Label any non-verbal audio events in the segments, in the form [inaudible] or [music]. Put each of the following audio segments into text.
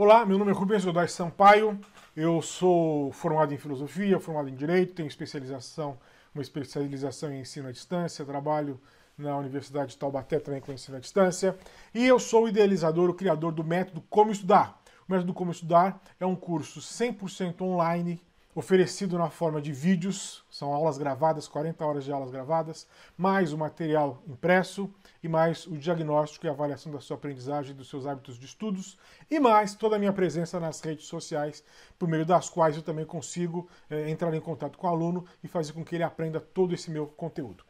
Olá, meu nome é Rubens Godói Sampaio, eu sou formado em filosofia, formado em direito, tenho especialização, uma especialização em ensino à distância, trabalho na Universidade de Taubaté também com ensino à distância, e eu sou o idealizador, o criador do método Como Estudar. O método Como Estudar é um curso 100% online oferecido na forma de vídeos, são aulas gravadas, 40 horas de aulas gravadas, mais o material impresso e mais o diagnóstico e avaliação da sua aprendizagem e dos seus hábitos de estudos e mais toda a minha presença nas redes sociais, por meio das quais eu também consigo é, entrar em contato com o aluno e fazer com que ele aprenda todo esse meu conteúdo.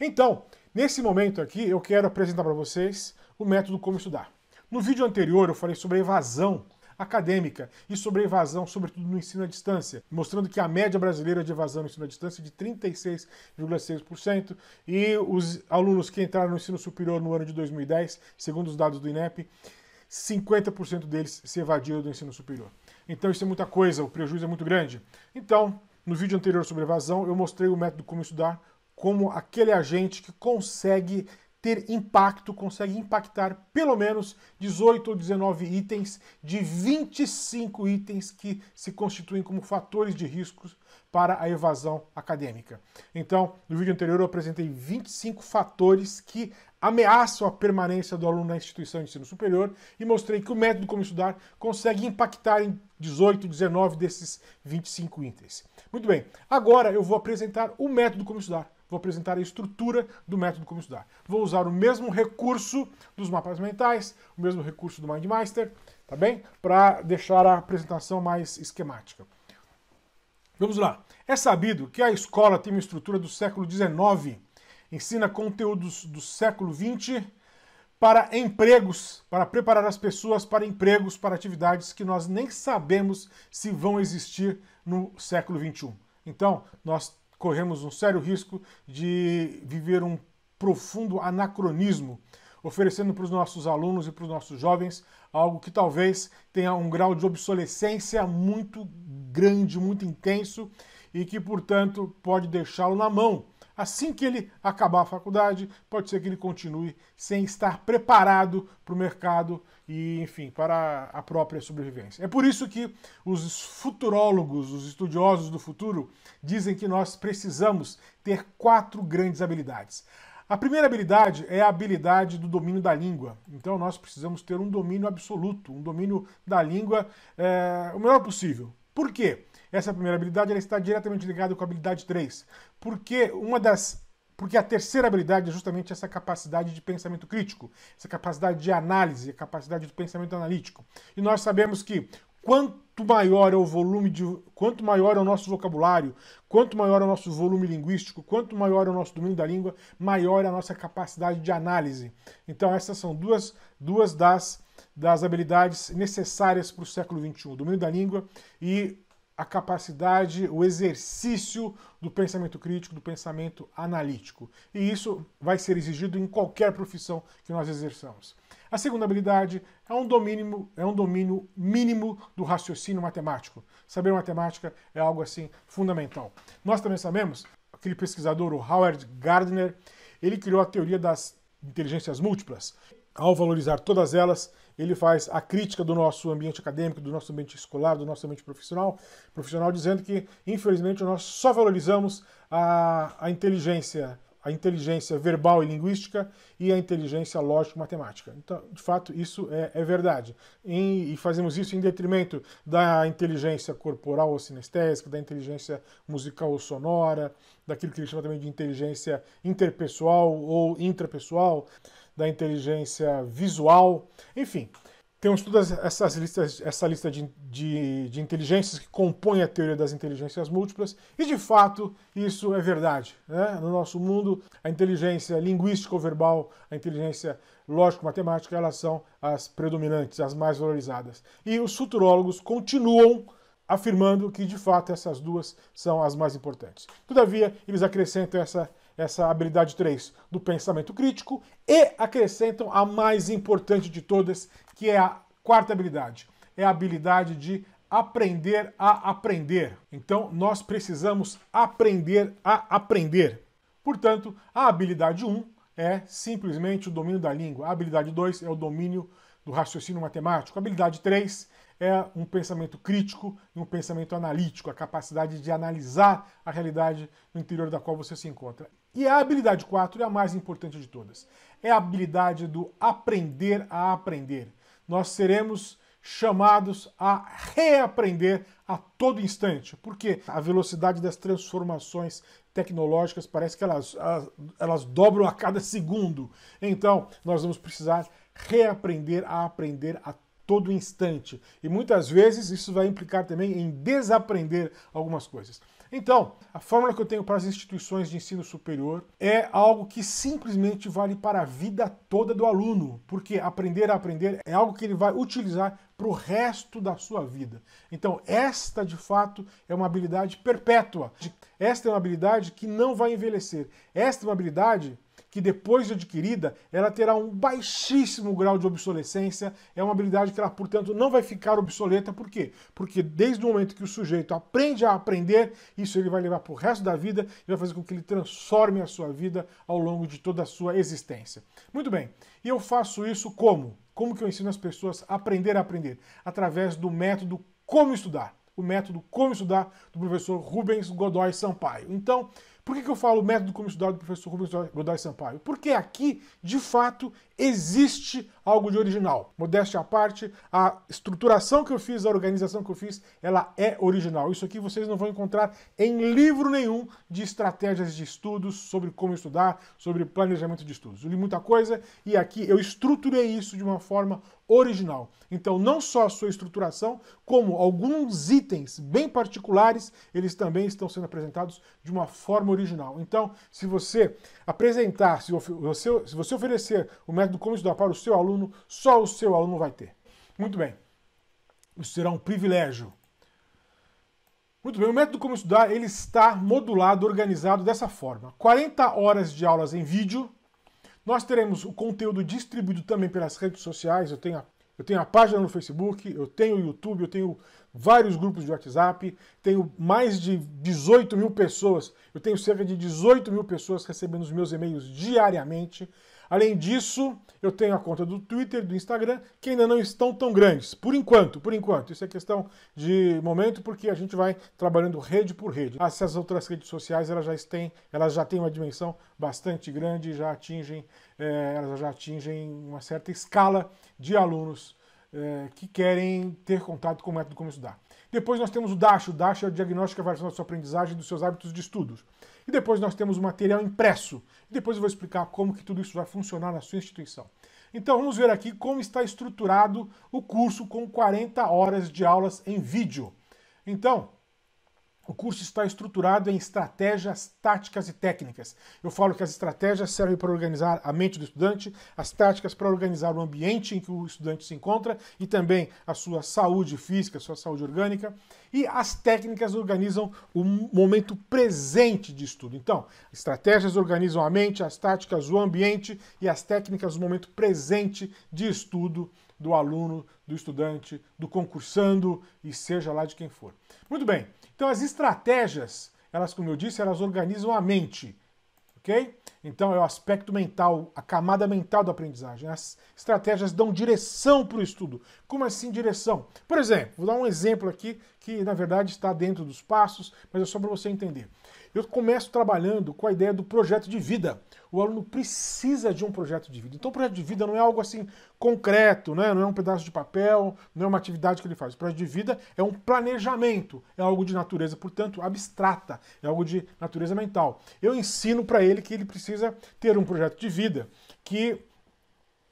Então, nesse momento aqui, eu quero apresentar para vocês o método Como Estudar. No vídeo anterior, eu falei sobre a evasão acadêmica e sobre a evasão, sobretudo no ensino à distância, mostrando que a média brasileira de evasão no ensino à distância é de 36,6% e os alunos que entraram no ensino superior no ano de 2010, segundo os dados do INEP, 50% deles se evadiram do ensino superior. Então isso é muita coisa, o prejuízo é muito grande. Então, no vídeo anterior sobre evasão, eu mostrei o método como estudar como aquele agente que consegue ter impacto, consegue impactar pelo menos 18 ou 19 itens de 25 itens que se constituem como fatores de riscos para a evasão acadêmica. Então, no vídeo anterior eu apresentei 25 fatores que ameaçam a permanência do aluno na instituição de ensino superior e mostrei que o método como estudar consegue impactar em 18, 19 desses 25 itens. Muito bem, agora eu vou apresentar o método como estudar vou apresentar a estrutura do método como estudar. Vou usar o mesmo recurso dos mapas mentais, o mesmo recurso do MindMaster, tá bem? Para deixar a apresentação mais esquemática. Vamos lá. É sabido que a escola tem uma estrutura do século XIX, ensina conteúdos do século XX para empregos, para preparar as pessoas para empregos, para atividades que nós nem sabemos se vão existir no século XXI. Então, nós corremos um sério risco de viver um profundo anacronismo, oferecendo para os nossos alunos e para os nossos jovens algo que talvez tenha um grau de obsolescência muito grande, muito intenso e que, portanto, pode deixá-lo na mão assim que ele acabar a faculdade, pode ser que ele continue sem estar preparado para o mercado e, enfim, para a própria sobrevivência. É por isso que os futurólogos, os estudiosos do futuro, dizem que nós precisamos ter quatro grandes habilidades. A primeira habilidade é a habilidade do domínio da língua. Então nós precisamos ter um domínio absoluto, um domínio da língua é, o melhor possível. Por quê? Essa primeira habilidade ela está diretamente ligada com a habilidade 3. Porque uma das porque a terceira habilidade é justamente essa capacidade de pensamento crítico, essa capacidade de análise, a capacidade de pensamento analítico. E nós sabemos que quanto maior é o volume de, quanto maior é o nosso vocabulário, quanto maior é o nosso volume linguístico, quanto maior é o nosso domínio da língua, maior é a nossa capacidade de análise. Então essas são duas, duas das das habilidades necessárias para o século XXI, o domínio da língua e a capacidade, o exercício do pensamento crítico, do pensamento analítico. E isso vai ser exigido em qualquer profissão que nós exerçamos. A segunda habilidade é um domínio, é um domínio mínimo do raciocínio matemático. Saber matemática é algo assim fundamental. Nós também sabemos, aquele pesquisador, o Howard Gardner, ele criou a teoria das inteligências múltiplas. Ao valorizar todas elas, ele faz a crítica do nosso ambiente acadêmico, do nosso ambiente escolar, do nosso ambiente profissional, profissional dizendo que, infelizmente, nós só valorizamos a, a inteligência a inteligência verbal e linguística e a inteligência lógico-matemática. Então, de fato, isso é, é verdade. E, e, fazemos isso em detrimento da inteligência corporal ou sinestésica, da inteligência musical ou sonora, daquilo que ele chama também de inteligência interpessoal ou intrapessoal da inteligência visual, enfim. Temos todas essas listas, essa lista de, de, de, inteligências que compõe a teoria das inteligências múltiplas, e de fato isso é verdade. Né? No nosso mundo, a inteligência linguístico-verbal, a inteligência lógico-matemática, elas são as predominantes, as mais valorizadas. E os futurólogos continuam afirmando que de fato essas duas são as mais importantes. Todavia, eles acrescentam essa essa habilidade 3 do pensamento crítico e acrescentam a mais importante de todas, que é a quarta habilidade, é a habilidade de aprender a aprender. Então, nós precisamos aprender a aprender. Portanto, a habilidade 1 é simplesmente o domínio da língua, a habilidade 2 é o domínio do raciocínio matemático, a habilidade 3 é um pensamento crítico e um pensamento analítico, a capacidade de analisar a realidade no interior da qual você se encontra. E a habilidade 4 é a mais importante de todas. É a habilidade do aprender a aprender. Nós seremos chamados a reaprender a todo instante, porque a velocidade das transformações tecnológicas parece que elas, elas, elas dobram a cada segundo. Então, nós vamos precisar reaprender a aprender a todo instante. E muitas vezes isso vai implicar também em desaprender algumas coisas. Então, a fórmula que eu tenho para as instituições de ensino superior é algo que simplesmente vale para a vida toda do aluno, porque aprender a aprender é algo que ele vai utilizar para o resto da sua vida. Então, esta de fato é uma habilidade perpétua. Esta é uma habilidade que não vai envelhecer. Esta é uma habilidade que depois de adquirida, ela terá um baixíssimo grau de obsolescência. É uma habilidade que ela, portanto, não vai ficar obsoleta. Por quê? Porque desde o momento que o sujeito aprende a aprender, isso ele vai levar para o resto da vida e vai fazer com que ele transforme a sua vida ao longo de toda a sua existência. Muito bem, e eu faço isso como? Como que eu ensino as pessoas a aprender a aprender? Através do método Como Estudar. O método Como Estudar do professor Rubens Godoy Sampaio. Então, por que, que eu falo o método como estudado do professor Rubens Godoy Sampaio? Porque aqui, de fato, existe algo de original. Modéstia à parte, a estruturação que eu fiz, a organização que eu fiz, ela é original. Isso aqui vocês não vão encontrar em livro nenhum de estratégias de estudos sobre como estudar, sobre planejamento de estudos. Eu li muita coisa e aqui eu estruturei isso de uma forma original. Então, não só a sua estruturação, como alguns itens bem particulares, eles também estão sendo apresentados de uma forma original. Então, se você apresentar, se você, se você oferecer o método como estudar para o seu aluno, aluno, só o seu aluno vai ter. Muito bem. Isso será um privilégio. Muito bem, o método Como Estudar ele está modulado, organizado dessa forma. 40 horas de aulas em vídeo. Nós teremos o conteúdo distribuído também pelas redes sociais. Eu tenho a, eu tenho a página no Facebook, eu tenho o YouTube, eu tenho vários grupos de WhatsApp, tenho mais de 18 mil pessoas. Eu tenho cerca de 18 mil pessoas recebendo os meus e-mails diariamente. Além disso, eu tenho a conta do Twitter, do Instagram, que ainda não estão tão grandes. Por enquanto, por enquanto. Isso é questão de momento, porque a gente vai trabalhando rede por rede. Essas outras redes sociais, elas já têm, elas já têm uma dimensão bastante grande, já atingem, é, elas já atingem uma certa escala de alunos é, que querem ter contato com o método Como Estudar. Depois nós temos o DASH. O DASH é o diagnóstico e avaliação da sua aprendizagem e dos seus hábitos de estudos. E depois nós temos o material impresso, depois eu vou explicar como que tudo isso vai funcionar na sua instituição. Então vamos ver aqui como está estruturado o curso com 40 horas de aulas em vídeo. Então, o curso está estruturado em estratégias, táticas e técnicas. Eu falo que as estratégias servem para organizar a mente do estudante, as táticas para organizar o ambiente em que o estudante se encontra e também a sua saúde física, sua saúde orgânica. E as técnicas organizam o momento presente de estudo. Então, estratégias organizam a mente, as táticas o ambiente e as técnicas o momento presente de estudo do aluno, do estudante, do concursando e seja lá de quem for. Muito bem. Então as estratégias, elas como eu disse, elas organizam a mente, OK? Então é o aspecto mental, a camada mental da aprendizagem. As estratégias dão direção para o estudo. Como assim direção? Por exemplo, vou dar um exemplo aqui que na verdade está dentro dos passos, mas é só para você entender. Eu começo trabalhando com a ideia do projeto de vida. O aluno precisa de um projeto de vida. Então, o projeto de vida não é algo assim concreto, né? não é um pedaço de papel, não é uma atividade que ele faz. O projeto de vida é um planejamento, é algo de natureza, portanto, abstrata, é algo de natureza mental. Eu ensino para ele que ele precisa ter um projeto de vida que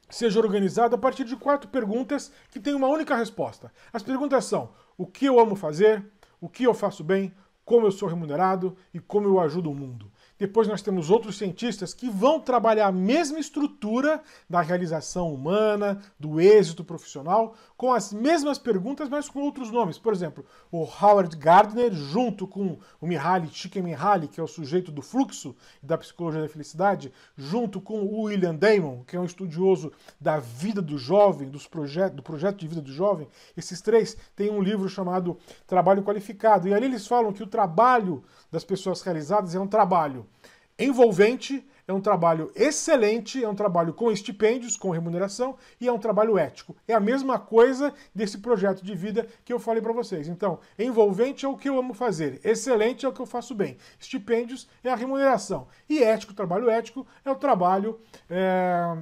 seja organizado a partir de quatro perguntas que têm uma única resposta. As perguntas são: o que eu amo fazer? O que eu faço bem? como eu sou remunerado e como eu ajudo o mundo. Depois nós temos outros cientistas que vão trabalhar a mesma estrutura da realização humana, do êxito profissional, com as mesmas perguntas, mas com outros nomes. Por exemplo, o Howard Gardner, junto com o Mihaly Csikszentmihalyi, que é o sujeito do fluxo e da psicologia da felicidade, junto com o William Damon, que é um estudioso da vida do jovem, dos do projeto de vida do jovem, esses três têm um livro chamado Trabalho Qualificado. E ali eles falam que o trabalho das pessoas realizadas é um trabalho envolvente, é um trabalho excelente, é um trabalho com estipêndios, com remuneração e é um trabalho ético. É a mesma coisa desse projeto de vida que eu falei para vocês. Então, envolvente é o que eu amo fazer, excelente é o que eu faço bem, estipêndios é a remuneração e ético, trabalho ético, é o trabalho é,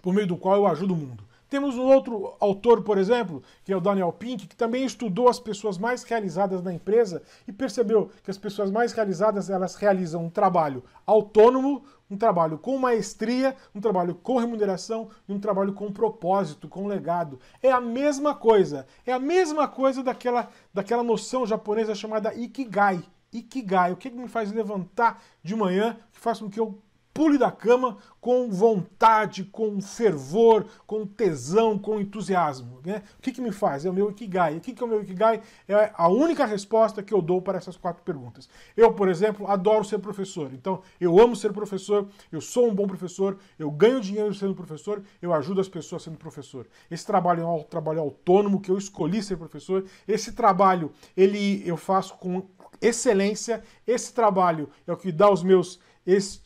por meio do qual eu ajudo o mundo. Temos um outro autor, por exemplo, que é o Daniel Pink, que também estudou as pessoas mais realizadas na empresa e percebeu que as pessoas mais realizadas, elas realizam um trabalho autônomo, um trabalho com maestria, um trabalho com remuneração e um trabalho com propósito, com legado. É a mesma coisa. É a mesma coisa daquela, daquela noção japonesa chamada Ikigai. Ikigai, o que, que me faz levantar de manhã, que faz com que eu pule da cama com vontade, com fervor, com tesão, com entusiasmo. Né? O que, que me faz? É o meu Ikigai. O que, que é o meu Ikigai? É a única resposta que eu dou para essas quatro perguntas. Eu, por exemplo, adoro ser professor. Então, eu amo ser professor, eu sou um bom professor, eu ganho dinheiro sendo professor, eu ajudo as pessoas sendo professor. Esse trabalho é um trabalho autônomo que eu escolhi ser professor. Esse trabalho, ele eu faço com excelência. Esse trabalho é o que dá os meus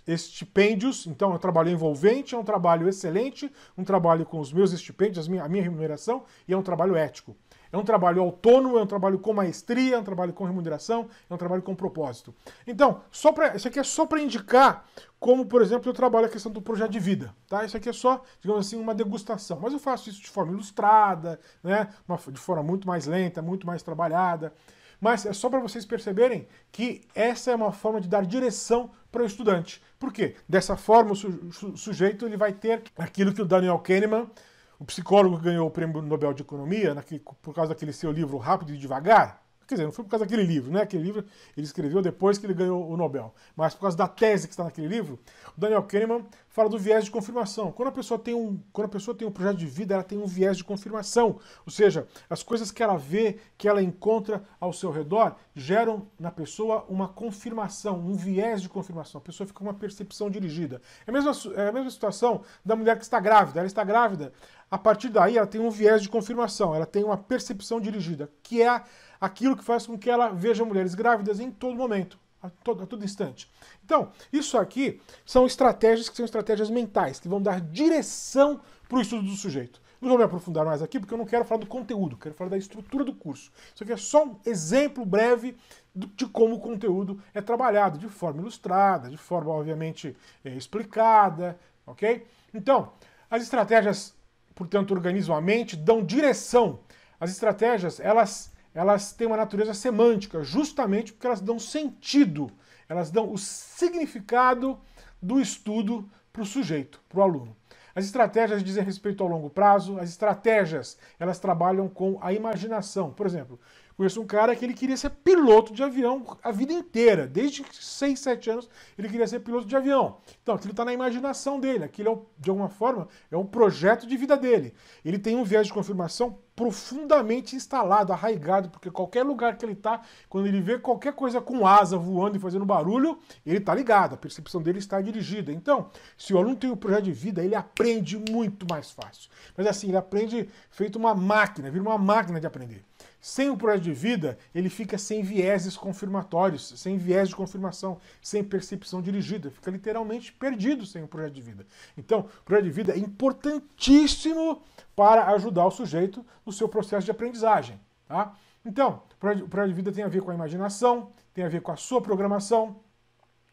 estipêndios. Então, é um trabalho envolvente, é um trabalho excelente, um trabalho com os meus estipêndios, a minha, remuneração, e é um trabalho ético. É um trabalho autônomo, é um trabalho com maestria, é um trabalho com remuneração, é um trabalho com propósito. Então, só pra, isso aqui é só para indicar como, por exemplo, eu trabalho a questão do projeto de vida. Tá? Isso aqui é só, digamos assim, uma degustação. Mas eu faço isso de forma ilustrada, né? Uma, de forma muito mais lenta, muito mais trabalhada. Mas é só para vocês perceberem que essa é uma forma de dar direção para o estudante. Por quê? Dessa forma, o sujeito ele vai ter aquilo que o Daniel Kahneman, o psicólogo que ganhou o prêmio Nobel de Economia, naquele, por causa daquele seu livro Rápido e Devagar, Quer dizer, não foi por causa daquele livro, né? Aquele livro ele escreveu depois que ele ganhou o Nobel. Mas por causa da tese que está naquele livro, o Daniel Kahneman fala do viés de confirmação. Quando a pessoa tem um, quando a pessoa tem um projeto de vida, ela tem um viés de confirmação. Ou seja, as coisas que ela vê, que ela encontra ao seu redor, geram na pessoa uma confirmação, um viés de confirmação. A pessoa fica com uma percepção dirigida. É a mesma, é a mesma situação da mulher que está grávida. Ela está grávida, a partir daí ela tem um viés de confirmação, ela tem uma percepção dirigida, que é aquilo que faz com que ela veja mulheres grávidas em todo momento, a todo, a todo instante. Então, isso aqui são estratégias que são estratégias mentais, que vão dar direção para o estudo do sujeito. Não vou me aprofundar mais aqui, porque eu não quero falar do conteúdo, quero falar da estrutura do curso. Isso aqui é só um exemplo breve de como o conteúdo é trabalhado, de forma ilustrada, de forma, obviamente, eh, explicada, ok? Então, as estratégias portanto, organizam a mente, dão direção. As estratégias, elas, elas têm uma natureza semântica, justamente porque elas dão sentido, elas dão o significado do estudo para o sujeito, para o aluno. As estratégias dizem respeito ao longo prazo, as estratégias, elas trabalham com a imaginação. Por exemplo, Conheço um cara que ele queria ser piloto de avião a vida inteira. Desde 6, 7 anos ele queria ser piloto de avião. Então, aquilo está na imaginação dele. Aquilo, é um, de alguma forma, é um projeto de vida dele. Ele tem um viés de confirmação profundamente instalado, arraigado, porque qualquer lugar que ele está, quando ele vê qualquer coisa com asa voando e fazendo barulho, ele está ligado, a percepção dele está dirigida. Então, se o aluno tem um projeto de vida, ele aprende muito mais fácil. Mas assim, ele aprende feito uma máquina, vira uma máquina de aprender. Sem o projeto de vida, ele fica sem vieses confirmatórios, sem viés de confirmação, sem percepção dirigida, fica literalmente perdido sem o projeto de vida. Então, o projeto de vida é importantíssimo para ajudar o sujeito no seu processo de aprendizagem. Tá? Então, o projeto de vida tem a ver com a imaginação, tem a ver com a sua programação,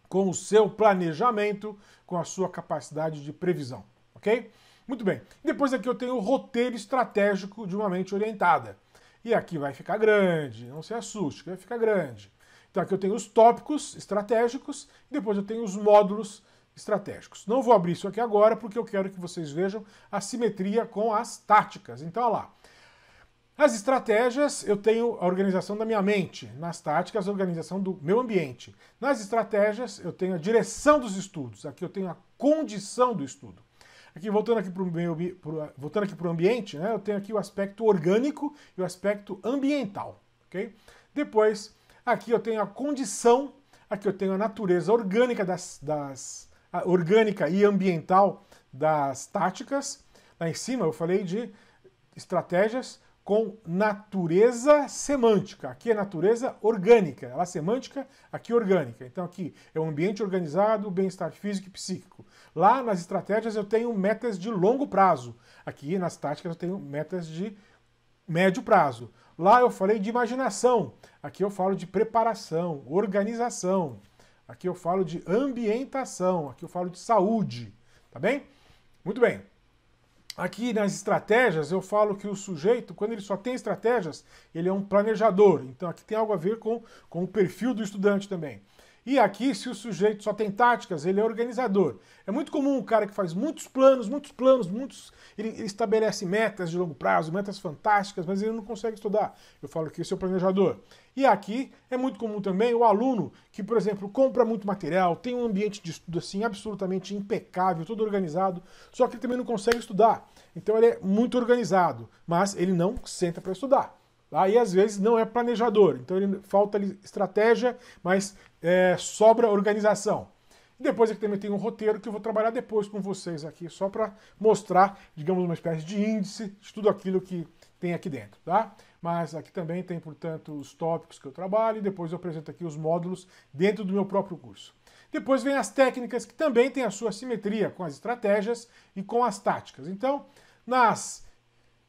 com o seu planejamento, com a sua capacidade de previsão, ok? Muito bem. Depois aqui eu tenho o roteiro estratégico de uma mente orientada. E aqui vai ficar grande, não se assuste, vai ficar grande. Então aqui eu tenho os tópicos estratégicos e depois eu tenho os módulos estratégicos. Não vou abrir isso aqui agora porque eu quero que vocês vejam a simetria com as táticas. Então olha lá. As estratégias, eu tenho a organização da minha mente. Nas táticas, a organização do meu ambiente. Nas estratégias, eu tenho a direção dos estudos. Aqui eu tenho a condição do estudo. Aqui voltando aqui para o voltando aqui para o ambiente, né? Eu tenho aqui o aspecto orgânico e o aspecto ambiental, ok? Depois, aqui eu tenho a condição, aqui eu tenho a natureza orgânica das, das orgânica e ambiental das táticas. Lá em cima eu falei de estratégias com natureza semântica. Aqui é natureza orgânica, ela é semântica, aqui orgânica. Então aqui é um ambiente organizado, bem-estar físico e psíquico. Lá nas estratégias eu tenho metas de longo prazo. Aqui nas táticas eu tenho metas de médio prazo. Lá eu falei de imaginação. Aqui eu falo de preparação, organização. Aqui eu falo de ambientação. Aqui eu falo de saúde. Tá bem? Muito bem. Aqui nas estratégias, eu falo que o sujeito, quando ele só tem estratégias, ele é um planejador. Então aqui tem algo a ver com, com o perfil do estudante também. E aqui, se o sujeito só tem táticas, ele é organizador. É muito comum um cara que faz muitos planos, muitos planos, muitos. Ele, ele estabelece metas de longo prazo, metas fantásticas, mas ele não consegue estudar. Eu falo que esse é o planejador. E aqui é muito comum também o aluno que, por exemplo, compra muito material, tem um ambiente de estudo assim absolutamente impecável, todo organizado, só que ele também não consegue estudar. Então ele é muito organizado, mas ele não senta para estudar. Aí às vezes não é planejador, então ele, falta estratégia, mas é, sobra organização. depois aqui é também tem um roteiro que eu vou trabalhar depois com vocês aqui, só para mostrar, digamos, uma espécie de índice de tudo aquilo que tem aqui dentro, tá? Mas aqui também tem, portanto, os tópicos que eu trabalho e depois eu apresento aqui os módulos dentro do meu próprio curso. Depois vem as técnicas que também têm a sua simetria com as estratégias e com as táticas. Então, nas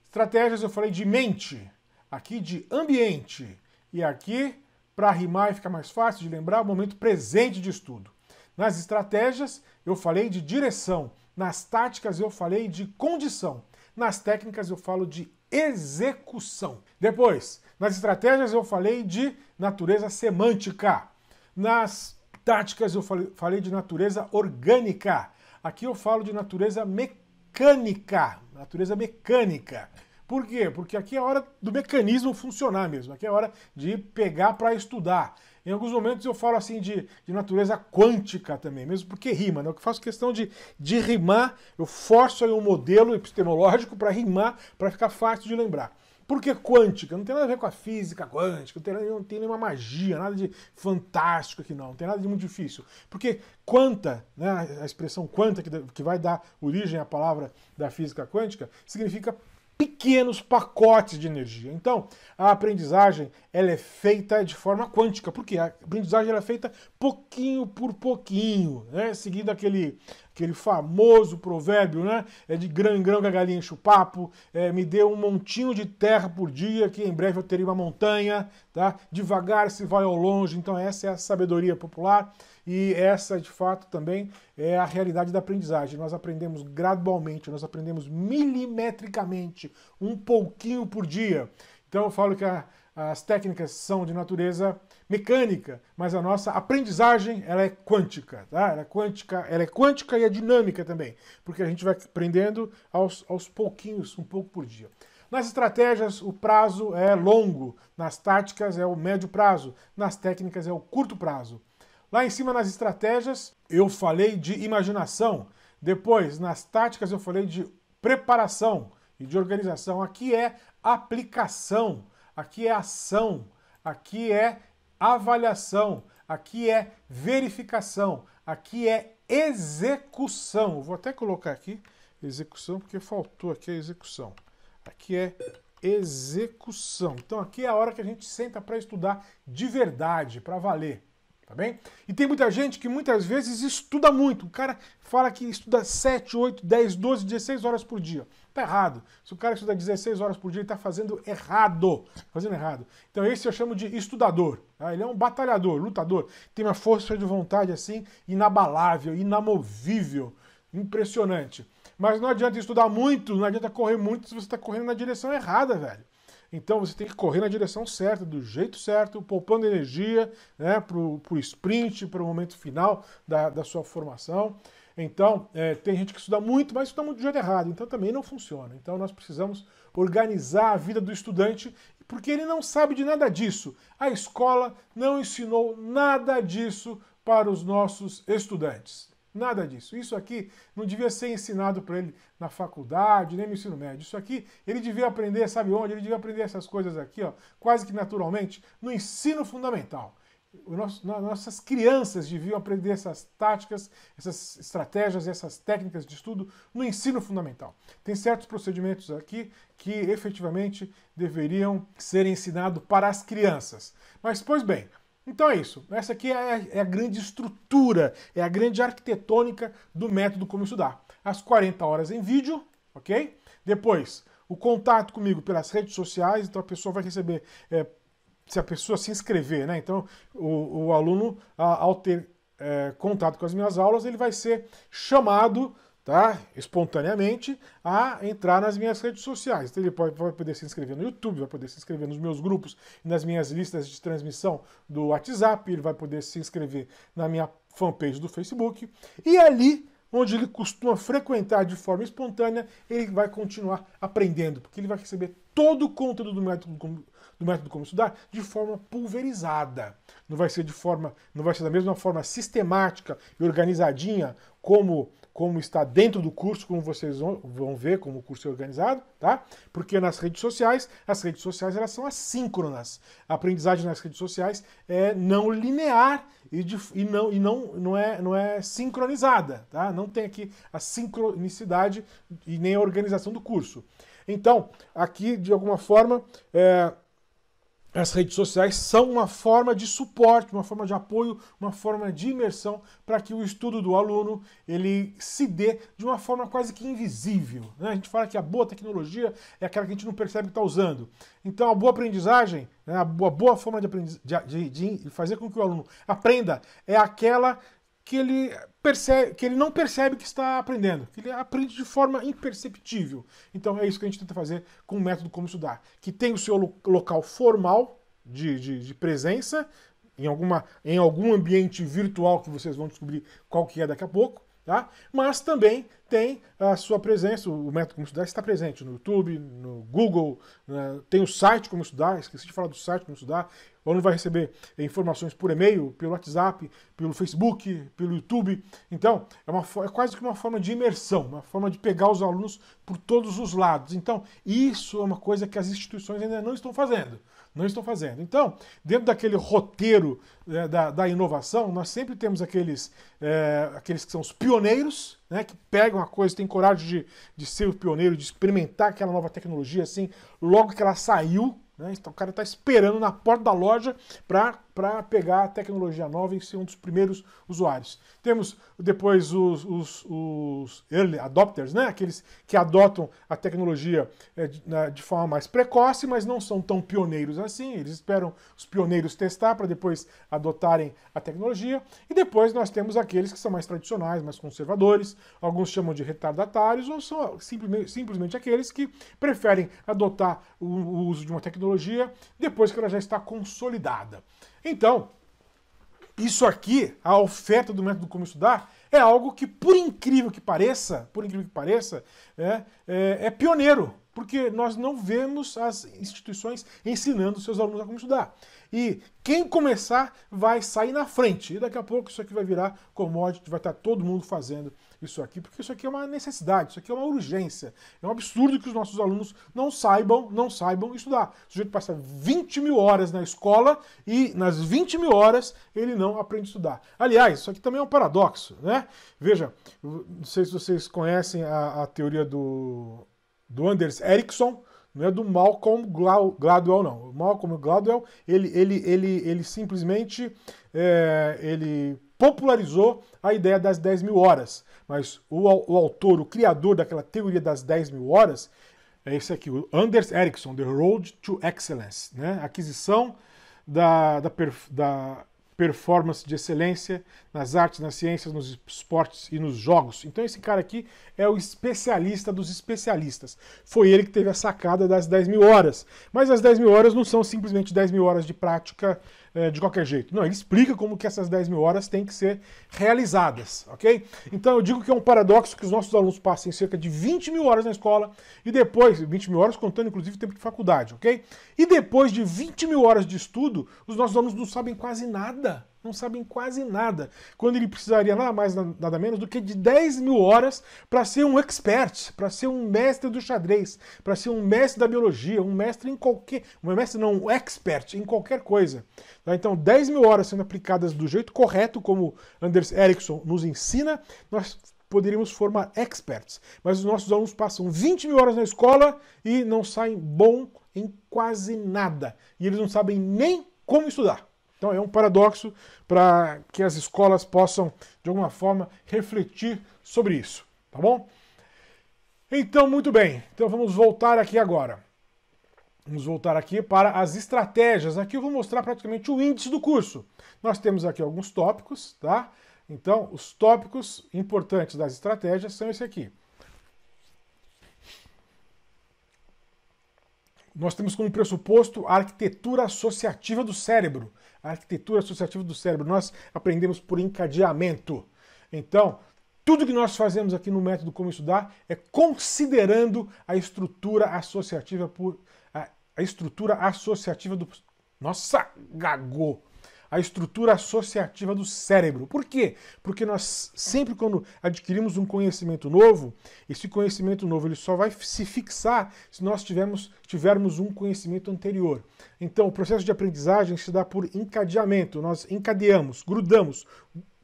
estratégias eu falei de mente, aqui de ambiente e aqui, para rimar e ficar mais fácil de lembrar, o momento presente de estudo. Nas estratégias, eu falei de direção. Nas táticas, eu falei de condição. Nas técnicas, eu falo de execução. Depois, nas estratégias, eu falei de natureza semântica. Nas táticas, eu falei de natureza orgânica. Aqui eu falo de natureza mecânica. Natureza mecânica. Por quê? Porque aqui é a hora do mecanismo funcionar mesmo, aqui é a hora de pegar para estudar. Em alguns momentos eu falo assim de, de natureza quântica também, mesmo porque rima, né? Eu faço questão de, de rimar, eu forço aí um modelo epistemológico para rimar, para ficar fácil de lembrar. Por que quântica? Não tem nada a ver com a física quântica, não tem, não tem nenhuma magia, nada de fantástico aqui não, não tem nada de muito difícil. Porque quanta, né, a expressão quanta que, que vai dar origem à palavra da física quântica, significa pequenos pacotes de energia. Então, a aprendizagem ela é feita de forma quântica, porque a aprendizagem é feita pouquinho por pouquinho, né? seguindo aquele, aquele famoso provérbio, né? É de grão em grão que a galinha enche o papo, é, me dê um montinho de terra por dia, que em breve eu terei uma montanha, tá? Devagar se vai ao longe. Então, essa é a sabedoria popular e essa, de fato, também é a realidade da aprendizagem. Nós aprendemos gradualmente, nós aprendemos milimetricamente, um pouquinho por dia. Então eu falo que a, as técnicas são de natureza mecânica, mas a nossa aprendizagem ela é quântica, tá? Ela é quântica, ela é quântica e é dinâmica também, porque a gente vai aprendendo aos, aos pouquinhos, um pouco por dia. Nas estratégias, o prazo é longo, nas táticas é o médio prazo, nas técnicas é o curto prazo. Lá em cima nas estratégias, eu falei de imaginação. Depois, nas táticas, eu falei de preparação e de organização. Aqui é aplicação, aqui é ação, aqui é avaliação, aqui é verificação, aqui é execução. Vou até colocar aqui execução porque faltou aqui a execução. Aqui é execução. Então aqui é a hora que a gente senta para estudar de verdade, para valer tá bem? E tem muita gente que muitas vezes estuda muito. O cara fala que estuda 7, 8, 10, 12, 16 horas por dia. Tá errado. Se o cara estuda 16 horas por dia, ele tá fazendo errado. Tá fazendo errado. Então esse eu chamo de estudador. Tá? Ele é um batalhador, lutador. Tem uma força de vontade assim, inabalável, inamovível. Impressionante. Mas não adianta estudar muito, não adianta correr muito se você está correndo na direção errada, velho. Então você tem que correr na direção certa, do jeito certo, poupando energia né, para o sprint, para o momento final da, da sua formação. Então, é, tem gente que estuda muito, mas estuda muito do jeito errado, então também não funciona. Então, nós precisamos organizar a vida do estudante, porque ele não sabe de nada disso. A escola não ensinou nada disso para os nossos estudantes. Nada disso. Isso aqui não devia ser ensinado para ele na faculdade, nem no ensino médio. Isso aqui ele devia aprender, sabe onde? Ele devia aprender essas coisas aqui, ó, quase que naturalmente, no ensino fundamental. Nosso, nossas crianças deviam aprender essas táticas, essas estratégias, essas técnicas de estudo no ensino fundamental. Tem certos procedimentos aqui que efetivamente deveriam ser ensinados para as crianças. Mas, pois bem, então é isso. Essa aqui é, é a grande estrutura, é a grande arquitetônica do método Como Estudar. As 40 horas em vídeo, ok? Depois, o contato comigo pelas redes sociais, então a pessoa vai receber, é, se a pessoa se inscrever, né? Então o, o aluno, a, ao ter é, contato com as minhas aulas, ele vai ser chamado tá? espontaneamente, a entrar nas minhas redes sociais. Então ele pode, vai poder se inscrever no YouTube, vai poder se inscrever nos meus grupos e nas minhas listas de transmissão do WhatsApp, ele vai poder se inscrever na minha fanpage do Facebook. E ali, onde ele costuma frequentar de forma espontânea, ele vai continuar aprendendo, porque ele vai receber todo o conteúdo do método, do método como estudar de forma pulverizada. Não vai ser de forma, não vai ser da mesma forma sistemática e organizadinha como como está dentro do curso, como vocês vão ver, como o curso é organizado, tá? Porque nas redes sociais, as redes sociais elas são assíncronas. A aprendizagem nas redes sociais é não linear e, de, e, não, e não, não, é, não é sincronizada, tá? Não tem aqui a sincronicidade e nem a organização do curso. Então, aqui, de alguma forma, é, as redes sociais são uma forma de suporte, uma forma de apoio, uma forma de imersão para que o estudo do aluno ele se dê de uma forma quase que invisível. Né? A gente fala que a boa tecnologia é aquela que a gente não percebe que está usando. Então, a boa aprendizagem, né, a boa, forma de, de, de, de fazer com que o aluno aprenda é aquela que ele percebe, que ele não percebe que está aprendendo, que ele aprende de forma imperceptível. Então é isso que a gente tenta fazer com o método como estudar, que tem o seu local formal de, de, de, presença em alguma em algum ambiente virtual que vocês vão descobrir qual que é daqui a pouco Tá? Mas também tem a sua presença, o método Como Estudar está presente no YouTube, no Google, né? tem o site Como Estudar, esqueci de falar do site Como Estudar, onde vai receber informações por e-mail, pelo WhatsApp, pelo Facebook, pelo YouTube. Então, é, uma, é quase que uma forma de imersão, uma forma de pegar os alunos por todos os lados. Então, isso é uma coisa que as instituições ainda não estão fazendo. Não estão fazendo. Então, dentro daquele roteiro né, da, da, inovação, nós sempre temos aqueles, é, aqueles que são os pioneiros, né, que pegam a coisa, têm coragem de, de ser o pioneiro, de experimentar aquela nova tecnologia assim, logo que ela saiu. Né, então, o cara está esperando na porta da loja para para pegar a tecnologia nova e ser um dos primeiros usuários. Temos depois os, os, os early adopters, né? aqueles que adotam a tecnologia é, né, de forma mais precoce, mas não são tão pioneiros assim. Eles esperam os pioneiros testar para depois adotarem a tecnologia. E depois nós temos aqueles que são mais tradicionais, mais conservadores, alguns chamam de retardatários, ou são simplesmente, simplesmente aqueles que preferem adotar o, o uso de uma tecnologia depois que ela já está consolidada. Então, isso aqui, a oferta do método Como Estudar, é algo que, por incrível que pareça, por incrível que pareça, é, é, é pioneiro, porque nós não vemos as instituições ensinando seus alunos a como estudar. E quem começar vai sair na frente, e daqui a pouco isso aqui vai virar commodity, vai estar todo mundo fazendo isso aqui, porque isso aqui é uma necessidade, isso aqui é uma urgência. É um absurdo que os nossos alunos não saibam, não saibam estudar. O sujeito passa 20 mil horas na escola e nas 20 mil horas ele não aprende a estudar. Aliás, isso aqui também é um paradoxo, né? Veja, não sei se vocês conhecem a, a teoria do, do Anders Ericsson, não é do Malcolm Gladwell, não. O Malcolm Gladwell, ele, ele, ele, ele simplesmente é, ele popularizou a ideia das 10 mil horas mas o, o autor, o criador daquela teoria das 10 mil horas, é esse aqui, o Anders Ericsson, The Road to Excellence, né? aquisição da, da, perf, da performance de excelência nas artes, nas ciências, nos esportes e nos jogos. Então esse cara aqui é o especialista dos especialistas. Foi ele que teve a sacada das 10 mil horas. Mas as 10 mil horas não são simplesmente 10 mil horas de prática é, de qualquer jeito. Não, ele explica como que essas 10 mil horas têm que ser realizadas, ok? Então eu digo que é um paradoxo que os nossos alunos passem cerca de 20 mil horas na escola e depois, 20 mil horas contando inclusive tempo de faculdade, ok? E depois de 20 mil horas de estudo, os nossos alunos não sabem quase nada não sabem quase nada, quando ele precisaria nada mais, nada menos do que de 10 mil horas para ser um expert, para ser um mestre do xadrez, para ser um mestre da biologia, um mestre em qualquer. Um mestre não, um expert em qualquer coisa. Tá? Então, 10 mil horas sendo aplicadas do jeito correto, como Anders Ericsson nos ensina, nós poderíamos formar experts. Mas os nossos alunos passam 20 mil horas na escola e não saem bom em quase nada. E eles não sabem nem como estudar. Então é um paradoxo para que as escolas possam, de alguma forma, refletir sobre isso, tá bom? Então, muito bem. Então vamos voltar aqui agora. Vamos voltar aqui para as estratégias. Aqui eu vou mostrar praticamente o índice do curso. Nós temos aqui alguns tópicos, tá? Então, os tópicos importantes das estratégias são esse aqui. Nós temos como pressuposto a arquitetura associativa do cérebro a arquitetura associativa do cérebro. Nós aprendemos por encadeamento. Então, tudo que nós fazemos aqui no método Como Estudar é considerando a estrutura associativa por a, a estrutura associativa do nossa gagô a estrutura associativa do cérebro. Por quê? Porque nós sempre quando adquirimos um conhecimento novo, esse conhecimento novo ele só vai se fixar se nós tivermos, tivermos um conhecimento anterior. Então, o processo de aprendizagem se dá por encadeamento. Nós encadeamos, grudamos,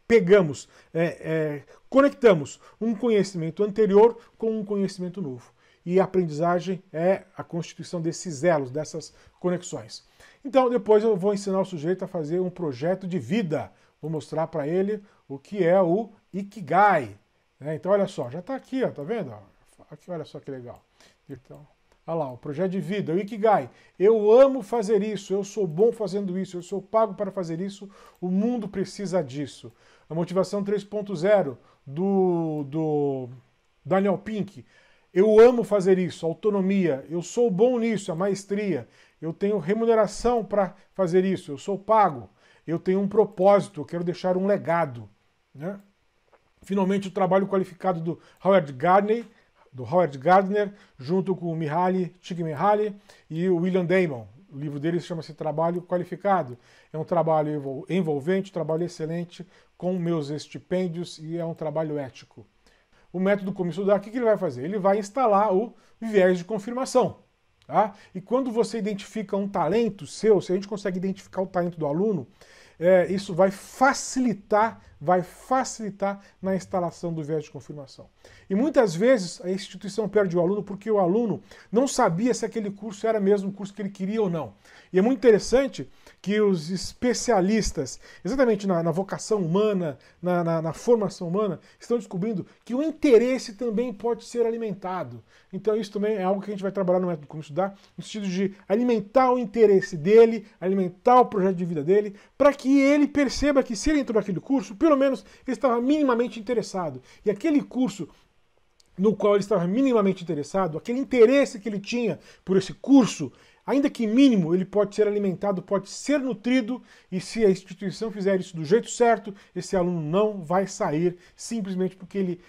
pegamos, é, é, conectamos um conhecimento anterior com um conhecimento novo. E a aprendizagem é a constituição desses elos, dessas conexões. Então, depois eu vou ensinar o sujeito a fazer um projeto de vida. Vou mostrar para ele o que é o Ikigai. Né? Então, olha só, já está aqui, ó, tá vendo? Aqui, olha só que legal. Então, olha lá, o projeto de vida, o Ikigai. Eu amo fazer isso, eu sou bom fazendo isso, eu sou pago para fazer isso, o mundo precisa disso. A motivação 3.0 do, do Daniel Pink. Eu amo fazer isso, autonomia. Eu sou bom nisso, a maestria eu tenho remuneração para fazer isso, eu sou pago, eu tenho um propósito, eu quero deixar um legado. Né? Finalmente, o trabalho qualificado do Howard Gardner, do Howard Gardner junto com o Mihaly Mihaly e o William Damon. O livro dele chama-se Trabalho Qualificado. É um trabalho envolvente, trabalho excelente, com meus estipêndios e é um trabalho ético. O método como estudar, o que ele vai fazer? Ele vai instalar o viés de confirmação. Tá? E quando você identifica um talento seu, se a gente consegue identificar o talento do aluno, é, isso vai facilitar, vai facilitar na instalação do viés de confirmação. E muitas vezes a instituição perde o aluno porque o aluno não sabia se aquele curso era mesmo o curso que ele queria ou não. E é muito interessante que os especialistas, exatamente na, na vocação humana, na, na, na, formação humana, estão descobrindo que o interesse também pode ser alimentado. Então, isso também é algo que a gente vai trabalhar no método Como Estudar, no sentido de alimentar o interesse dele, alimentar o projeto de vida dele, para que ele perceba que se ele entrou naquele curso, pelo menos ele estava minimamente interessado. E aquele curso no qual ele estava minimamente interessado, aquele interesse que ele tinha por esse curso, ainda que mínimo, ele pode ser alimentado, pode ser nutrido, e se a instituição fizer isso do jeito certo, esse aluno não vai sair simplesmente porque ele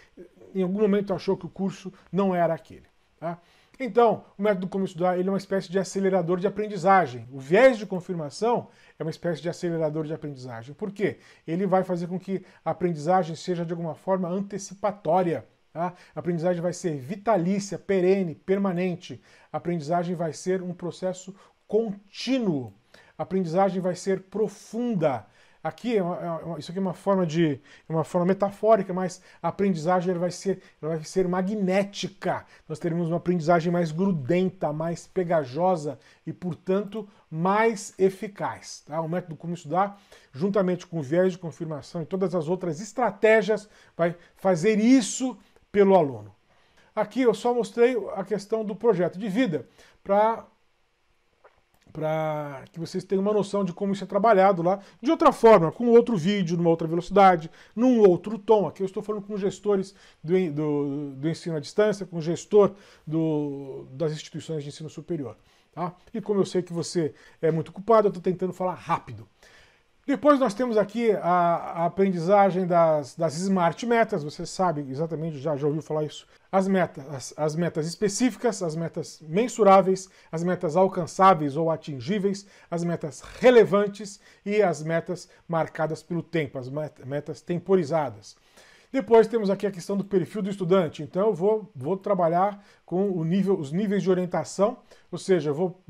em algum momento achou que o curso não era aquele. Tá? Então, o método como estudar ele é uma espécie de acelerador de aprendizagem. O viés de confirmação é uma espécie de acelerador de aprendizagem. Por quê? Ele vai fazer com que a aprendizagem seja de alguma forma antecipatória. Tá? A aprendizagem vai ser vitalícia, perene, permanente. A aprendizagem vai ser um processo contínuo. A aprendizagem vai ser profunda. Aqui, é é é isso aqui é uma forma de uma forma metafórica, mas a aprendizagem vai ser, vai ser magnética. Nós teremos uma aprendizagem mais grudenta, mais pegajosa e, portanto, mais eficaz. Tá? O método Como Estudar, juntamente com o viés de confirmação e todas as outras estratégias, vai fazer isso pelo aluno. Aqui eu só mostrei a questão do projeto de vida para para que vocês tenham uma noção de como isso é trabalhado lá, de outra forma, com outro vídeo, numa outra velocidade, num outro tom. Aqui eu estou falando com gestores do, do, do ensino à distância, com gestor do, das instituições de ensino superior. Tá? E como eu sei que você é muito ocupado, eu estou tentando falar rápido. Depois nós temos aqui a, a aprendizagem das, das smart metas, você sabe exatamente, já, já ouviu falar isso. As metas, as, as metas específicas, as metas mensuráveis, as metas alcançáveis ou atingíveis, as metas relevantes e as metas marcadas pelo tempo, as metas temporizadas. Depois temos aqui a questão do perfil do estudante. Então eu vou, vou trabalhar com o nível, os níveis de orientação, ou seja, eu vou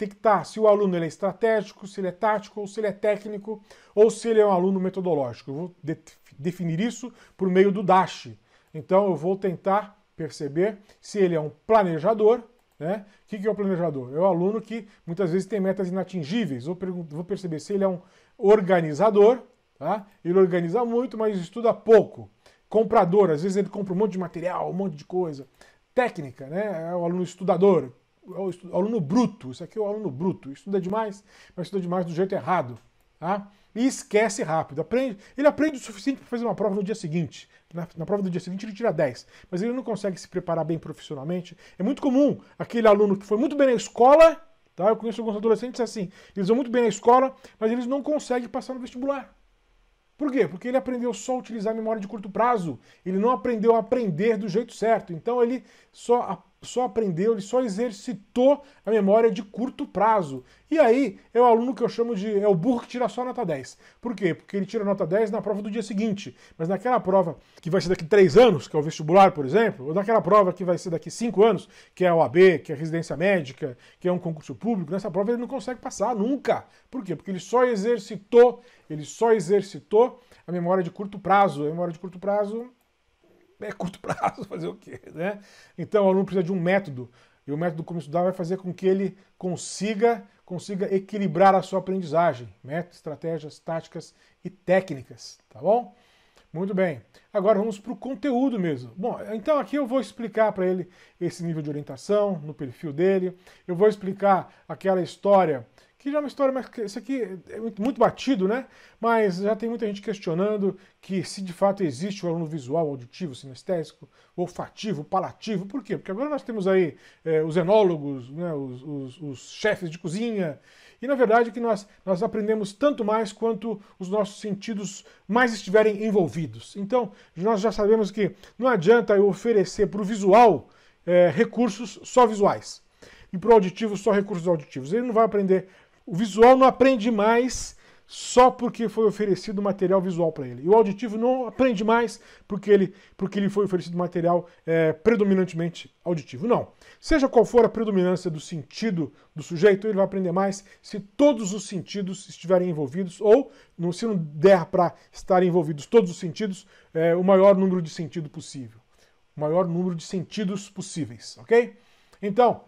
tem que estar se o aluno ele é estratégico, se ele é tático, ou se ele é técnico, ou se ele é um aluno metodológico. Eu vou de definir isso por meio do DASH. Então eu vou tentar perceber se ele é um planejador, né? O que, que é o planejador? É o aluno que muitas vezes tem metas inatingíveis. Vou, vou perceber se ele é um organizador, tá? Ele organiza muito, mas estuda pouco. Comprador, às vezes ele compra um monte de material, um monte de coisa. Técnica, né? É o aluno estudador, é é o aluno bruto. Isso aqui é o aluno bruto. Estuda demais, mas estuda demais do jeito errado. Tá? E esquece rápido. Aprende, ele aprende o suficiente para fazer uma prova no dia seguinte. Na, na, prova do dia seguinte ele tira 10. Mas ele não consegue se preparar bem profissionalmente. É muito comum aquele aluno que foi muito bem na escola. Tá? Eu conheço alguns adolescentes assim. Eles vão muito bem na escola, mas eles não conseguem passar no vestibular. Por quê? Porque ele aprendeu só a utilizar a memória de curto prazo. Ele não aprendeu a aprender do jeito certo. Então ele só só aprendeu, ele só exercitou a memória de curto prazo. E aí é o aluno que eu chamo de. é o burro que tira só nota 10. Por quê? Porque ele tira nota 10 na prova do dia seguinte. Mas naquela prova que vai ser daqui 3 anos, que é o vestibular, por exemplo, ou naquela prova que vai ser daqui 5 anos, que é a OAB, que é a residência médica, que é um concurso público, nessa prova ele não consegue passar nunca. Por quê? Porque ele só exercitou, ele só exercitou a memória de curto prazo. A memória de curto prazo é [laughs] curto prazo, fazer o quê? Né? Então, o aluno precisa de um método. E o método como estudar vai fazer com que ele consiga, consiga equilibrar a sua aprendizagem. Métodos, estratégias, táticas e técnicas, tá bom? Muito bem. Agora vamos para o conteúdo mesmo. Bom, então aqui eu vou explicar para ele esse nível de orientação no perfil dele. Eu vou explicar aquela história que já é uma história, mas isso aqui é muito batido, né? Mas já tem muita gente questionando que se de fato existe o aluno visual, auditivo, sinestésico, olfativo, palativo. Por quê? Porque agora nós temos aí é, os enólogos, né, os, os, os, chefes de cozinha. E na verdade que nós, nós aprendemos tanto mais quanto os nossos sentidos mais estiverem envolvidos. Então, nós já sabemos que não adianta eu oferecer para o visual é, recursos só visuais. E para o auditivo, só recursos auditivos. Ele não vai aprender o visual não aprende mais só porque foi oferecido material visual para ele. E o auditivo não aprende mais porque ele, porque ele foi oferecido material é, predominantemente auditivo. Não. Seja qual for a predominância do sentido do sujeito, ele vai aprender mais se todos os sentidos estiverem envolvidos ou, se não der para estarem envolvidos todos os sentidos, é, o maior número de sentido possível. O maior número de sentidos possíveis, ok? Então,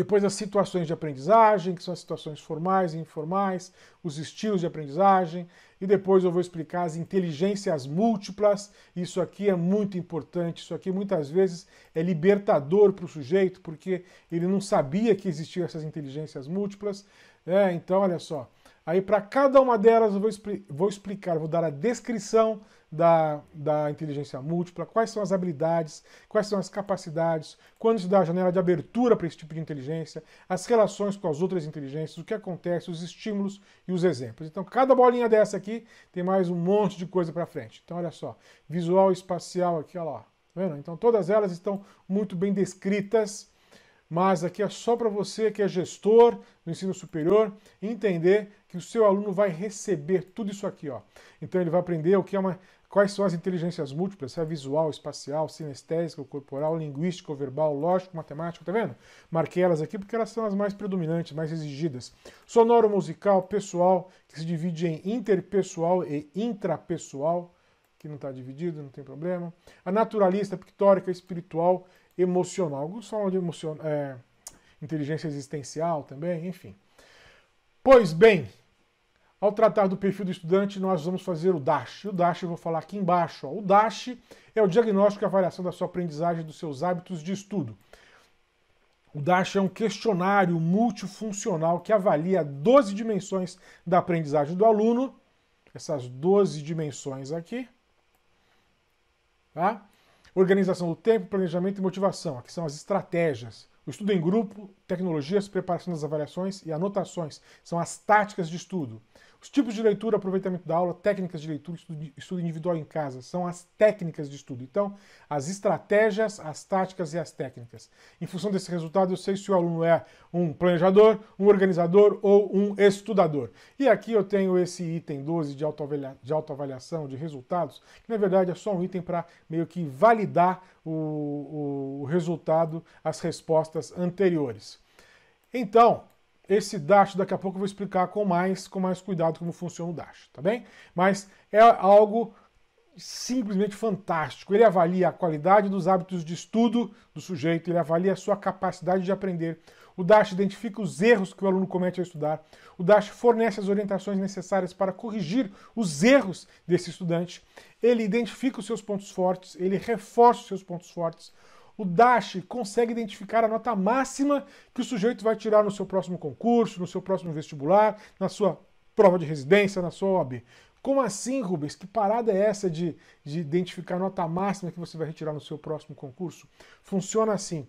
depois as situações de aprendizagem, que são as situações formais e informais, os estilos de aprendizagem, e depois eu vou explicar as inteligências múltiplas. Isso aqui é muito importante, isso aqui muitas vezes é libertador para o sujeito, porque ele não sabia que existiam essas inteligências múltiplas. É, então, olha só. Aí para cada uma delas eu vou, expli vou explicar, vou dar a descrição da, da inteligência múltipla, quais são as habilidades, quais são as capacidades, quando se dá a janela de abertura para esse tipo de inteligência, as relações com as outras inteligências, o que acontece, os estímulos e os exemplos. Então, cada bolinha dessa aqui tem mais um monte de coisa para frente. Então, olha só, visual espacial aqui, olha lá. Tá vendo? Então, todas elas estão muito bem descritas mas aqui é só para você que é gestor do ensino superior entender que o seu aluno vai receber tudo isso aqui, ó. Então ele vai aprender o que é uma Quais são as inteligências múltiplas? Se é visual, espacial, cinestésico, corporal, linguístico, verbal, lógico, matemático. tá vendo? Marquei elas aqui porque elas são as mais predominantes, mais exigidas. Sonoro, musical, pessoal, que se divide em interpessoal e intrapessoal, que não está dividido, não tem problema. A naturalista, pictórica, espiritual, emocional. Alguns falam de emocion... É, inteligência existencial também, enfim. Pois bem, ao tratar do perfil do estudante, nós vamos fazer o DASH. O DASH eu vou falar aqui embaixo. Ó. O DASH é o diagnóstico e avaliação da sua aprendizagem e dos seus hábitos de estudo. O DASH é um questionário multifuncional que avalia 12 dimensões da aprendizagem do aluno. Essas 12 dimensões aqui. Tá? Organização do tempo, planejamento e motivação. Aqui são as estratégias. O estudo em grupo, tecnologias, preparação das avaliações e anotações. São as táticas de estudo. Os tipos de leitura, aproveitamento da aula, técnicas de leitura, estudo, individual em casa, são as técnicas de estudo. Então, as estratégias, as táticas e as técnicas. Em função desse resultado, eu sei se o aluno é um planejador, um organizador ou um estudador. E aqui eu tenho esse item 12 de, autoavaliação de resultados, que na verdade é só um item para meio que validar o, o resultado, as respostas anteriores. Então, esse Dash daqui a pouco eu vou explicar com mais, com mais cuidado como funciona o Dash, tá bem? Mas é algo simplesmente fantástico. Ele avalia a qualidade dos hábitos de estudo do sujeito, ele avalia a sua capacidade de aprender. O Dash identifica os erros que o aluno comete ao estudar. O Dash fornece as orientações necessárias para corrigir os erros desse estudante. Ele identifica os seus pontos fortes, ele reforça os seus pontos fortes o DASH consegue identificar a nota máxima que o sujeito vai tirar no seu próximo concurso, no seu próximo vestibular, na sua prova de residência, na sua OAB. Como assim, Rubens? Que parada é essa de, de identificar a nota máxima que você vai retirar no seu próximo concurso? Funciona assim.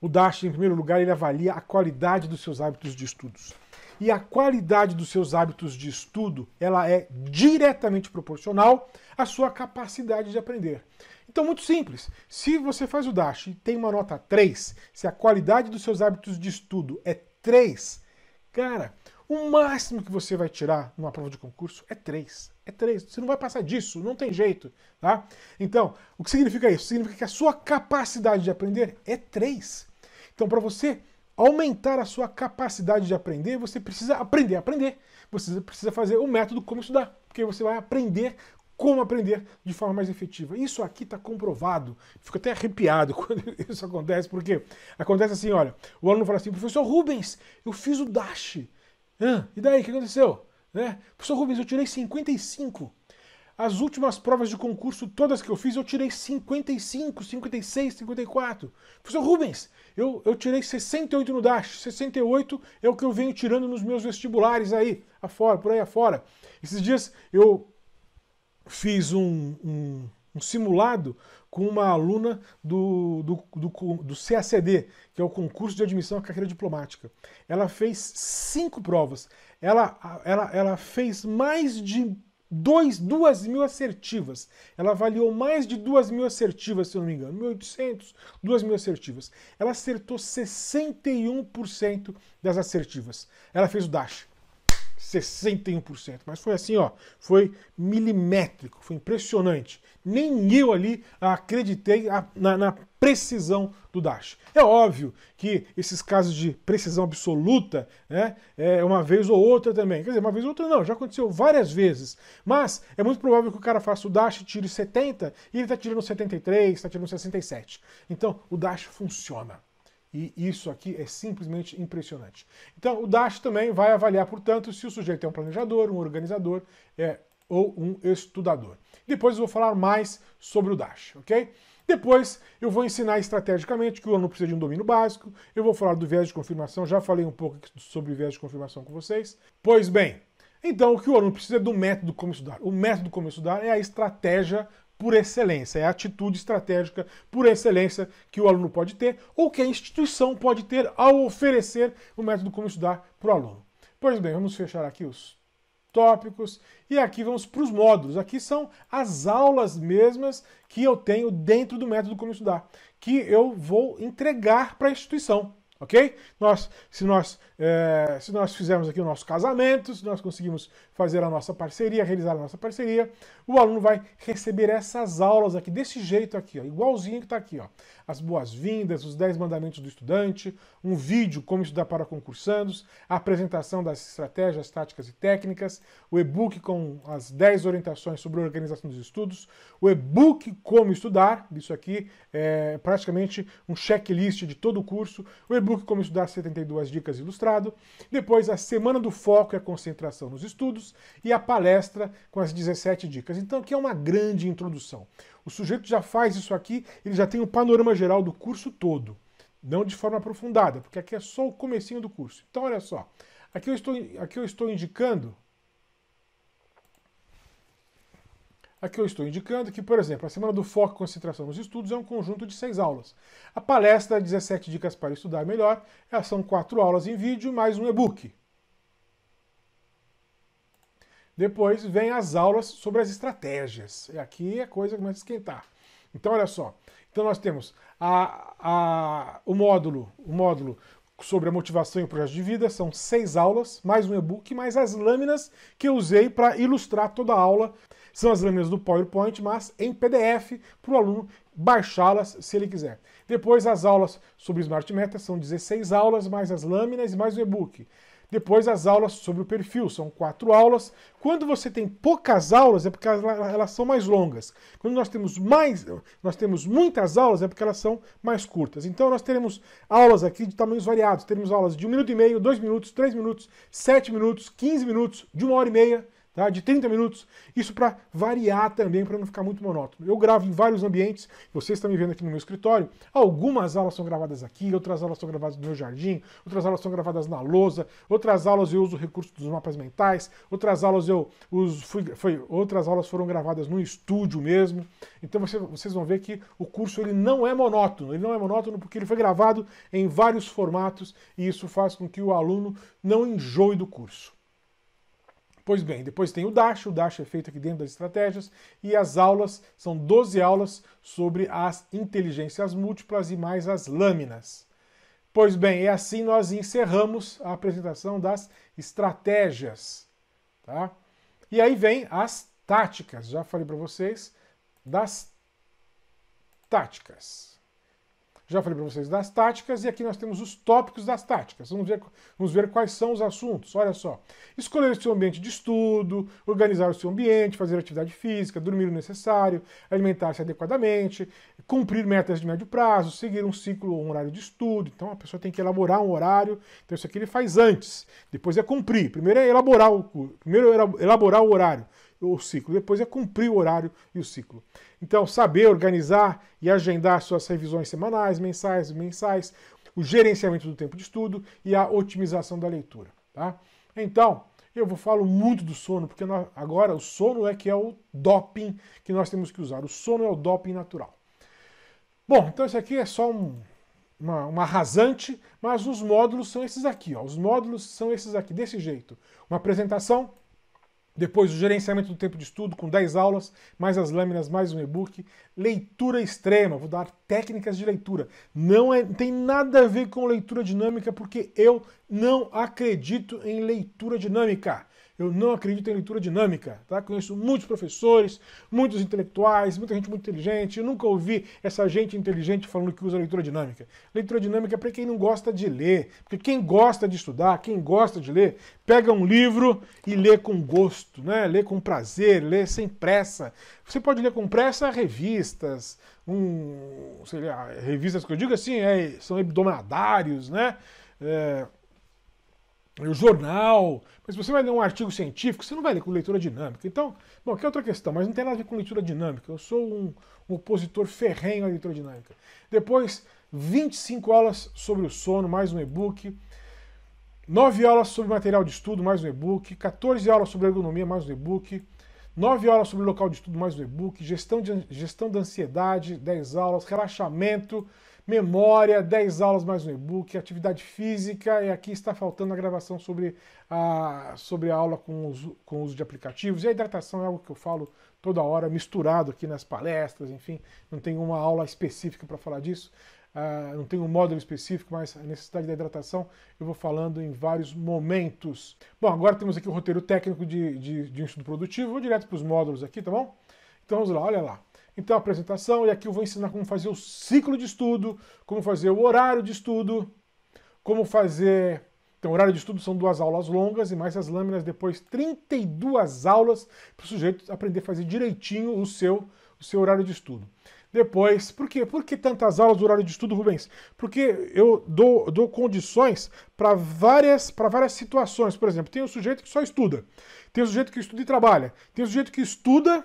O DASH, em primeiro lugar, ele avalia a qualidade dos seus hábitos de estudos. E a qualidade dos seus hábitos de estudo, ela é diretamente proporcional à sua capacidade de aprender. Então, muito simples. Se você faz o DASH e tem uma nota 3, se a qualidade dos seus hábitos de estudo é 3, cara, o máximo que você vai tirar numa prova de concurso é 3. É 3. Você não vai passar disso, não tem jeito. Tá? Então, o que significa isso? Significa que a sua capacidade de aprender é 3. Então, para você aumentar a sua capacidade de aprender, você precisa aprender a aprender. Você precisa fazer o método como estudar, porque você vai aprender como aprender de forma mais efetiva. Isso aqui está comprovado. Fico até arrepiado [laughs] quando isso acontece, porque acontece assim, olha, o aluno fala assim, professor Rubens, eu fiz o DASH. Ah, e daí, o que aconteceu? Né? Professor Rubens, eu tirei 55. As últimas provas de concurso, todas que eu fiz, eu tirei 55, 56, 54. Professor Rubens, eu, eu tirei 68 no DASH. 68 é o que eu venho tirando nos meus vestibulares aí, afora, por aí afora. Esses dias eu fiz um, um, um simulado com uma aluna do, do, do, do CACD, que é o concurso de admissão à carreira diplomática. Ela fez cinco provas. Ela, ela, ela fez mais de dois, duas mil assertivas. Ela avaliou mais de duas mil assertivas, se eu não me engano, 1.800, duas mil assertivas. Ela acertou 61% das assertivas. Ela fez o DASH. 61%. Mas foi assim, ó, foi milimétrico, foi impressionante. Nem eu ali acreditei a, na, na, precisão do Dash. É óbvio que esses casos de precisão absoluta, né, é uma vez ou outra também. Quer dizer, uma vez ou outra não, já aconteceu várias vezes. Mas é muito provável que o cara faça o Dash, tire 70 e ele está tirando 73, está tirando 67. Então o Dash funciona. E isso aqui é simplesmente impressionante. Então, o DASH também vai avaliar, portanto, se o sujeito é um planejador, um organizador é, ou um estudador. Depois eu vou falar mais sobre o DASH, ok? Depois eu vou ensinar estrategicamente que o aluno precisa de um domínio básico. Eu vou falar do viés de confirmação, já falei um pouco sobre o viés de confirmação com vocês. Pois bem, então o que o aluno precisa é do método como estudar. O método como estudar é a estratégia por excelência, é a atitude estratégica por excelência que o aluno pode ter ou que a instituição pode ter ao oferecer o método como estudar para o aluno. Pois bem, vamos fechar aqui os tópicos e aqui vamos para os módulos. Aqui são as aulas mesmas que eu tenho dentro do método como estudar, que eu vou entregar para a instituição ok? Nós, se, nós, é, se nós fizermos aqui o nosso casamento, se nós conseguimos fazer a nossa parceria, realizar a nossa parceria, o aluno vai receber essas aulas aqui, desse jeito aqui, ó, igualzinho que está aqui. Ó. As boas-vindas, os 10 mandamentos do estudante, um vídeo como estudar para concursandos, a apresentação das estratégias, táticas e técnicas, o e-book com as 10 orientações sobre a organização dos estudos, o e-book como estudar, isso aqui é praticamente um checklist de todo o curso, o e-book Como Estudar 72 Dicas Ilustrado, depois a Semana do Foco e a Concentração nos Estudos e a palestra com as 17 dicas. Então, aqui é uma grande introdução. O sujeito já faz isso aqui, ele já tem o um panorama geral do curso todo, não de forma aprofundada, porque aqui é só o comecinho do curso. Então, olha só, aqui eu estou, aqui eu estou indicando Aqui eu estou indicando que, por exemplo, a semana do foco e concentração nos estudos é um conjunto de seis aulas. A palestra 17 dicas para estudar melhor são é quatro aulas em vídeo mais um e-book. Depois vem as aulas sobre as estratégias. E aqui a coisa começa a esquentar. Então, olha só. Então nós temos a, a, o módulo, o módulo sobre a motivação e o projeto de vida. São seis aulas, mais um e-book, mais as lâminas que eu usei para ilustrar toda a aula. São as lâminas do PowerPoint, mas em PDF para o aluno baixá-las se ele quiser. Depois as aulas sobre Smart Meta são 16 aulas, mais as lâminas e mais o e-book. Depois as aulas sobre o perfil, são quatro aulas. Quando você tem poucas aulas, é porque elas são mais longas. Quando nós temos mais, nós temos muitas aulas, é porque elas são mais curtas. Então nós teremos aulas aqui de tamanhos variados. Teremos aulas de um minuto e meio, dois minutos, três minutos, sete minutos, quinze minutos, de uma hora e meia tá? de 30 minutos. Isso para variar também, para não ficar muito monótono. Eu gravo em vários ambientes, vocês estão me vendo aqui no meu escritório. Algumas aulas são gravadas aqui, outras aulas são gravadas no meu jardim, outras aulas são gravadas na lousa, outras aulas eu uso o recurso dos mapas mentais, outras aulas eu uso, fui, foi, outras aulas foram gravadas no estúdio mesmo. Então você, vocês vão ver que o curso ele não é monótono, ele não é monótono porque ele foi gravado em vários formatos e isso faz com que o aluno não enjoe do curso. Pois bem, depois tem o Dash, o Dash é feito aqui dentro das estratégias, e as aulas, são 12 aulas sobre as inteligências múltiplas e mais as lâminas. Pois bem, é assim nós encerramos a apresentação das estratégias. Tá? E aí vem as táticas, já falei para vocês das táticas. Já falei para vocês das táticas e aqui nós temos os tópicos das táticas. Vamos ver, vamos ver quais são os assuntos. Olha só. Escolher o seu ambiente de estudo, organizar o seu ambiente, fazer atividade física, dormir o necessário, alimentar-se adequadamente, cumprir metas de médio prazo, seguir um ciclo ou um horário de estudo. Então a pessoa tem que elaborar um horário. Então isso aqui ele faz antes. Depois é cumprir. Primeiro é elaborar o, primeiro é elaborar o horário o ciclo. Depois é cumprir o horário e o ciclo. Então, saber organizar e agendar suas revisões semanais, mensais, mensais, o gerenciamento do tempo de estudo e a otimização da leitura. Tá? Então, eu vou falo muito do sono, porque nós, agora o sono é que é o doping que nós temos que usar. O sono é o doping natural. Bom, então isso aqui é só um, uma, uma rasante, mas os módulos são esses aqui. Ó. Os módulos são esses aqui, desse jeito. Uma apresentação, depois, o gerenciamento do tempo de estudo, com 10 aulas, mais as lâminas, mais um e-book. Leitura extrema, vou dar técnicas de leitura. Não é, tem nada a ver com leitura dinâmica, porque eu não acredito em leitura dinâmica. Eu não acredito em leitura dinâmica. Tá? Conheço muitos professores, muitos intelectuais, muita gente muito inteligente. Eu nunca ouvi essa gente inteligente falando que usa leitura dinâmica. Leitura dinâmica é para quem não gosta de ler. Porque quem gosta de estudar, quem gosta de ler, pega um livro e lê com gosto, né? lê com prazer, lê sem pressa. Você pode ler com pressa revistas, um, sei lá, revistas que eu digo assim, é, são hebdomadários, né? É, o jornal. Mas você vai ler um artigo científico, você não vai ler com leitura dinâmica. Então, bom, que é outra questão, mas não tem nada a ver com leitura dinâmica. Eu sou um, um opositor ferrenho à leitura dinâmica. Depois, 25 aulas sobre o sono, mais um e-book. 9 aulas sobre material de estudo, mais um e-book. 14 aulas sobre ergonomia, mais um e-book. 9 aulas sobre local de estudo, mais um e-book. Gestão, gestão da ansiedade, 10 aulas. Relaxamento, memória, 10 aulas mais um e-book, atividade física, e aqui está faltando a gravação sobre a, sobre a aula com, uso com uso de aplicativos. E a hidratação é algo que eu falo toda hora, misturado aqui nas palestras, enfim, não tem uma aula específica para falar disso. Uh, não tem um módulo específico, mas a necessidade da hidratação eu vou falando em vários momentos. Bom, agora temos aqui o roteiro técnico de, de, de um estudo produtivo. Vou direto para os módulos aqui, tá bom? Então vamos lá, olha lá. Então, a apresentação, e aqui eu vou ensinar como fazer o ciclo de estudo, como fazer o horário de estudo, como fazer... Então, o horário de estudo são duas aulas longas e mais as lâminas, depois 32 aulas para o sujeito aprender a fazer direitinho o seu, o seu horário de estudo. Depois, por quê? Por que tantas aulas do horário de estudo, Rubens? Porque eu dou, dou condições para várias, várias situações. Por exemplo, tem o sujeito que só estuda, tem o sujeito que estuda e trabalha, tem o sujeito que estuda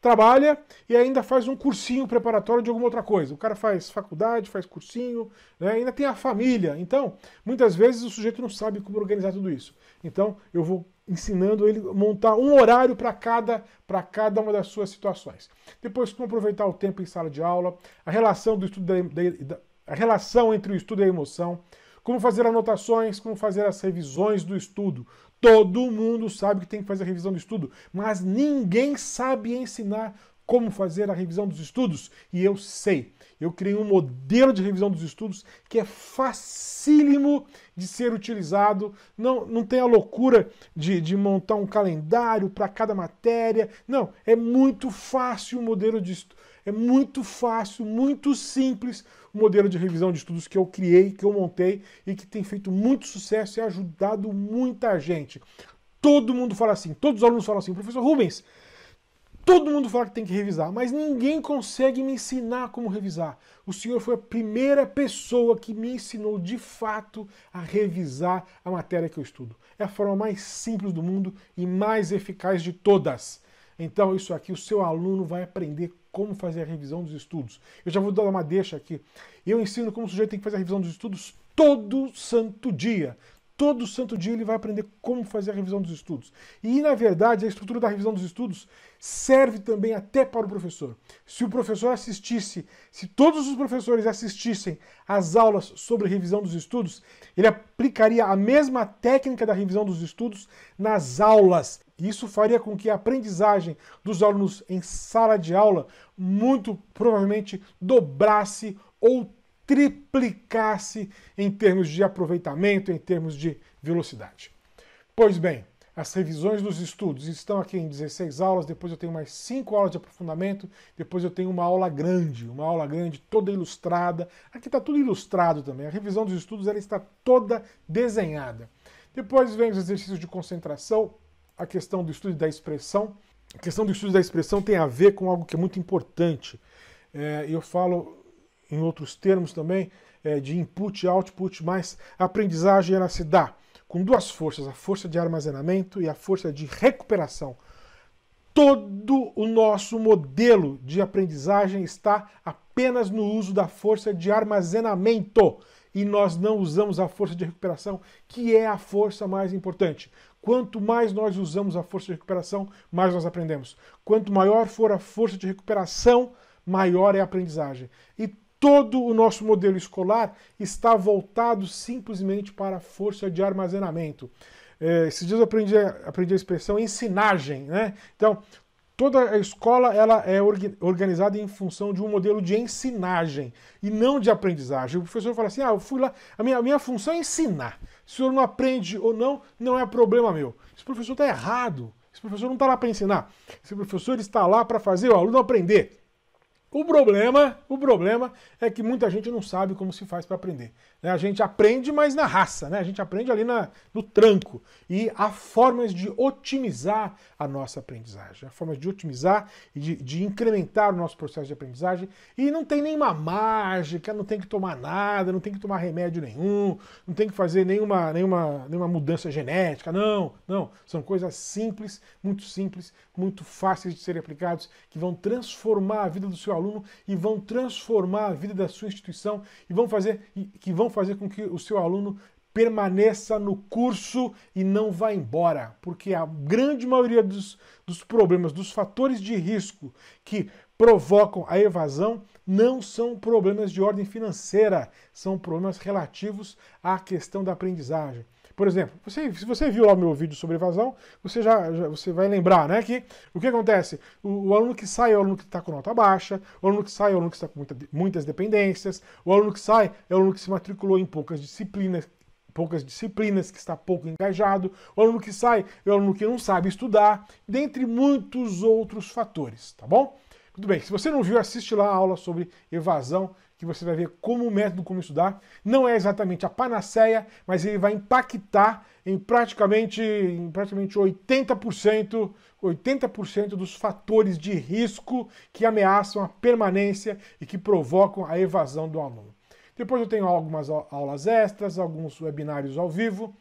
trabalha e ainda faz um cursinho preparatório de alguma outra coisa. O cara faz faculdade, faz cursinho, né? ainda tem a família. Então, muitas vezes o sujeito não sabe como organizar tudo isso. Então, eu vou ensinando ele a montar um horário para cada para cada uma das suas situações. Depois, como aproveitar o tempo em sala de aula, a relação do estudo da, da a relação entre o estudo e a emoção, como fazer anotações, como fazer as revisões do estudo, Todo mundo sabe que tem que fazer a revisão do estudo, mas ninguém sabe ensinar como fazer a revisão dos estudos. E eu sei. Eu criei um modelo de revisão dos estudos que é facílimo de ser utilizado. Não, não tem a loucura de, de montar um calendário para cada matéria. Não, é muito fácil o modelo de estudo. É muito fácil, muito simples o modelo de revisão de estudos que eu criei, que eu montei e que tem feito muito sucesso e ajudado muita gente. Todo mundo fala assim, todos os alunos falam assim, professor Rubens, todo mundo fala que tem que revisar, mas ninguém consegue me ensinar como revisar. O senhor foi a primeira pessoa que me ensinou de fato a revisar a matéria que eu estudo. É a forma mais simples do mundo e mais eficaz de todas. Então, isso aqui, o seu aluno vai aprender como fazer a revisão dos estudos. Eu já vou dar uma deixa aqui. Eu ensino como o sujeito tem que fazer a revisão dos estudos todo santo dia. Todo santo dia ele vai aprender como fazer a revisão dos estudos. E, na verdade, a estrutura da revisão dos estudos serve também até para o professor. Se o professor assistisse, se todos os professores assistissem às aulas sobre revisão dos estudos, ele aplicaria a mesma técnica da revisão dos estudos nas aulas. Isso faria com que a aprendizagem dos alunos em sala de aula muito provavelmente dobrasse ou triplicasse em termos de aproveitamento, em termos de velocidade. Pois bem, as revisões dos estudos estão aqui em 16 aulas, depois eu tenho mais 5 aulas de aprofundamento, depois eu tenho uma aula grande, uma aula grande toda ilustrada. Aqui está tudo ilustrado também, a revisão dos estudos ela está toda desenhada. Depois vem os exercícios de concentração, a questão do estudo da expressão. A questão do estudo da expressão tem a ver com algo que é muito importante. É, eu falo em outros termos também é, de input e output, mas a aprendizagem ela se dá com duas forças, a força de armazenamento e a força de recuperação. Todo o nosso modelo de aprendizagem está apenas no uso da força de armazenamento e nós não usamos a força de recuperação, que é a força mais importante. Quanto mais nós usamos a força de recuperação, mais nós aprendemos. Quanto maior for a força de recuperação, maior é a aprendizagem. E todo o nosso modelo escolar está voltado simplesmente para a força de armazenamento. Eh, esses dias eu aprendi, aprendi a expressão ensinagem, né? Então, Toda a escola ela é organizada em função de um modelo de ensinagem e não de aprendizagem. O professor fala assim: ah, eu fui lá, a minha, a minha função é ensinar. Se o senhor não aprende ou não, não é problema meu. Esse professor está errado. Esse professor não está lá para ensinar. Esse professor está lá para fazer o aluno aprender. O problema, o problema é que muita gente não sabe como se faz para aprender. Né? A gente aprende, mas na raça, né? A gente aprende ali na, no tranco. E há formas de otimizar a nossa aprendizagem, há formas de otimizar e de, de incrementar o nosso processo de aprendizagem. E não tem nenhuma mágica, não tem que tomar nada, não tem que tomar remédio nenhum, não tem que fazer nenhuma, nenhuma, nenhuma mudança genética, não, não. São coisas simples, muito simples, muito fáceis de serem aplicados, que vão transformar a vida do seu aluno e vão transformar a vida da sua instituição e vão fazer que vão fazer com que o seu aluno permaneça no curso e não vá embora, porque a grande maioria dos, dos problemas, dos fatores de risco que provocam a evasão não são problemas de ordem financeira, são problemas relativos à questão da aprendizagem. Por exemplo, você, se você viu lá o meu vídeo sobre evasão, você já, já você vai lembrar né, que o que acontece? O, o aluno que sai é o aluno que está com nota baixa, o aluno que sai é o aluno que está com muita, muitas dependências, o aluno que sai é o aluno que se matriculou em poucas disciplinas, poucas disciplinas, que está pouco engajado, o aluno que sai é o aluno que não sabe estudar, dentre muitos outros fatores, tá bom? Tudo bem, se você não viu, assiste lá a aula sobre evasão que você vai ver como o método Como Estudar não é exatamente a panaceia, mas ele vai impactar em praticamente, em praticamente 80%, 80% dos fatores de risco que ameaçam a permanência e que provocam a evasão do aluno. Depois eu tenho algumas aulas extras, alguns webinários ao vivo,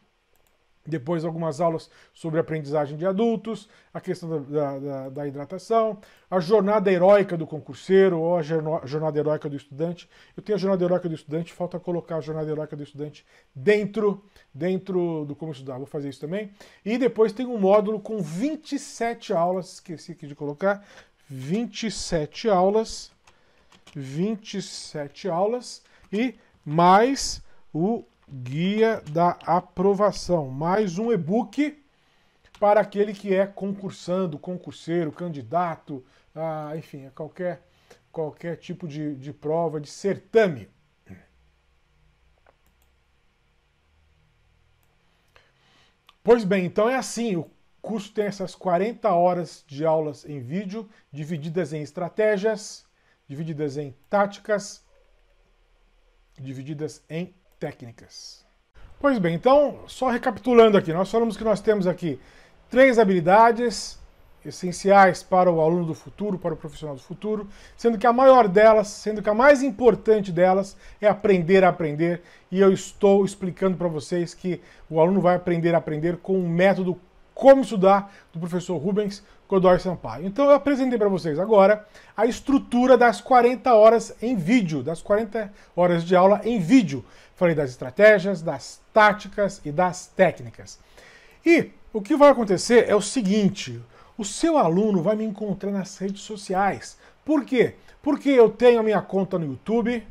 depois, algumas aulas sobre aprendizagem de adultos, a questão da, da, da, hidratação, a jornada heróica do concurseiro ou a jornada heróica do estudante. Eu tenho a jornada heróica do estudante, falta colocar a jornada heróica do estudante dentro, dentro do Como Estudar. Vou fazer isso também. E depois tem um módulo com 27 aulas, esqueci aqui de colocar, 27 aulas, 27 aulas e mais o Guia da Aprovação. Mais um e-book para aquele que é concursando, concurseiro, candidato, a, enfim, a qualquer, qualquer tipo de, de prova, de certame. Pois bem, então é assim: o curso tem essas 40 horas de aulas em vídeo, divididas em estratégias, divididas em táticas, divididas em técnicas. Pois bem, então, só recapitulando aqui, nós falamos que nós temos aqui três habilidades essenciais para o aluno do futuro, para o profissional do futuro, sendo que a maior delas, sendo que a mais importante delas é aprender a aprender, e eu estou explicando para vocês que o aluno vai aprender a aprender com um método como Estudar, do professor Rubens Godoy Sampaio. Então eu apresentei para vocês agora a estrutura das 40 horas em vídeo, das 40 horas de aula em vídeo. Falei das estratégias, das táticas e das técnicas. E o que vai acontecer é o seguinte: o seu aluno vai me encontrar nas redes sociais. Por quê? Porque eu tenho a minha conta no YouTube,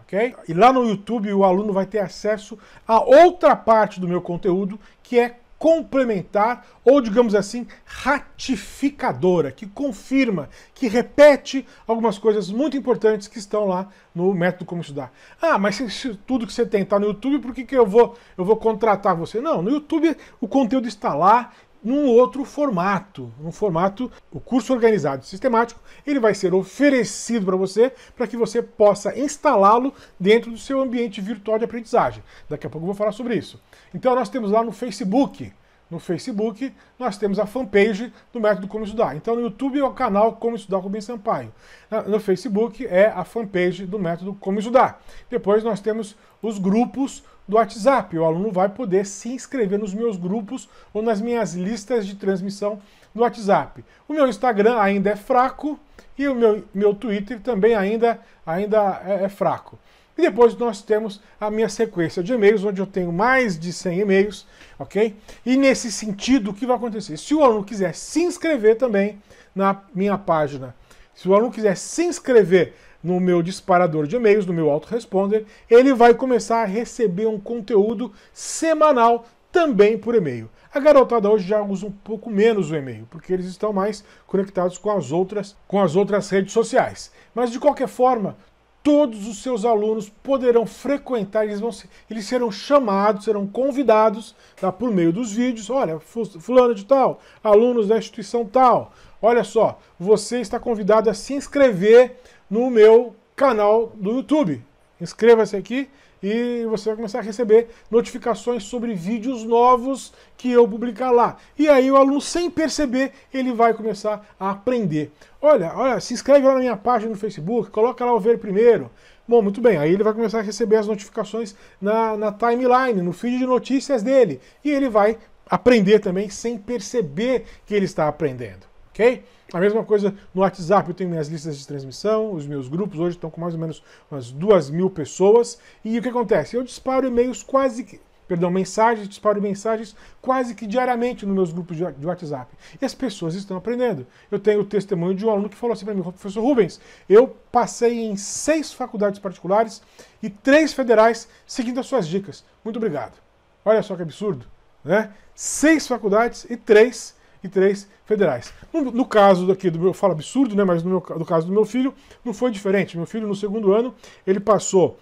ok? E lá no YouTube o aluno vai ter acesso a outra parte do meu conteúdo, que é complementar ou, digamos assim, ratificadora, que confirma, que repete algumas coisas muito importantes que estão lá no método como estudar. Ah, mas se tudo que você tem está no YouTube, por que, que eu, vou, eu vou contratar você? Não, no YouTube o conteúdo está lá num outro formato, num formato, o curso organizado e sistemático, ele vai ser oferecido para você para que você possa instalá-lo dentro do seu ambiente virtual de aprendizagem. Daqui a pouco eu vou falar sobre isso. Então nós temos lá no Facebook, no Facebook, nós temos a fanpage do Método Como Estudar. Então no YouTube é o canal Como Estudar com Ben Sampaio. No Facebook é a fanpage do Método Como Estudar. Depois nós temos os grupos do WhatsApp. O aluno vai poder se inscrever nos meus grupos ou nas minhas listas de transmissão do WhatsApp. O meu Instagram ainda é fraco e o meu, meu Twitter também ainda, ainda é, é fraco. E depois nós temos a minha sequência de e-mails, onde eu tenho mais de 100 e-mails, ok? E nesse sentido, o que vai acontecer? Se o aluno quiser se inscrever também na minha página, se o aluno quiser se inscrever no meu disparador de e-mails, no meu autoresponder, ele vai começar a receber um conteúdo semanal também por e-mail. A garotada hoje já usa um pouco menos o e-mail, porque eles estão mais conectados com as outras, com as outras redes sociais. Mas de qualquer forma, todos os seus alunos poderão frequentar, eles, vão ser, eles serão chamados, serão convidados tá, por meio dos vídeos. Olha, fulano de tal, alunos da instituição tal. Olha só, você está convidado a se inscrever no meu canal do YouTube. Inscreva-se aqui e você vai começar a receber notificações sobre vídeos novos que eu publicar lá. E aí o aluno, sem perceber, ele vai começar a aprender. Olha, olha, se inscreve lá na minha página no Facebook, coloca lá o ver primeiro. Bom, muito bem, aí ele vai começar a receber as notificações na, na timeline, no feed de notícias dele. E ele vai aprender também sem perceber que ele está aprendendo. A mesma coisa no WhatsApp, eu tenho minhas listas de transmissão, os meus grupos hoje estão com mais ou menos umas duas mil pessoas. E o que acontece? Eu disparo e-mails quase que. Perdão, mensagens, disparo mensagens quase que diariamente nos meus grupos de WhatsApp. E as pessoas estão aprendendo. Eu tenho o testemunho de um aluno que falou assim para mim, professor Rubens, eu passei em seis faculdades particulares e três federais seguindo as suas dicas. Muito obrigado. Olha só que absurdo, né? Seis faculdades e três e três federais. No, no, caso daqui do meu, eu falo absurdo, né, mas no, meu, no caso do meu filho, não foi diferente. Meu filho, no segundo ano, ele passou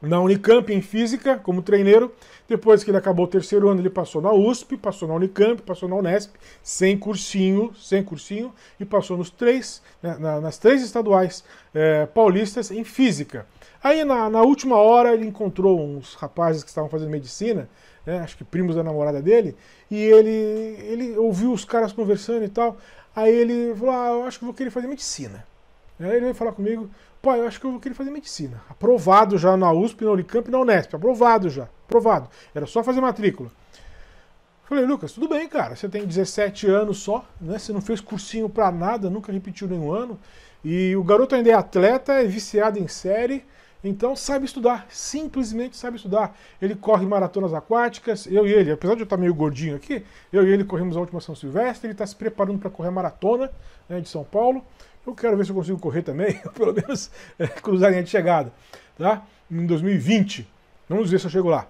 na Unicamp em Física, como treineiro. Depois que ele acabou o terceiro ano, ele passou na USP, passou na Unicamp, passou na Unesp, sem cursinho, sem cursinho, e passou nos três, né, na, nas três estaduais eh, paulistas em Física. Aí, na, na última hora, ele encontrou uns rapazes que estavam fazendo medicina, né, acho que primos da namorada dele, e ele, ele ouviu os caras conversando e tal. Aí ele falou: Ah, eu acho que vou querer fazer medicina. Aí ele veio falar comigo: pô, eu acho que eu vou querer fazer medicina. Aprovado já na USP, na Unicamp e na Unesp. Aprovado já, aprovado. Era só fazer matrícula. Falei, Lucas, tudo bem, cara. Você tem 17 anos só, né? Você não fez cursinho pra nada, nunca repetiu nenhum ano. E o garoto ainda é atleta, é viciado em série então sabe estudar, simplesmente sabe estudar. Ele corre maratonas aquáticas, eu e ele, apesar de eu estar tá meio gordinho aqui, eu e ele corremos a última São Silvestre, ele está se preparando para correr a maratona né, de São Paulo. Eu quero ver se eu consigo correr também, [laughs] pelo menos é, cruzar a linha de chegada, tá? Em 2020. Vamos ver se eu chego lá.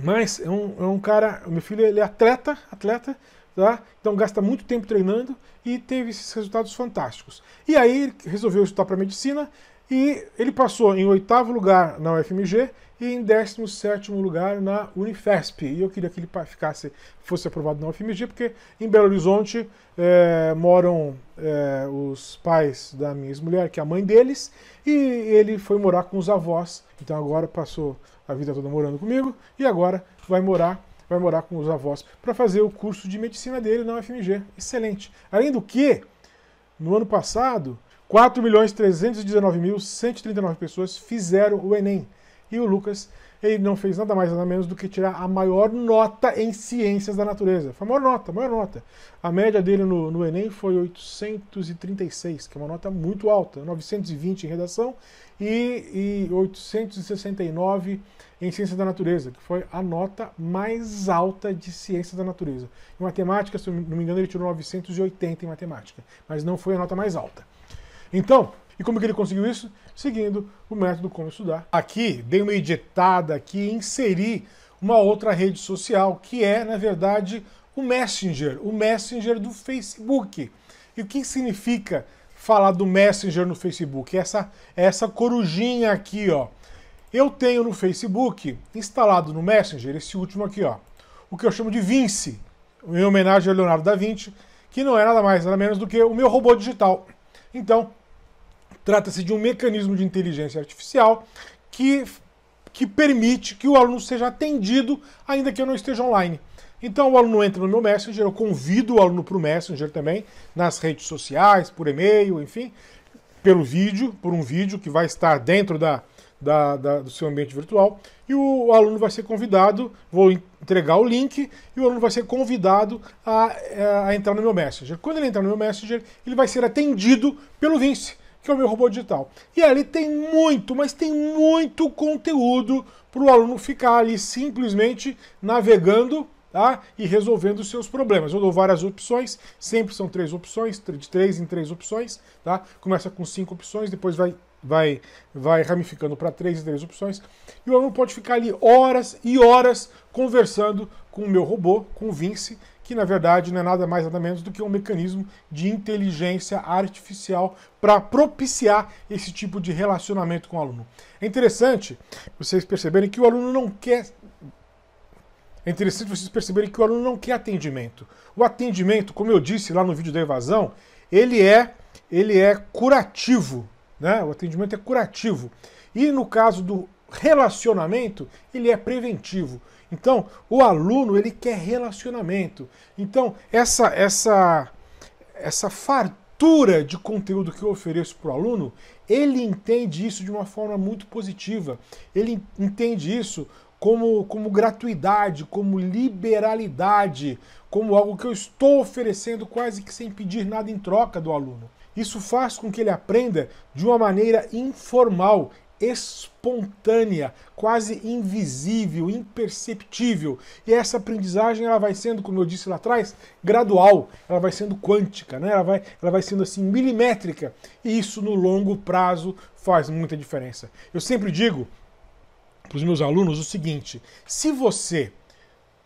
Mas é um, é um cara, meu filho ele é atleta, atleta, Tá? Então gasta muito tempo treinando e teve esses resultados fantásticos. E aí resolveu estudar para medicina e ele passou em oitavo lugar na UFMG e em 17 lugar na Unifesp. E eu queria que ele ficasse, fosse aprovado na UFMG, porque em Belo Horizonte é, moram é, os pais da minha ex-mulher, que é a mãe deles, e ele foi morar com os avós. Então agora passou a vida toda morando comigo e agora vai morar vai morar com os avós para fazer o curso de medicina dele na UFMG. Excelente. Além do que, no ano passado, 4.319.139 pessoas fizeram o Enem. E o Lucas, ele não fez nada mais nada menos do que tirar a maior nota em ciências da natureza. Foi a maior nota, a maior nota. A média dele no, no Enem foi 836, que é uma nota muito alta, 920 em redação e, e 869 em ciências da natureza, que foi a nota mais alta de ciências da natureza. Em matemática, se não me engano, ele tirou 980 em matemática, mas não foi a nota mais alta. Então, e como que ele conseguiu isso? Seguindo o método como estudar. Aqui, dei uma editada aqui, inseri uma outra rede social, que é, na verdade, o Messenger, o Messenger do Facebook. E o que significa falar do Messenger no Facebook? Essa, essa corujinha aqui, ó. Eu tenho no Facebook, instalado no Messenger, esse último aqui, ó, o que eu chamo de Vince, em homenagem a Leonardo da Vinci, que não é nada mais, nada menos do que o meu robô digital. Então, Trata-se de um mecanismo de inteligência artificial que, que permite que o aluno seja atendido, ainda que eu não esteja online. Então o aluno entra no meu Messenger, eu convido o aluno para o Messenger também, nas redes sociais, por e-mail, enfim, pelo vídeo, por um vídeo que vai estar dentro da, da, da, do seu ambiente virtual. E o, aluno vai ser convidado, vou entregar o link, e o aluno vai ser convidado a, é, a entrar no meu Messenger. Quando ele entrar no meu Messenger, ele vai ser atendido pelo Vince que é o meu robô digital. E ali tem muito, mas tem muito conteúdo para o aluno ficar ali simplesmente navegando tá? e resolvendo os seus problemas. Eu dou várias opções, sempre são três opções, de três em três opções. Tá? Começa com cinco opções, depois vai vai vai ramificando para três e três opções e o aluno pode ficar ali horas e horas conversando com o meu robô, com o Vince, que na verdade não é nada mais nada menos do que um mecanismo de inteligência artificial para propiciar esse tipo de relacionamento com o aluno. É interessante vocês perceberem que o aluno não quer é interessante vocês perceberem que o aluno não quer atendimento. O atendimento, como eu disse lá no vídeo da evasão, ele é ele é curativo, né? O atendimento é curativo. E no caso do relacionamento, ele é preventivo. Então, o aluno ele quer relacionamento. Então, essa essa essa fartura de conteúdo que eu ofereço para o aluno, ele entende isso de uma forma muito positiva. Ele entende isso como, como gratuidade, como liberalidade, como algo que eu estou oferecendo quase que sem pedir nada em troca do aluno. Isso faz com que ele aprenda de uma maneira informal, espontânea, quase invisível, imperceptível. E essa aprendizagem ela vai sendo, como eu disse lá atrás, gradual, ela vai sendo quântica, né? ela, vai, ela vai sendo assim milimétrica. E isso no longo prazo faz muita diferença. Eu sempre digo para os meus alunos o seguinte: se você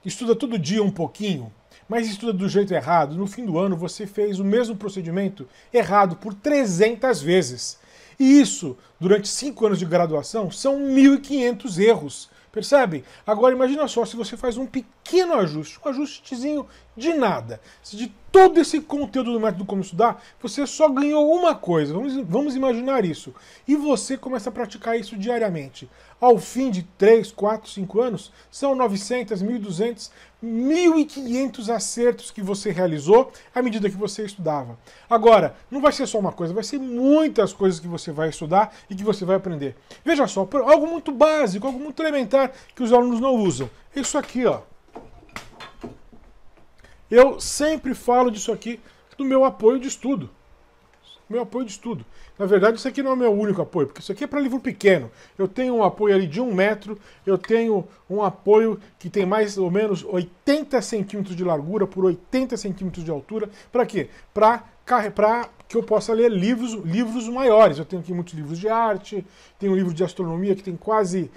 estuda todo dia um pouquinho, mas estuda do jeito errado, no fim do ano você fez o mesmo procedimento errado por 300 vezes. E isso, durante cinco anos de graduação, são 1.500 erros. Percebe? Agora imagina só se você faz um pequeno pequeno ajuste, um ajustezinho de nada. de todo esse conteúdo do método Como Estudar, você só ganhou uma coisa, vamos, vamos imaginar isso, e você começa a praticar isso diariamente. Ao fim de 3, 4, 5 anos, são 900, 1.200, 1.500 acertos que você realizou à medida que você estudava. Agora, não vai ser só uma coisa, vai ser muitas coisas que você vai estudar e que você vai aprender. Veja só, algo muito básico, algo muito elementar que os alunos não usam. Isso aqui, ó. Eu sempre falo disso aqui do meu apoio de estudo. Meu apoio de estudo. Na verdade, isso aqui não é meu único apoio, porque isso aqui é para livro pequeno. Eu tenho um apoio ali de um metro, eu tenho um apoio que tem mais ou menos 80 centímetros de largura por 80 centímetros de altura. Para quê? Para que eu possa ler livros, livros maiores. Eu tenho aqui muitos livros de arte, tenho um livro de astronomia que tem quase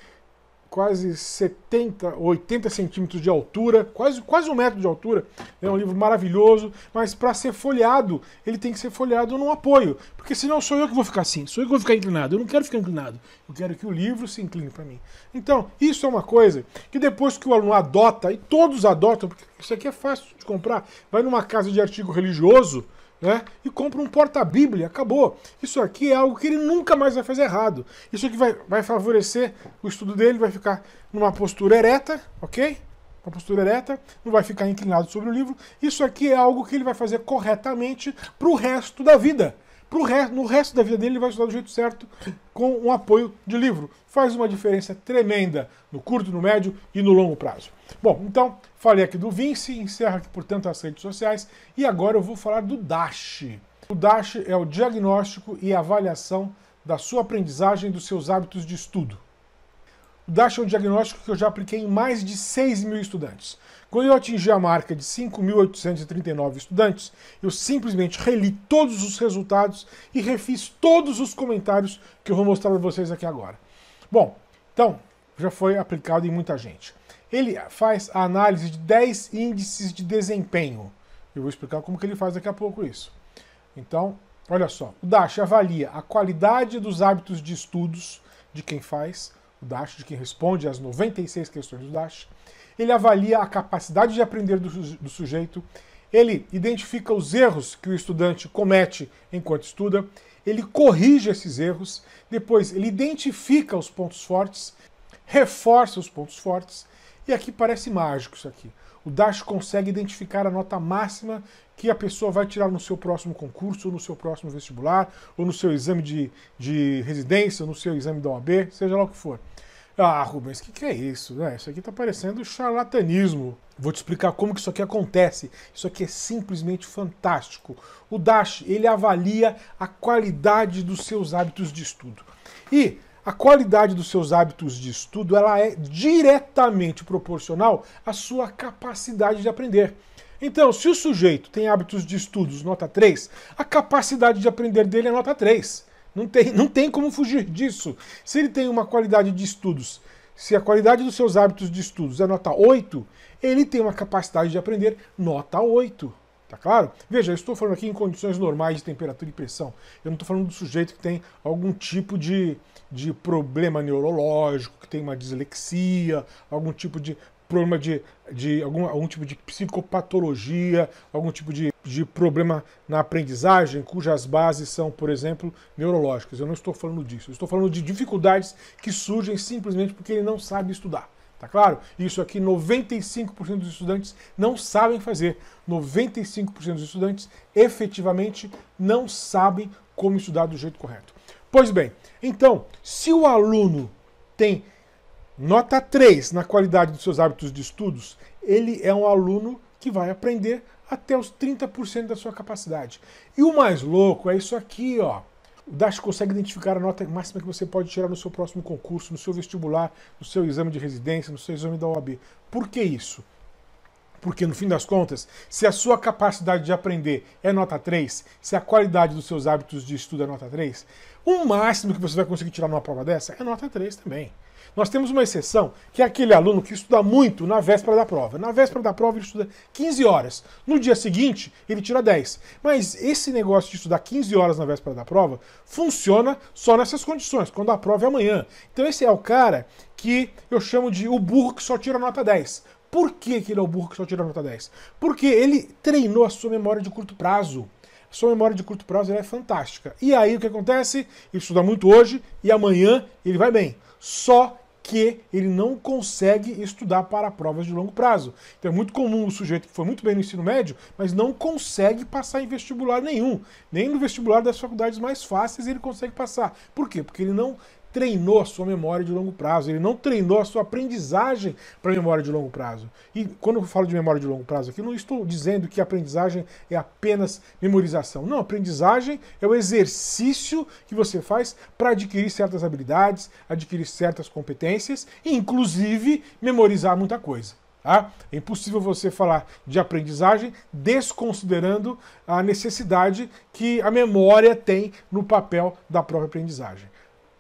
quase 70, 80 centímetros de altura, quase, quase um metro de altura. É um livro maravilhoso, mas para ser folheado, ele tem que ser folheado num apoio, porque senão sou eu que vou ficar assim, sou eu que vou ficar inclinado. Eu não quero ficar inclinado, eu quero que o livro se incline para mim. Então, isso é uma coisa que depois que o aluno adota, e todos adotam, porque isso aqui é fácil de comprar, vai numa casa de artigo religioso né? E compra um porta-bíblia, acabou. Isso aqui é algo que ele nunca mais vai fazer errado. Isso aqui vai, vai favorecer o estudo dele, vai ficar numa postura ereta, ok? Uma postura ereta, não vai ficar inclinado sobre o livro. Isso aqui é algo que ele vai fazer corretamente para o resto da vida pro no resto da vida dele ele vai estudar do jeito certo com um apoio de livro. Faz uma diferença tremenda no curto, no médio e no longo prazo. Bom, então falei aqui do Vince encerro aqui portanto as redes sociais e agora eu vou falar do Dash. O Dash é o diagnóstico e avaliação da sua aprendizagem e dos seus hábitos de estudo. O DASH é um diagnóstico que eu já apliquei em mais de 6 mil estudantes. Quando eu atingi a marca de 5.839 estudantes, eu simplesmente reli todos os resultados e refiz todos os comentários que eu vou mostrar para vocês aqui agora. Bom, então, já foi aplicado em muita gente. Ele faz a análise de 10 índices de desempenho. Eu vou explicar como que ele faz daqui a pouco isso. Então, olha só. O DASH avalia a qualidade dos hábitos de estudos de quem faz, o DASH, de quem responde às 96 questões do DASH, ele avalia a capacidade de aprender do, do sujeito, ele identifica os erros que o estudante comete enquanto estuda, ele corrige esses erros, depois ele identifica os pontos fortes, reforça os pontos fortes, e aqui parece mágico isso aqui. O Dash consegue identificar a nota máxima que a pessoa vai tirar no seu próximo concurso, ou no seu próximo vestibular, ou no seu exame de, de residência, ou no seu exame da OAB, seja lá o que for. Ah, Rubens, o que, que é isso? Né? Isso aqui tá parecendo charlatanismo. Vou te explicar como que isso aqui acontece. Isso aqui é simplesmente fantástico. O Dash, ele avalia a qualidade dos seus hábitos de estudo. E a qualidade dos seus hábitos de estudo, ela é diretamente proporcional à sua capacidade de aprender. Então, se o sujeito tem hábitos de estudos nota 3, a capacidade de aprender dele é nota 3. Não tem, não tem como fugir disso. Se ele tem uma qualidade de estudos, se a qualidade dos seus hábitos de estudos é nota 8, ele tem uma capacidade de aprender nota 8. Tá claro? Veja, eu estou falando aqui em condições normais de temperatura e pressão. Eu não estou falando do sujeito que tem algum tipo de, de problema neurológico, que tem uma dislexia, algum tipo de problema de, de algum, algum tipo de psicopatologia, algum tipo de de problema na aprendizagem, cujas bases são, por exemplo, neurológicas. Eu não estou falando disso. Eu estou falando de dificuldades que surgem simplesmente porque ele não sabe estudar. Tá claro? Isso aqui 95% dos estudantes não sabem fazer. 95% dos estudantes efetivamente não sabem como estudar do jeito correto. Pois bem, então, se o aluno tem nota 3 na qualidade dos seus hábitos de estudos, ele é um aluno que vai aprender até os 30% da sua capacidade. E o mais louco é isso aqui, ó. O DASH consegue identificar a nota máxima que você pode tirar no seu próximo concurso, no seu vestibular, no seu exame de residência, no seu exame da OAB. Por que isso? Porque no fim das contas, se a sua capacidade de aprender é nota 3, se a qualidade dos seus hábitos de estudo é nota 3, o máximo que você vai conseguir tirar numa prova dessa é nota 3 também. Nós temos uma exceção, que é aquele aluno que estuda muito na véspera da prova. Na véspera da prova ele estuda 15 horas. No dia seguinte, ele tira 10. Mas esse negócio de estudar 15 horas na véspera da prova funciona só nessas condições, quando a prova é amanhã. Então esse é o cara que eu chamo de o burro que só tira nota 10. Por que, que ele é o burro que só tira nota 10? Porque ele treinou a sua memória de curto prazo sua memória de curto prazo é fantástica. E aí o que acontece? Ele estuda muito hoje e amanhã ele vai bem. Só que ele não consegue estudar para provas de longo prazo. Então é muito comum o sujeito que foi muito bem no ensino médio, mas não consegue passar em vestibular nenhum. Nem no vestibular das faculdades mais fáceis ele consegue passar. Por quê? Porque ele não treinou a sua memória de longo prazo, ele não treinou a sua aprendizagem para memória de longo prazo. E quando eu falo de memória de longo prazo aqui, não estou dizendo que aprendizagem é apenas memorização. Não, aprendizagem é o exercício que você faz para adquirir certas habilidades, adquirir certas competências e, inclusive, memorizar muita coisa. Tá? É impossível você falar de aprendizagem desconsiderando a necessidade que a memória tem no papel da própria aprendizagem.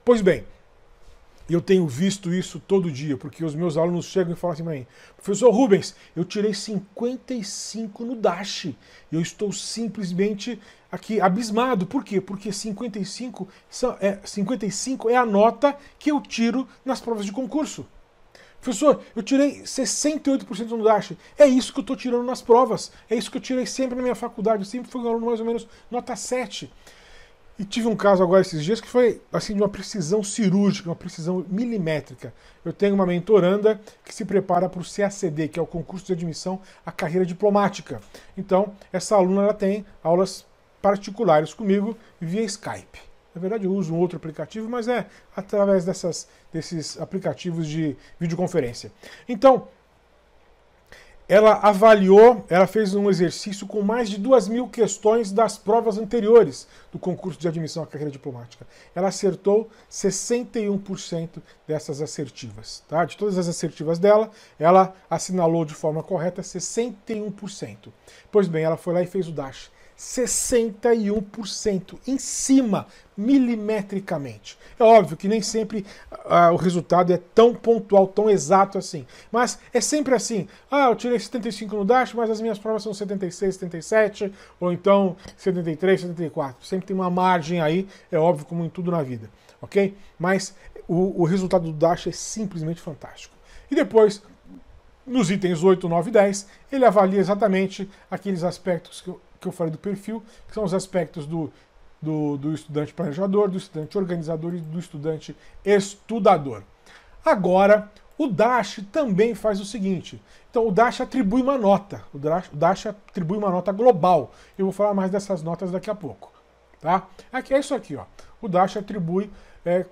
Pois bem, eu tenho visto isso todo dia, porque os meus alunos chegam e falam assim Professor Rubens, eu tirei 55 no DASH. Eu estou simplesmente aqui abismado. Por quê? Porque 55, são, é, 55 é a nota que eu tiro nas provas de concurso. Professor, eu tirei 68% no DASH. É isso que eu estou tirando nas provas. É isso que eu tirei sempre na minha faculdade. Eu sempre fui um aluno mais ou menos nota 7. E tive um caso agora esses dias que foi assim de uma precisão cirúrgica, uma precisão milimétrica. Eu tenho uma mentoranda que se prepara para o CACD, que é o concurso de admissão à carreira diplomática. Então, essa aluna ela tem aulas particulares comigo via Skype. Na verdade, eu uso um outro aplicativo, mas é através dessas, desses aplicativos de videoconferência. Então, ela avaliou, ela fez um exercício com mais de duas mil questões das provas anteriores do concurso de admissão à carreira diplomática. Ela acertou 61% dessas assertivas. Tá? De todas as assertivas dela, ela assinalou de forma correta 61%. Pois bem, ela foi lá e fez o DASH. 61% em cima, milimetricamente. É óbvio que nem sempre ah, o resultado é tão pontual, tão exato assim. Mas é sempre assim. Ah, eu tirei 75 no Dash, mas as minhas provas são 76, 77, ou então 73, 74. Sempre tem uma margem aí, é óbvio, como em tudo na vida. Ok? Mas o, o resultado do Dash é simplesmente fantástico. E depois, nos itens 8, 9 e 10, ele avalia exatamente aqueles aspectos que eu que eu falei do perfil, que são os aspectos do, do, do estudante planejador, do estudante organizador e do estudante estudador. Agora, o Dash também faz o seguinte. Então, o Dash atribui uma nota. O Dash, o Dash atribui uma nota global. Eu vou falar mais dessas notas daqui a pouco. Tá? Aqui, é isso aqui. Ó. O Dash atribui é,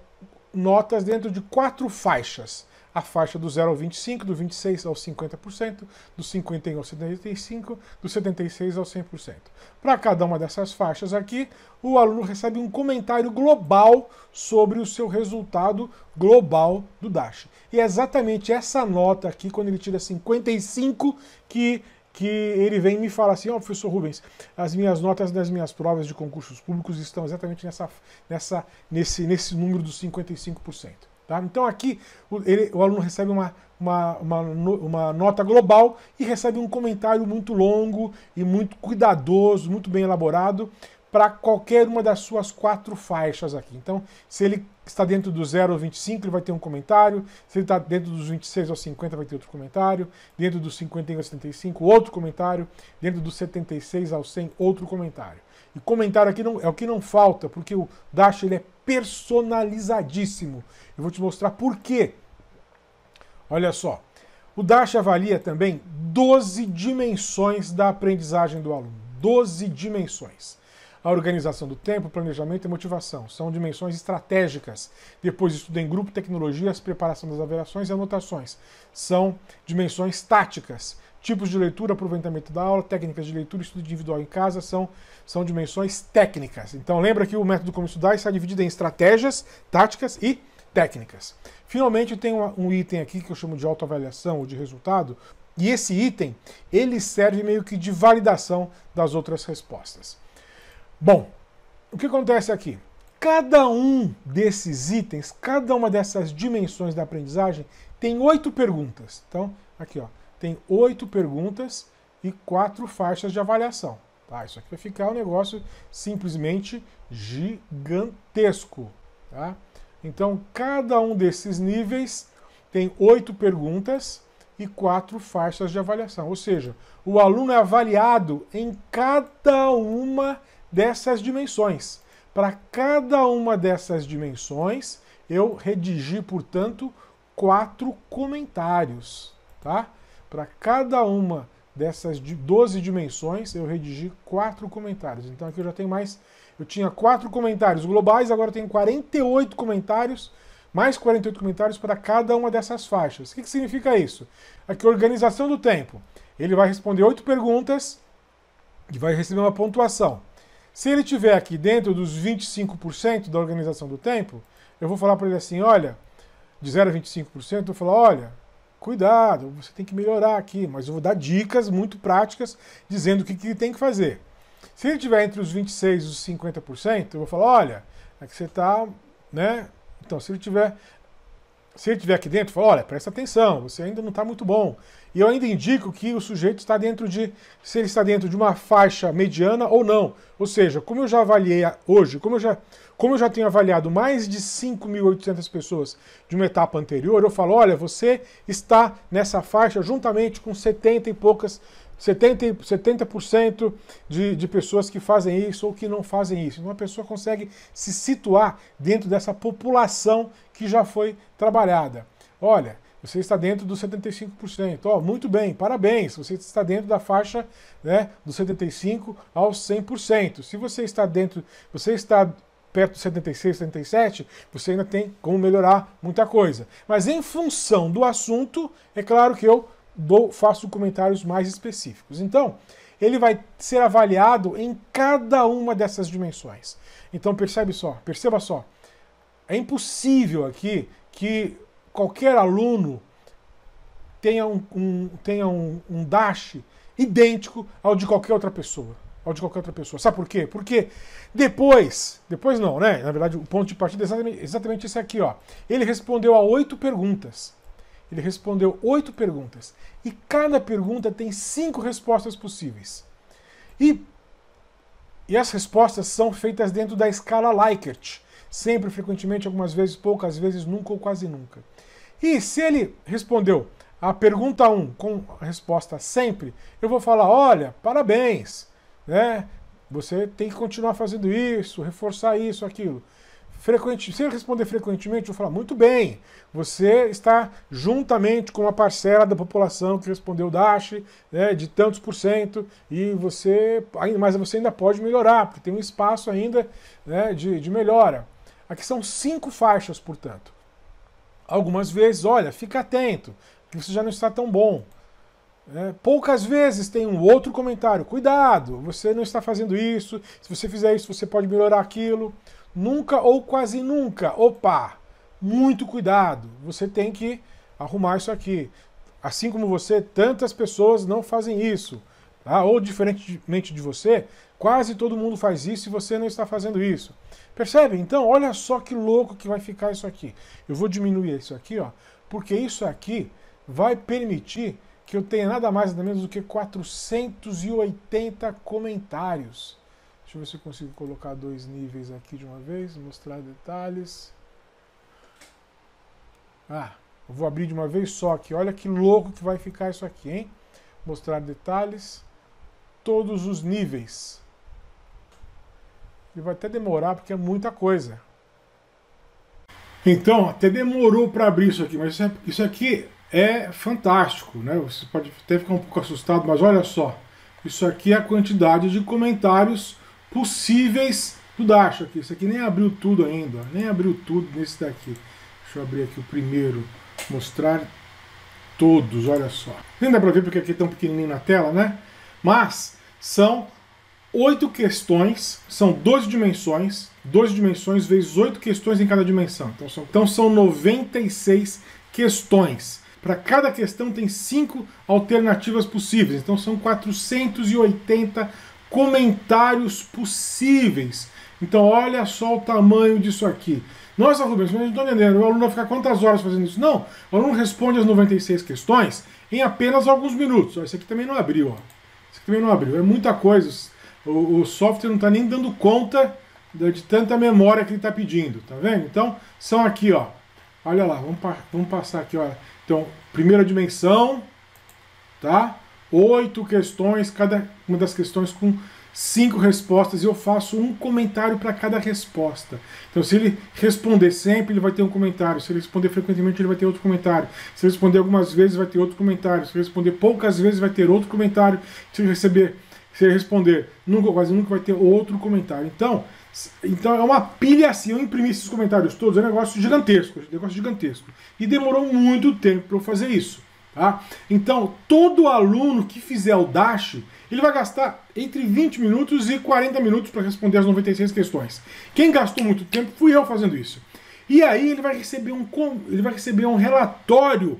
notas dentro de quatro faixas a faixa do 0 ao 25, do 26 ao 50%, do 51 ao 75%, do 76 ao 100%. Para cada uma dessas faixas aqui, o aluno recebe um comentário global sobre o seu resultado global do DASH. E é exatamente essa nota aqui, quando ele tira 55, que que ele vem me fala assim, ó, oh, professor Rubens, as minhas notas das minhas provas de concursos públicos estão exatamente nessa, nessa, nesse, nesse número dos 55%. Tá? Então aqui o, ele, o aluno recebe uma, uma, uma, uma, nota global e recebe um comentário muito longo e muito cuidadoso, muito bem elaborado para qualquer uma das suas quatro faixas aqui. Então, se ele está dentro do 0 ao 25, ele vai ter um comentário. Se ele está dentro dos 26 ao 50, vai ter outro comentário. Dentro dos 51 ao 75, outro comentário. Dentro dos 76 ao 100, outro comentário. E comentário aqui não, é o que não falta, porque o Dash ele é personalizadíssimo. Eu vou te mostrar por quê. Olha só. O Dash avalia também 12 dimensões da aprendizagem do aluno. 12 dimensões. A organização do tempo, planejamento e motivação são dimensões estratégicas. Depois, estudo em grupo, tecnologias, preparação das avaliações e anotações são dimensões táticas. Tipos de leitura, aproveitamento da aula, técnicas de leitura, estudo individual em casa são, são dimensões técnicas. Então lembra que o método Como Estudar está dividido em estratégias, táticas e técnicas. Finalmente tem um item aqui que eu chamo de autoavaliação ou de resultado, e esse item ele serve meio que de validação das outras respostas. Bom, o que acontece aqui? Cada um desses itens, cada uma dessas dimensões da aprendizagem tem oito perguntas. Então, aqui ó, tem oito perguntas e quatro faixas de avaliação. Tá? Isso aqui vai ficar um negócio simplesmente gigantesco. Tá? Então, cada um desses níveis tem oito perguntas e quatro faixas de avaliação. Ou seja, o aluno é avaliado em cada uma dessas dimensões. Para cada uma dessas dimensões, eu redigi, portanto, quatro comentários, tá? Para cada uma dessas 12 dimensões, eu redigi quatro comentários. Então aqui eu já tenho mais. Eu tinha quatro comentários globais, agora eu tenho 48 comentários, mais 48 comentários para cada uma dessas faixas. O que, que significa isso? Aqui, é organização do tempo. Ele vai responder oito perguntas e vai receber uma pontuação. Se ele tiver aqui dentro dos 25% da organização do tempo, eu vou falar para ele assim: olha, de 0 a 25%, eu vou falar: olha, cuidado, você tem que melhorar aqui, mas eu vou dar dicas muito práticas dizendo o que, que tem que fazer. Se ele tiver entre os 26 e os 50%, eu vou falar, olha, é que você está, né? Então, se ele tiver se ele estiver aqui dentro, fala, olha, presta atenção, você ainda não está muito bom. E eu ainda indico que o sujeito está dentro de, se ele está dentro de uma faixa mediana ou não. Ou seja, como eu já avaliei hoje, como eu já, como eu já tenho avaliado mais de 5.800 pessoas de uma etapa anterior, eu falo, olha, você está nessa faixa juntamente com 70 e poucas pessoas 70%, 70 de, de pessoas que fazem isso ou que não fazem isso. Então a pessoa consegue se situar dentro dessa população que já foi trabalhada. Olha, você está dentro dos 75%. Oh, muito bem, parabéns, você está dentro da faixa né, dos 75% aos 100%. Se você está dentro, você está perto de 76, 77, você ainda tem como melhorar muita coisa. Mas em função do assunto, é claro que eu dou, faço comentários mais específicos. Então, ele vai ser avaliado em cada uma dessas dimensões. Então percebe só, perceba só, é impossível aqui que qualquer aluno tenha um, um tenha um, um dash idêntico ao de qualquer outra pessoa. Ao de qualquer outra pessoa. Sabe por quê? Porque depois, depois não, né? Na verdade, o ponto de partida é exatamente, exatamente esse aqui, ó. Ele respondeu a oito perguntas. Ele respondeu oito perguntas e cada pergunta tem cinco respostas possíveis. E, e as respostas são feitas dentro da escala Likert, sempre, frequentemente, algumas vezes, poucas vezes, nunca ou quase nunca. E se ele respondeu a pergunta 1 um, com a resposta sempre, eu vou falar: olha, parabéns, né? Você tem que continuar fazendo isso, reforçar isso, aquilo. Frequente, se ele responder frequentemente, eu falo, muito bem, você está juntamente com uma parcela da população que respondeu DASH, né, de tantos por cento, e você, mas você ainda pode melhorar, porque tem um espaço ainda né, de, de melhora. Aqui são cinco faixas, portanto. Algumas vezes, olha, fica atento, que você já não está tão bom. É, poucas vezes tem um outro comentário, cuidado, você não está fazendo isso, se você fizer isso você pode melhorar aquilo. Nunca ou quase nunca. Opa! Muito cuidado. Você tem que arrumar isso aqui. Assim como você, tantas pessoas não fazem isso. Tá? Ou diferentemente de você, quase todo mundo faz isso e você não está fazendo isso. Percebe? Então, olha só que louco que vai ficar isso aqui. Eu vou diminuir isso aqui, ó, porque isso aqui vai permitir que eu tenha nada mais nada menos do que 480 comentários. Deixa eu ver se eu consigo colocar dois níveis aqui de uma vez, mostrar detalhes. Ah, eu vou abrir de uma vez só aqui. Olha que louco que vai ficar isso aqui, hein? Mostrar detalhes. Todos os níveis. E vai até demorar porque é muita coisa. Então, até demorou para abrir isso aqui, mas é, isso aqui é fantástico, né? Você pode até ficar um pouco assustado, mas olha só. Isso aqui é a quantidade de comentários possíveis do dash aqui. Isso aqui nem abriu tudo ainda, ó. nem abriu tudo nesse daqui. Deixa eu abrir aqui o primeiro, mostrar todos, olha só. Nem dá para ver porque aqui é tão pequenininho na tela, né? Mas são oito questões, são 12 dimensões, 12 dimensões vezes oito questões em cada dimensão. Então são, então são 96 questões. Para cada questão tem cinco alternativas possíveis, então são 480 comentários possíveis. Então, olha só o tamanho disso aqui. Nossa, Rubens, mas não estou entendendo. O aluno vai ficar quantas horas fazendo isso? Não, o aluno responde as 96 questões em apenas alguns minutos. esse aqui também não abriu. Ó. Esse aqui também não abriu. É muita coisa. O, o software não está nem dando conta de tanta memória que ele está pedindo. Tá vendo? Então, são aqui, ó. Olha lá, vamos, pa vamos passar aqui, ó Então, primeira dimensão, tá? oito questões, cada uma das questões com cinco respostas e eu faço um comentário para cada resposta. Então, se ele responder sempre, ele vai ter um comentário. Se ele responder frequentemente, ele vai ter outro comentário. Se ele responder algumas vezes, vai ter outro comentário. Se ele responder poucas vezes, vai ter outro comentário. Se ele receber, se ele responder nunca, quase nunca vai ter outro comentário. Então, então é uma pilha assim. Eu imprimi esses comentários todos, é um negócio gigantesco, um negócio gigantesco. E demorou muito tempo para eu fazer isso. Tá? Então, todo aluno que fizer o DASH, ele vai gastar entre 20 minutos e 40 minutos para responder as 96 questões. Quem gastou muito tempo fui eu fazendo isso. E aí ele vai receber um, ele vai receber um relatório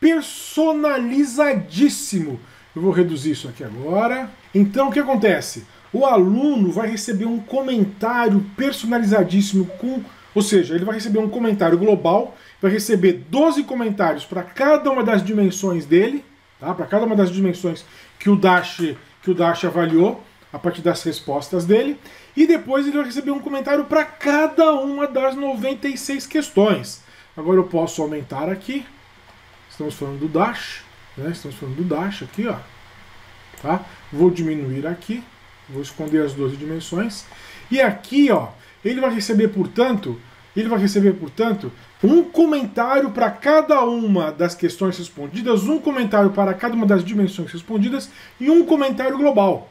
personalizadíssimo. Eu vou reduzir isso aqui agora. Então, o que acontece? O aluno vai receber um comentário personalizadíssimo com, ou seja, ele vai receber um comentário global vai receber 12 comentários para cada uma das dimensões dele, tá? para cada uma das dimensões que o, Dash, que o Dash avaliou a partir das respostas dele, e depois ele vai receber um comentário para cada uma das 96 questões. Agora eu posso aumentar aqui, estamos falando do Dash, né? estamos falando do Dash aqui, ó. Tá? Vou diminuir aqui, vou esconder as 12 dimensões, e aqui ó, ele vai receber, portanto, ele vai receber, portanto, um comentário para cada uma das questões respondidas, um comentário para cada uma das dimensões respondidas e um comentário global.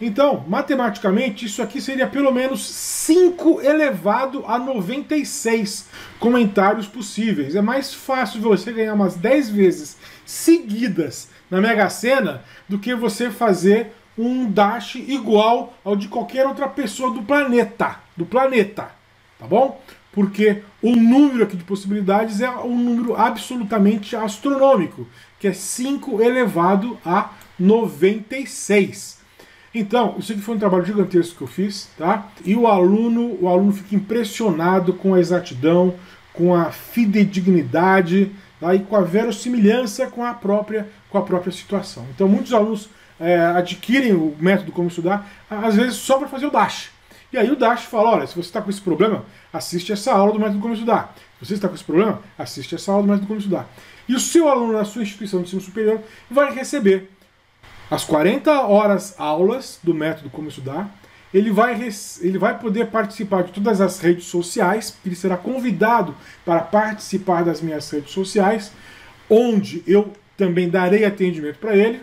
Então, matematicamente, isso aqui seria pelo menos 5 elevado a 96 comentários possíveis. É mais fácil você ganhar umas 10 vezes seguidas na Mega Sena do que você fazer um dash igual ao de qualquer outra pessoa do planeta. Do planeta, tá bom? porque o número aqui de possibilidades é um número absolutamente astronômico, que é 5 elevado a 96. Então, isso aqui foi um trabalho gigantesco que eu fiz, tá? E o aluno, o aluno fica impressionado com a exatidão, com a fidedignidade, tá? e com a verossimilhança com a própria, com a própria situação. Então, muitos alunos é, adquirem o método como estudar, às vezes só para fazer o dash e aí o Dash fala: olha, se você está com esse problema, assiste essa aula do método como estudar. Se você está com esse problema, assiste essa aula do método como estudar. E o seu aluno na sua instituição de ensino superior vai receber as 40 horas aulas do método como estudar. Ele vai, ele vai poder participar de todas as redes sociais, ele será convidado para participar das minhas redes sociais, onde eu também darei atendimento para ele.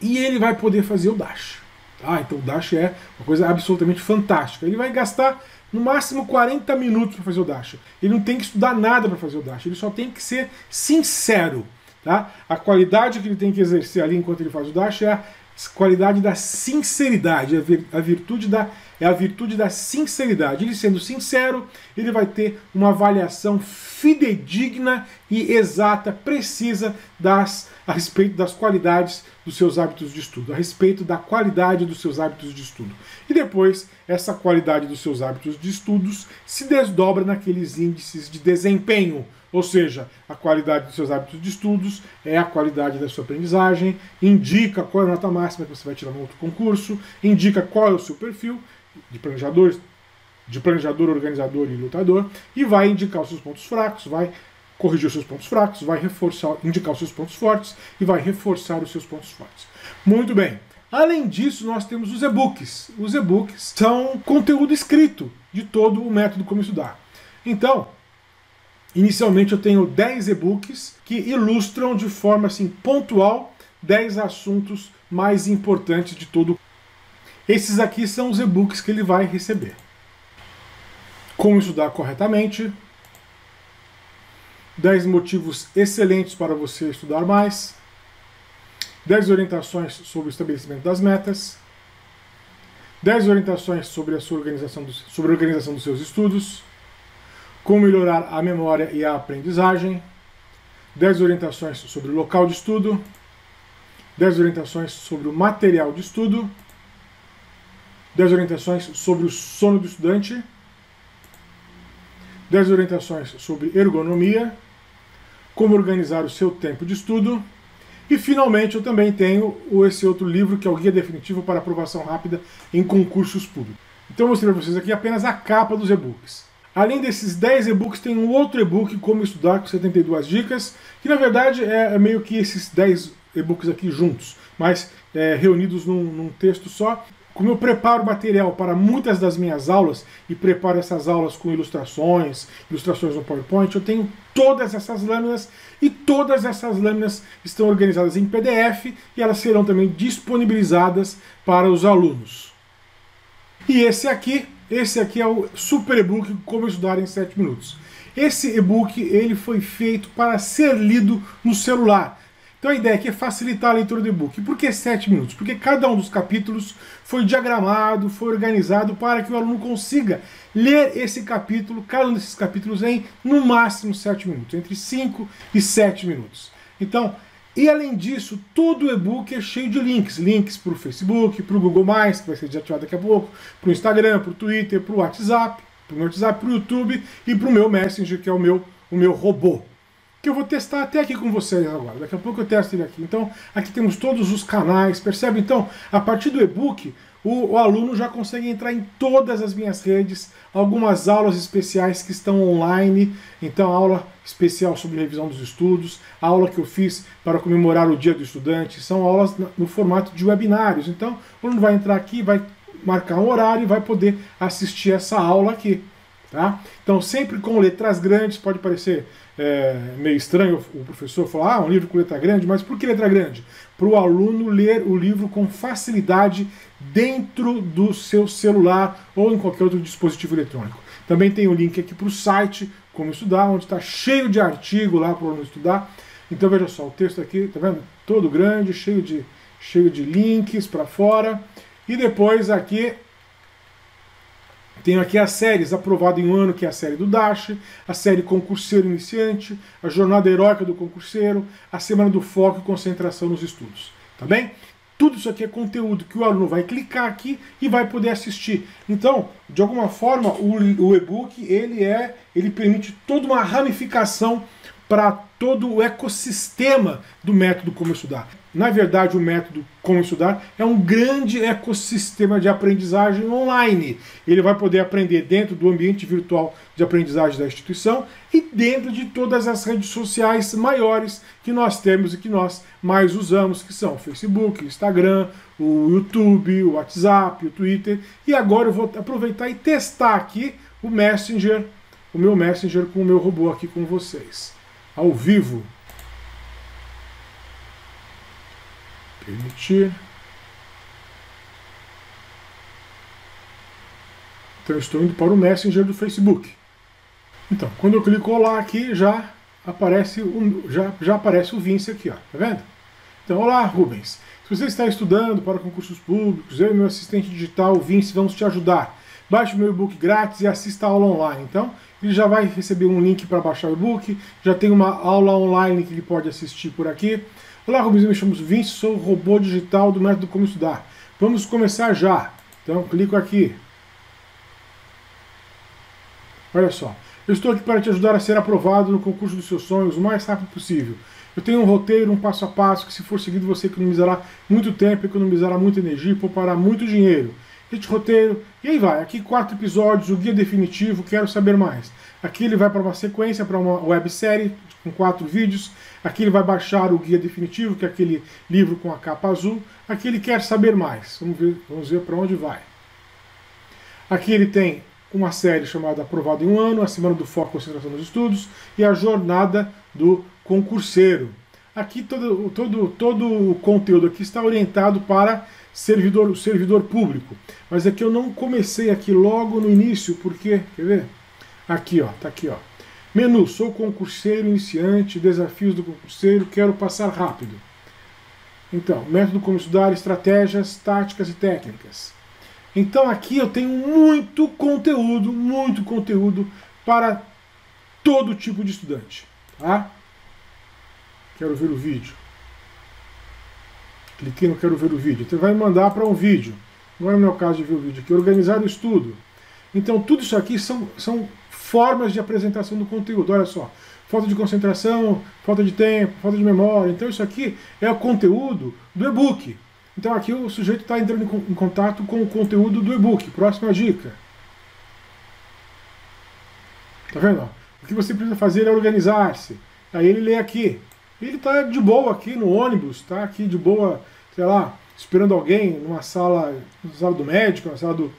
E ele vai poder fazer o Dash. Ah, então o dash é uma coisa absolutamente fantástica. Ele vai gastar no máximo 40 minutos para fazer o dash. Ele não tem que estudar nada para fazer o dash, ele só tem que ser sincero. Tá? A qualidade que ele tem que exercer ali enquanto ele faz o dash é qualidade da sinceridade, a virtude da é a virtude da sinceridade. Ele sendo sincero, ele vai ter uma avaliação fidedigna e exata, precisa das a respeito das qualidades dos seus hábitos de estudo, a respeito da qualidade dos seus hábitos de estudo. E depois, essa qualidade dos seus hábitos de estudos se desdobra naqueles índices de desempenho ou seja, a qualidade dos seus hábitos de estudos é a qualidade da sua aprendizagem, indica qual é a nota máxima que você vai tirar no outro concurso, indica qual é o seu perfil de planejador, de planejador, organizador e lutador, e vai indicar os seus pontos fracos, vai corrigir os seus pontos fracos, vai reforçar, indicar os seus pontos fortes e vai reforçar os seus pontos fortes. Muito bem. Além disso, nós temos os e-books. Os e-books são conteúdo escrito de todo o método como estudar. Então, Inicialmente eu tenho 10 e-books que ilustram de forma assim pontual 10 assuntos mais importantes de todo. Esses aqui são os e-books que ele vai receber. Como estudar corretamente, 10 motivos excelentes para você estudar mais, 10 orientações sobre o estabelecimento das metas, 10 orientações sobre a sua organização dos, sobre a organização dos seus estudos, como melhorar a memória e a aprendizagem, 10 orientações sobre o local de estudo, 10 orientações sobre o material de estudo, 10 orientações sobre o sono do estudante, 10 orientações sobre ergonomia, como organizar o seu tempo de estudo, e finalmente eu também tenho esse outro livro que é o Guia Definitivo para Aprovação Rápida em Concursos Públicos. Então eu mostrei para vocês aqui apenas a capa dos e-books. Além desses 10 e-books, tem um outro e-book, Como Estudar com 72 Dicas, que na verdade é, é meio que esses 10 e-books aqui juntos, mas é, reunidos num, num texto só. Como eu preparo material para muitas das minhas aulas e preparo essas aulas com ilustrações, ilustrações no PowerPoint, eu tenho todas essas lâminas e todas essas lâminas estão organizadas em PDF e elas serão também disponibilizadas para os alunos. E esse aqui esse aqui é o super Ebook Como Estudar em 7 Minutos. Esse e-book ele foi feito para ser lido no celular. Então a ideia aqui é facilitar a leitura do e-book. Por que 7 minutos? Porque cada um dos capítulos foi diagramado, foi organizado para que o aluno consiga ler esse capítulo, cada um desses capítulos em no máximo 7 minutos, entre 5 e 7 minutos. Então, e além disso, todo o e-book é cheio de links. Links para o Facebook, para o Google+, que vai ser desativado daqui a pouco, para o Instagram, para o Twitter, para o WhatsApp, para o WhatsApp, para o YouTube e para o meu Messenger, que é o meu, o meu robô. Que eu vou testar até aqui com vocês agora. Daqui a pouco eu testo ele aqui. Então, aqui temos todos os canais, percebe? Então, a partir do e-book, o, o, aluno já consegue entrar em todas as minhas redes, algumas aulas especiais que estão online, então aula especial sobre revisão dos estudos, aula que eu fiz para comemorar o Dia do Estudante, são aulas no formato de webinários. Então, o aluno vai entrar aqui, vai marcar um horário e vai poder assistir essa aula aqui. Tá? Então, sempre com letras grandes, pode parecer é, meio estranho o professor falar, ah, um livro com letra grande, mas por que letra grande? Para o aluno ler o livro com facilidade dentro do seu celular ou em qualquer outro dispositivo eletrônico. Também tem o um link aqui para o site Como Estudar, onde está cheio de artigo lá para o aluno estudar. Então veja só, o texto aqui, tá vendo? Todo grande, cheio de, cheio de links para fora. E depois aqui tenho aqui as séries aprovado em um ano, que é a série do Dash, a série Concurseiro Iniciante, a Jornada Heróica do Concurseiro, a Semana do Foco e Concentração nos Estudos. Tá bem? Tudo isso aqui é conteúdo que o aluno vai clicar aqui e vai poder assistir. Então, de alguma forma, o, o e-book ele é, ele permite toda uma ramificação para todo o ecossistema do método Como Estudar. Na verdade, o método Como Estudar é um grande ecossistema de aprendizagem online. Ele vai poder aprender dentro do ambiente virtual de aprendizagem da instituição e dentro de todas as redes sociais maiores que nós temos e que nós mais usamos, que são o Facebook, o Instagram, o YouTube, o WhatsApp, o Twitter. E agora eu vou aproveitar e testar aqui o Messenger, o meu Messenger com o meu robô aqui com vocês, ao vivo. permitir. Então eu estou indo para o Messenger do Facebook. Então, quando eu clico olá aqui, já aparece o, já, já aparece o Vince aqui, ó, tá vendo? Então, olá Rubens, se você está estudando para concursos públicos, eu e meu assistente digital, Vince, vamos te ajudar. Baixe o meu e-book grátis e assista a aula online. Então, ele já vai receber um link para baixar o e-book, já tem uma aula online que ele pode assistir por aqui. Olá, Rubens, me chamo Vince, sou o robô digital do método Como Estudar. Vamos começar já. Então, clico aqui. Olha só. Eu estou aqui para te ajudar a ser aprovado no concurso dos seus sonhos o mais rápido possível. Eu tenho um roteiro, um passo a passo, que se for seguido você economizará muito tempo, economizará muita energia e poupará muito dinheiro. Este roteiro, e aí vai, aqui quatro episódios, o guia definitivo, quero saber mais. Aqui ele vai para uma sequência, para uma websérie, com quatro vídeos. Aqui ele vai baixar o guia definitivo, que é aquele livro com a capa azul. Aqui ele quer saber mais. Vamos ver, vamos ver para onde vai. Aqui ele tem uma série chamada Aprovado em um Ano, a Semana do Foco e Concentração nos Estudos e a Jornada do Concurseiro. Aqui todo, todo, todo o conteúdo aqui está orientado para servidor, servidor público. Mas é que eu não comecei aqui logo no início, porque, quer ver? Aqui, ó, tá aqui, ó. Menu, sou concurseiro iniciante, desafios do concurseiro, quero passar rápido. Então, método como estudar, estratégias, táticas e técnicas. Então aqui eu tenho muito conteúdo, muito conteúdo para todo tipo de estudante, tá? Quero ver o vídeo. Cliquei no quero ver o vídeo. Então vai mandar para um vídeo. Não é o meu caso de ver o vídeo aqui. Organizar o estudo. Então tudo isso aqui são, são formas de apresentação do conteúdo. Olha só, falta de concentração, falta de tempo, falta de memória. Então isso aqui é o conteúdo do e-book. Então aqui o sujeito está entrando em contato com o conteúdo do e-book. Próxima dica. Tá vendo? O que você precisa fazer é organizar-se. Aí ele lê aqui. Ele está de boa aqui no ônibus, tá aqui de boa, sei lá, esperando alguém numa sala, sala do médico, na sala do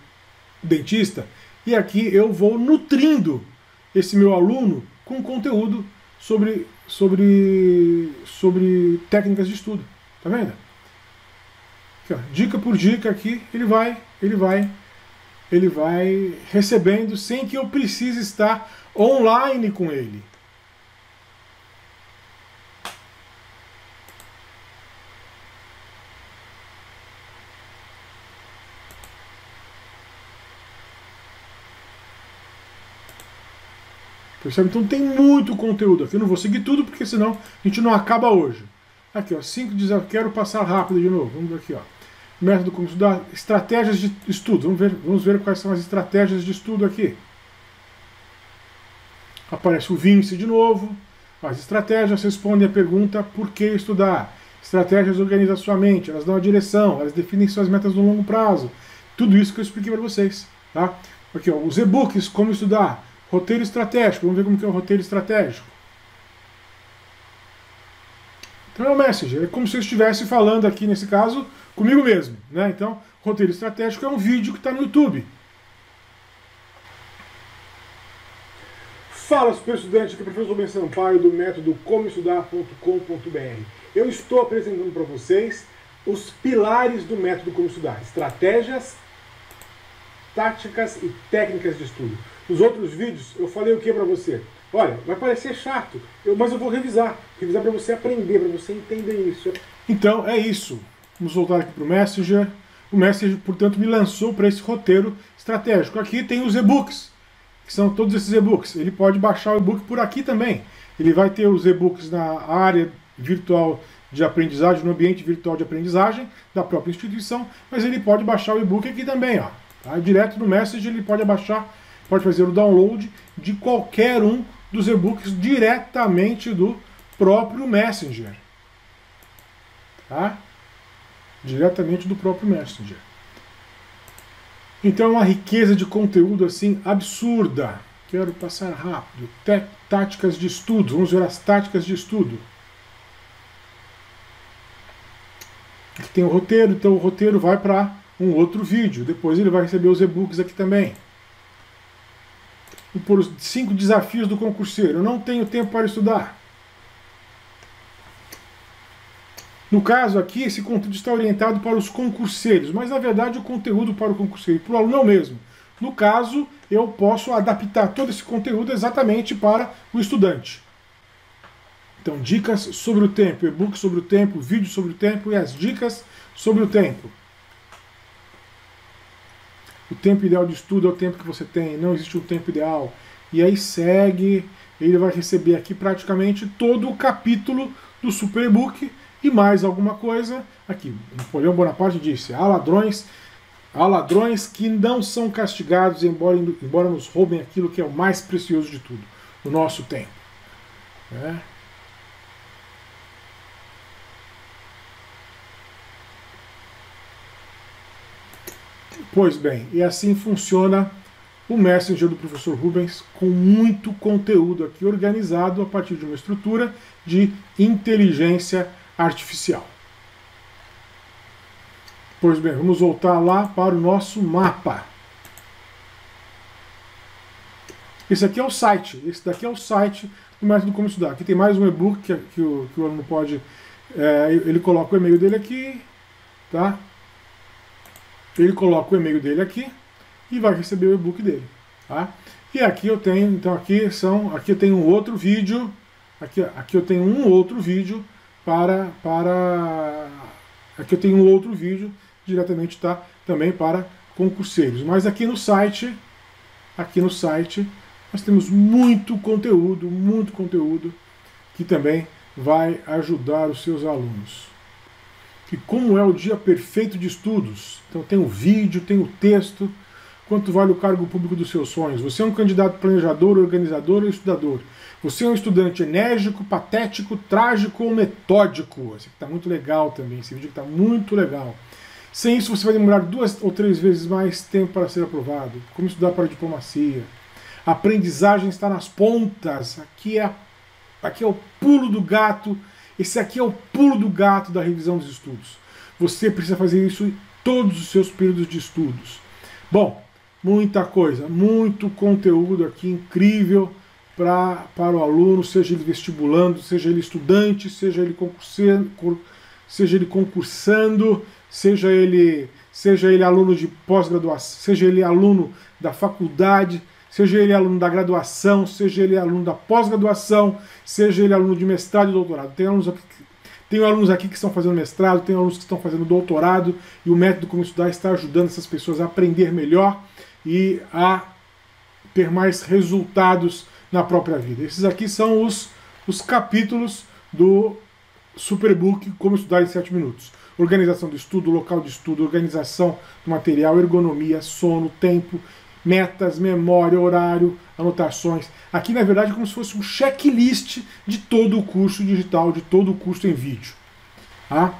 dentista. E aqui eu vou nutrindo esse meu aluno com conteúdo sobre, sobre, sobre técnicas de estudo. Tá vendo? Aqui, ó, dica por dica aqui, ele vai, ele vai, ele vai recebendo sem que eu precise estar online com ele. percebe? Então tem muito conteúdo aqui. Eu não vou seguir tudo, porque senão a gente não acaba hoje. Aqui, ó, 5 desafios. Quero passar rápido de novo. Vamos ver aqui, ó. Método como estudar, estratégias de estudo. Vamos ver, vamos ver quais são as estratégias de estudo aqui. Aparece o Vince de novo. As estratégias respondem a pergunta por que estudar. Estratégias organizam a sua mente, elas dão a direção, elas definem suas metas no longo prazo. Tudo isso que eu expliquei para vocês. Tá? Aqui, ó, os e-books, como estudar, Roteiro estratégico. Vamos ver como que é o roteiro estratégico. Então é o Messenger. É como se eu estivesse falando aqui, nesse caso, comigo mesmo. Né? Então, roteiro estratégico é um vídeo que está no YouTube. Fala, super estudante, aqui é o professor Rubens Sampaio do método comoestudar.com.br. Eu estou apresentando para vocês os pilares do método Como Estudar, estratégias, táticas e técnicas de estudo os outros vídeos, eu falei o que para você? Olha, vai parecer chato, eu, mas eu vou revisar. Revisar para você aprender, para você entender isso. Então, é isso. Vamos voltar aqui para o Messenger. O Messenger, portanto, me lançou para esse roteiro estratégico. Aqui tem os e-books, que são todos esses e-books. Ele pode baixar o e-book por aqui também. Ele vai ter os e-books na área virtual de aprendizagem, no ambiente virtual de aprendizagem da própria instituição, mas ele pode baixar o e-book aqui também, ó. Tá? Direto no Messenger ele pode baixar pode fazer o download de qualquer um dos e-books diretamente do próprio Messenger. Tá? Diretamente do próprio Messenger. Então é uma riqueza de conteúdo assim absurda. Quero passar rápido. Táticas de estudo. Vamos ver as táticas de estudo. Aqui tem o roteiro, então o roteiro vai para um outro vídeo. Depois ele vai receber os e-books aqui também por cinco desafios do concurseiro. Eu não tenho tempo para estudar. No caso aqui, esse conteúdo está orientado para os concurseiros, mas na verdade o conteúdo para o concurseiro, para o aluno é o mesmo. No caso, eu posso adaptar todo esse conteúdo exatamente para o estudante. Então, dicas sobre o tempo, e-book sobre o tempo, vídeo sobre o tempo e as dicas sobre o tempo. O tempo ideal de estudo é o tempo que você tem, não existe um tempo ideal. E aí segue, ele vai receber aqui praticamente todo o capítulo do Super e e mais alguma coisa. Aqui, Napoleão Bonaparte disse: há ladrões, há ladrões que não são castigados, embora, embora nos roubem aquilo que é o mais precioso de tudo, o nosso tempo. É. Pois bem, e assim funciona o Messenger do professor Rubens, com muito conteúdo aqui organizado a partir de uma estrutura de inteligência artificial. Pois bem, vamos voltar lá para o nosso mapa. Esse aqui é o site, esse daqui é o site do método Como Estudar. Aqui tem mais um e-book que, que, o, que o aluno pode... É, ele coloca o e-mail dele aqui, tá? ele coloca o e-mail dele aqui e vai receber o e-book dele. Tá? E aqui eu tenho, então aqui são, aqui eu tenho um outro vídeo, aqui, aqui eu tenho um outro vídeo para, para, aqui eu tenho um outro vídeo diretamente tá, também para concurseiros. Mas aqui no site, aqui no site, nós temos muito conteúdo, muito conteúdo que também vai ajudar os seus alunos que como é o dia perfeito de estudos. Então tem o vídeo, tem o texto, quanto vale o cargo público dos seus sonhos. Você é um candidato planejador, organizador ou estudador. Você é um estudante enérgico, patético, trágico ou metódico. Esse aqui está muito legal também, esse vídeo está muito legal. Sem isso, você vai demorar duas ou três vezes mais tempo para ser aprovado. Como estudar para a diplomacia? A aprendizagem está nas pontas. Aqui é, aqui é o pulo do gato esse aqui é o pulo do gato da revisão dos estudos. Você precisa fazer isso em todos os seus períodos de estudos. Bom, muita coisa, muito conteúdo aqui incrível pra, para o aluno, seja ele vestibulando, seja ele estudante, seja ele concurseiro, seja ele concursando, seja ele, seja ele aluno de pós-graduação, seja ele aluno da faculdade, seja ele aluno da graduação, seja ele aluno da pós-graduação, seja ele aluno de mestrado e doutorado. Tem alunos aqui, alunos aqui que estão fazendo mestrado, tem alunos que estão fazendo doutorado, e o método como estudar está ajudando essas pessoas a aprender melhor e a ter mais resultados na própria vida. Esses aqui são os, os capítulos do Superbook Como Estudar em 7 Minutos. Organização do estudo, local de estudo, organização do material, ergonomia, sono, tempo, metas, memória, horário, anotações. Aqui, na verdade, é como se fosse um checklist de todo o curso digital, de todo o curso em vídeo. Ah,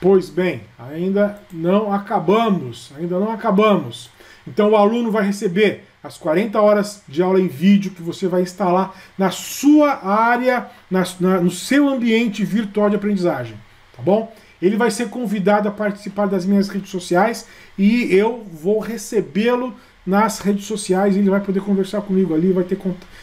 pois bem, ainda não acabamos, ainda não acabamos. Então o aluno vai receber as 40 horas de aula em vídeo que você vai instalar na sua área, na, na, no seu ambiente virtual de aprendizagem, tá bom? Ele vai ser convidado a participar das minhas redes sociais e eu vou recebê-lo nas redes sociais, ele vai poder conversar comigo ali, vai ter,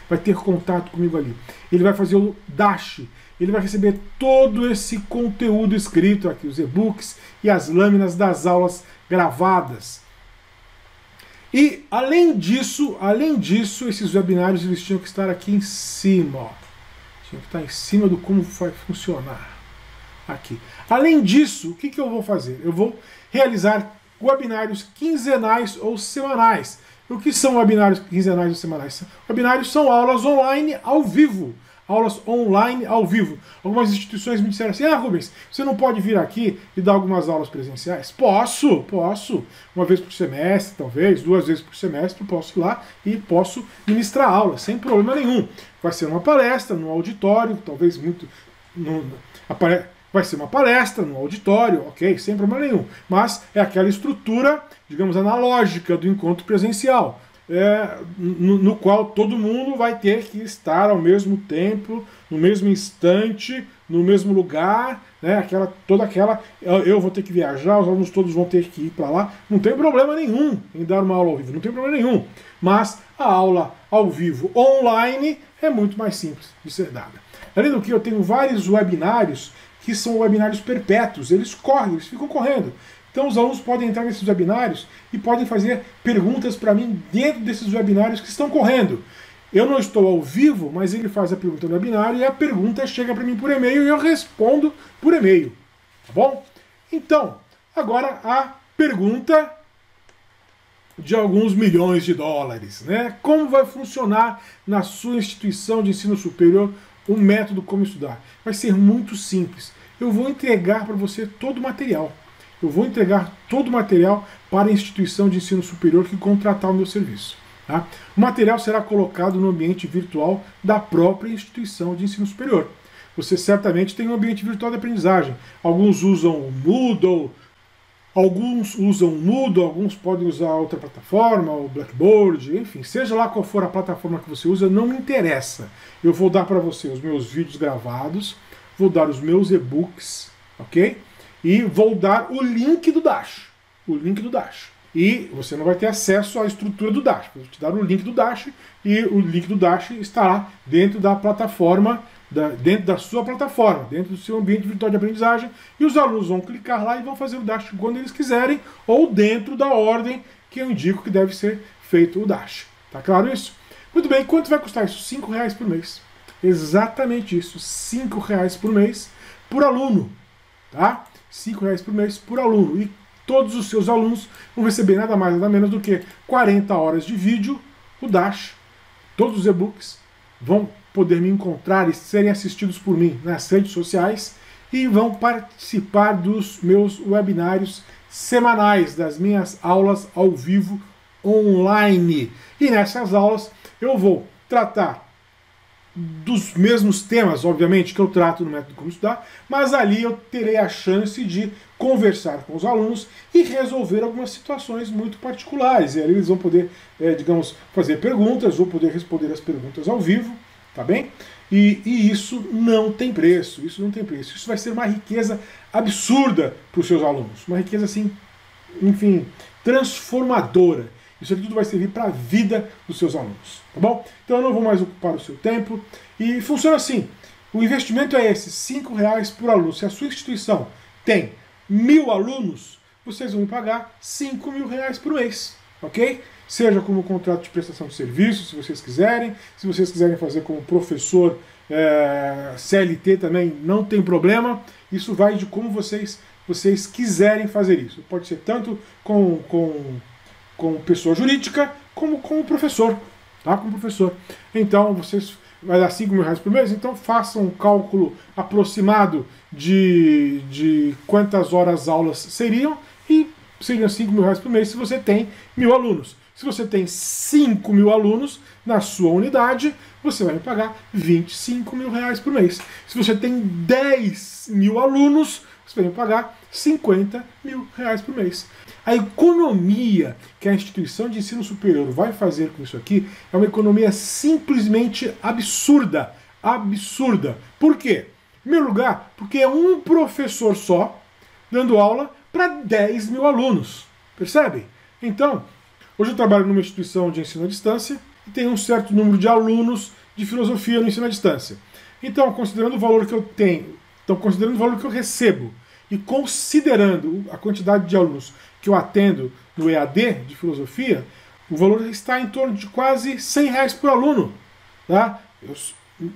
vai ter contato comigo ali. Ele vai fazer o Dash, ele vai receber todo esse conteúdo escrito aqui, os e-books e as lâminas das aulas gravadas. E além disso, além disso, esses webinários eles tinham que estar aqui em cima, ó. Tinha que estar em cima do como vai funcionar aqui. Além disso, o que, que eu vou fazer? Eu vou realizar webinários quinzenais ou semanais. O que são webinários quinzenais ou semanais? Webinários são aulas online ao vivo. Aulas online ao vivo. Algumas instituições me disseram assim: Ah, Rubens, você não pode vir aqui e dar algumas aulas presenciais? Posso, posso. Uma vez por semestre, talvez, duas vezes por semestre, posso ir lá e posso ministrar aula, sem problema nenhum. Vai ser uma palestra, num auditório, talvez muito. Num, apare Vai ser uma palestra no auditório, ok, sem problema nenhum. Mas é aquela estrutura, digamos, analógica do encontro presencial, é, no, no, qual todo mundo vai ter que estar ao mesmo tempo, no mesmo instante, no mesmo lugar, né? Aquela, toda aquela. Eu, eu vou ter que viajar, os alunos todos vão ter que ir para lá. Não tem problema nenhum em dar uma aula ao vivo, não tem problema nenhum. Mas a aula ao vivo online é muito mais simples de ser dada. Além do que, eu tenho vários webinários que são webinários perpétuos, eles correm, eles ficam correndo. Então os alunos podem entrar nesses webinários e podem fazer perguntas para mim dentro desses webinários que estão correndo. Eu não estou ao vivo, mas ele faz a pergunta no webinário e a pergunta chega para mim por e-mail e eu respondo por e-mail. Tá bom? Então, agora a pergunta de alguns milhões de dólares, né? Como vai funcionar na sua instituição de ensino superior o método como estudar? Vai ser muito simples eu vou entregar para você todo o material. Eu vou entregar todo o material para a instituição de ensino superior que contratar o meu serviço. Tá? O material será colocado no ambiente virtual da própria instituição de ensino superior. Você certamente tem um ambiente virtual de aprendizagem. Alguns usam Moodle, Alguns usam Moodle, alguns podem usar outra plataforma, o Blackboard, enfim, seja lá qual for a plataforma que você usa, não me interessa. Eu vou dar para você os meus vídeos gravados, vou dar os meus e-books, ok? E vou dar o link do Dash. O link do Dash. E você não vai ter acesso à estrutura do Dash. Vou te dar o link do Dash e o link do Dash estará dentro da plataforma, da, dentro da sua plataforma, dentro do seu ambiente virtual de aprendizagem. E os alunos vão clicar lá e vão fazer o Dash quando eles quiserem, ou dentro da ordem que eu indico que deve ser feito o Dash. Tá claro isso? Muito bem, quanto vai custar isso? R$ 5,00 por mês. Exatamente isso, cinco reais por mês por aluno, tá? Cinco reais por mês por aluno e todos os seus alunos vão receber nada mais nada menos do que 40 horas de vídeo, o Dash, todos os e-books vão poder me encontrar e serem assistidos por mim nas redes sociais e vão participar dos meus webinários semanais, das minhas aulas ao vivo online. E nessas aulas eu vou tratar dos mesmos temas, obviamente, que eu trato no método como estudar, mas ali eu terei a chance de conversar com os alunos e resolver algumas situações muito particulares. E ali eles vão poder, é, digamos, fazer perguntas ou poder responder as perguntas ao vivo, tá bem? E, e isso não tem preço, isso não tem preço. Isso vai ser uma riqueza absurda para os seus alunos, uma riqueza assim, enfim, transformadora. Isso aqui tudo vai servir para a vida dos seus alunos, tá bom? Então eu não vou mais ocupar o seu tempo. E funciona assim: o investimento é esse, R$ reais por aluno. Se a sua instituição tem mil alunos, vocês vão pagar cinco mil reais por mês, ok? Seja como contrato de prestação de serviço, se vocês quiserem, se vocês quiserem fazer como professor é, eh, CLT também, não tem problema. Isso vai de como vocês vocês quiserem fazer isso. Pode ser tanto com, com como pessoa jurídica, como como professor, tá? Como professor. Então vocês vai dar cinco mil reais por mês, então façam um cálculo aproximado de, de quantas horas aulas seriam e seriam cinco mil reais por mês se você tem mil alunos. Se você tem 5 mil alunos na sua unidade, você vai pagar 25 mil reais por mês. Se você tem 10 mil alunos, você vai pagar 50 mil reais por mês. A economia que a instituição de ensino superior vai fazer com isso aqui é uma economia simplesmente absurda. Absurda. Por quê? Em primeiro lugar, porque é um professor só dando aula para 10 mil alunos. Percebe? Então, hoje eu trabalho numa instituição de ensino à distância e tenho um certo número de alunos de filosofia no ensino à distância. Então, considerando o valor que eu tenho, então considerando o valor que eu recebo e considerando a quantidade de alunos que eu atendo no EAD de filosofia, o valor está em torno de quase 100 reais por aluno. Tá? Eu,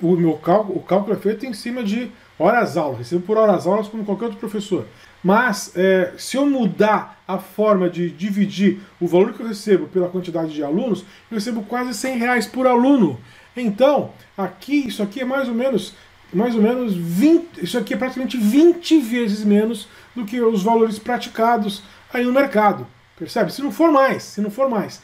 o meu cálculo, o cálculo é feito em cima de horas aulas, recebo por horas aulas como qualquer outro professor. Mas é, se eu mudar a forma de dividir o valor que eu recebo pela quantidade de alunos, eu recebo quase 100 reais por aluno. Então, aqui, isso aqui é mais ou menos, mais ou menos 20, isso aqui é praticamente 20 vezes menos do que os valores praticados aí no mercado. Percebe? Se não for mais, se não for mais.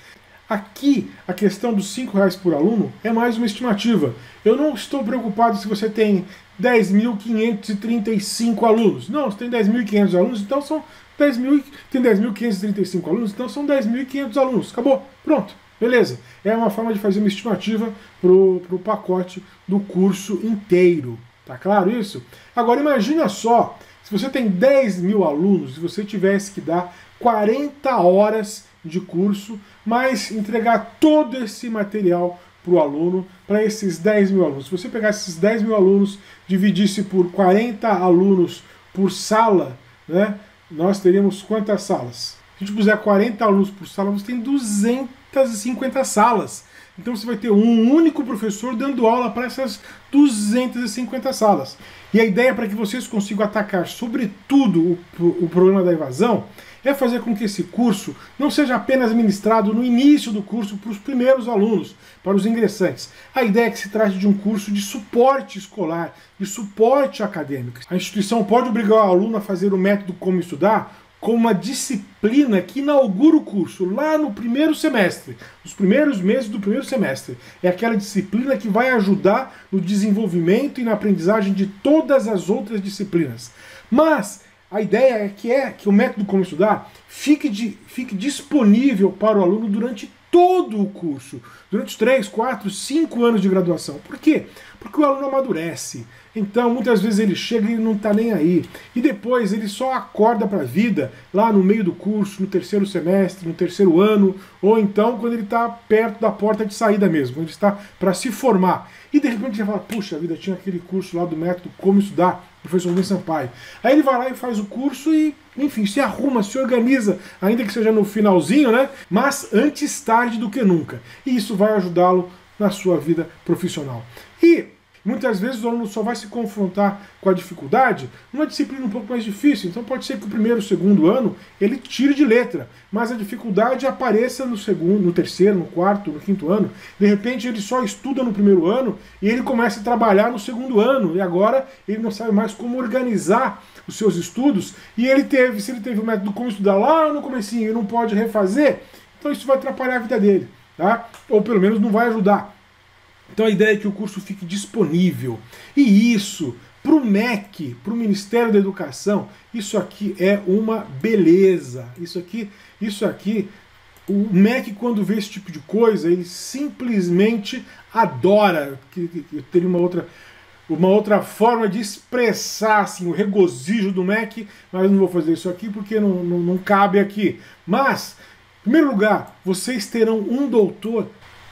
Aqui, a questão dos R$ reais por aluno é mais uma estimativa. Eu não estou preocupado se você tem 10.535 alunos. Não, você tem 10.500 alunos, então são 10 mil, tem 10.535 alunos, então são 10.500 alunos. Acabou, pronto, beleza. É uma forma de fazer uma estimativa para o pacote do curso inteiro. Tá claro isso? Agora, imagina só se você tem 10 mil alunos e você tivesse que dar 40 horas de curso, mas entregar todo esse material para o aluno, para esses 10 mil alunos. Se você pegar esses 10 mil alunos, dividisse por 40 alunos por sala, né, nós teríamos quantas salas? Se a gente puser 40 alunos por sala, você tem 250 salas então você vai ter um único professor dando aula para essas 250 salas. E a ideia para que vocês consigam atacar, sobretudo, o, o problema da evasão é fazer com que esse curso não seja apenas ministrado no início do curso para os primeiros alunos, para os ingressantes. A ideia é que se trate de um curso de suporte escolar, de suporte acadêmico. A instituição pode obrigar o aluno a fazer o método como estudar, com uma disciplina que inaugura o curso lá no primeiro semestre, nos primeiros meses do primeiro semestre. É aquela disciplina que vai ajudar no desenvolvimento e na aprendizagem de todas as outras disciplinas. Mas a ideia é que é que o método Como Estudar fique, de, fique disponível para o aluno durante todo o curso, durante 3, 4, 5 anos de graduação. Por quê? Porque o aluno amadurece, então, muitas vezes ele chega e não está nem aí. E depois ele só acorda para a vida lá no meio do curso, no terceiro semestre, no terceiro ano, ou então quando ele está perto da porta de saída mesmo, quando ele está para se formar. E de repente ele fala: Puxa vida, tinha aquele curso lá do método Como Estudar, professor Luiz Sampaio. Aí ele vai lá e faz o curso e, enfim, se arruma, se organiza, ainda que seja no finalzinho, né? Mas antes tarde do que nunca. E isso vai ajudá-lo na sua vida profissional. E Muitas vezes o aluno só vai se confrontar com a dificuldade numa disciplina um pouco mais difícil. Então pode ser que o primeiro, segundo ano ele tire de letra, mas a dificuldade apareça no segundo, no terceiro, no quarto, no quinto ano. De repente ele só estuda no primeiro ano e ele começa a trabalhar no segundo ano e agora ele não sabe mais como organizar os seus estudos e ele teve, se ele teve o método como estudar lá no comecinho e não pode refazer, então isso vai atrapalhar a vida dele, tá? Ou pelo menos não vai ajudar. Então a ideia é que o curso fique disponível. E isso, para o MEC, para o Ministério da Educação, isso aqui é uma beleza. Isso aqui, isso aqui, o MEC, quando vê esse tipo de coisa, ele simplesmente adora. Eu teria uma outra uma outra forma de expressar assim, o regozijo do MEC, mas eu não vou fazer isso aqui porque não, não, não, cabe aqui. Mas, em primeiro lugar, vocês terão um doutor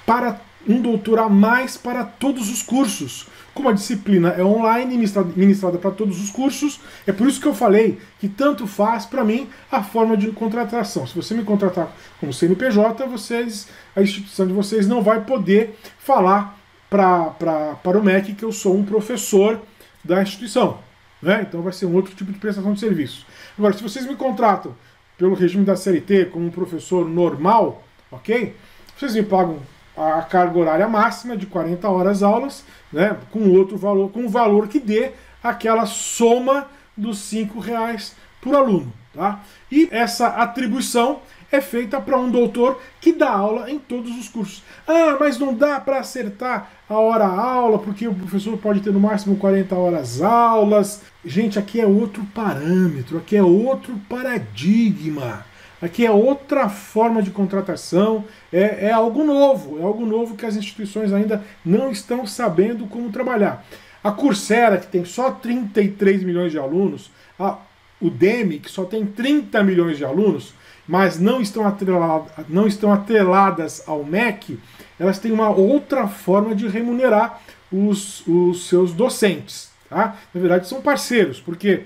para um doutor a mais para todos os cursos. Como a disciplina é online, ministrada para todos os cursos, é por isso que eu falei que tanto faz para mim a forma de contratação. Se você me contratar como CNPJ, vocês, a instituição de vocês não vai poder falar pra, pra, para o MEC que eu sou um professor da instituição. Né? Então vai ser um outro tipo de prestação de serviço. Agora, se vocês me contratam pelo regime da CLT como um professor normal, ok? Vocês me pagam a carga horária máxima é de 40 horas aulas, né, com outro valor, com o valor que dê aquela soma dos R$ reais por aluno. Tá? E essa atribuição é feita para um doutor que dá aula em todos os cursos. Ah, mas não dá para acertar a hora aula, porque o professor pode ter no máximo 40 horas aulas. Gente, aqui é outro parâmetro, aqui é outro paradigma. Aqui é outra forma de contratação, é, é algo novo, é algo novo que as instituições ainda não estão sabendo como trabalhar. A Coursera, que tem só 33 milhões de alunos, a Udemy, que só tem 30 milhões de alunos, mas não estão, atrelado, não estão atreladas ao MEC, elas têm uma outra forma de remunerar os, os seus docentes. Tá? Na verdade, são parceiros, porque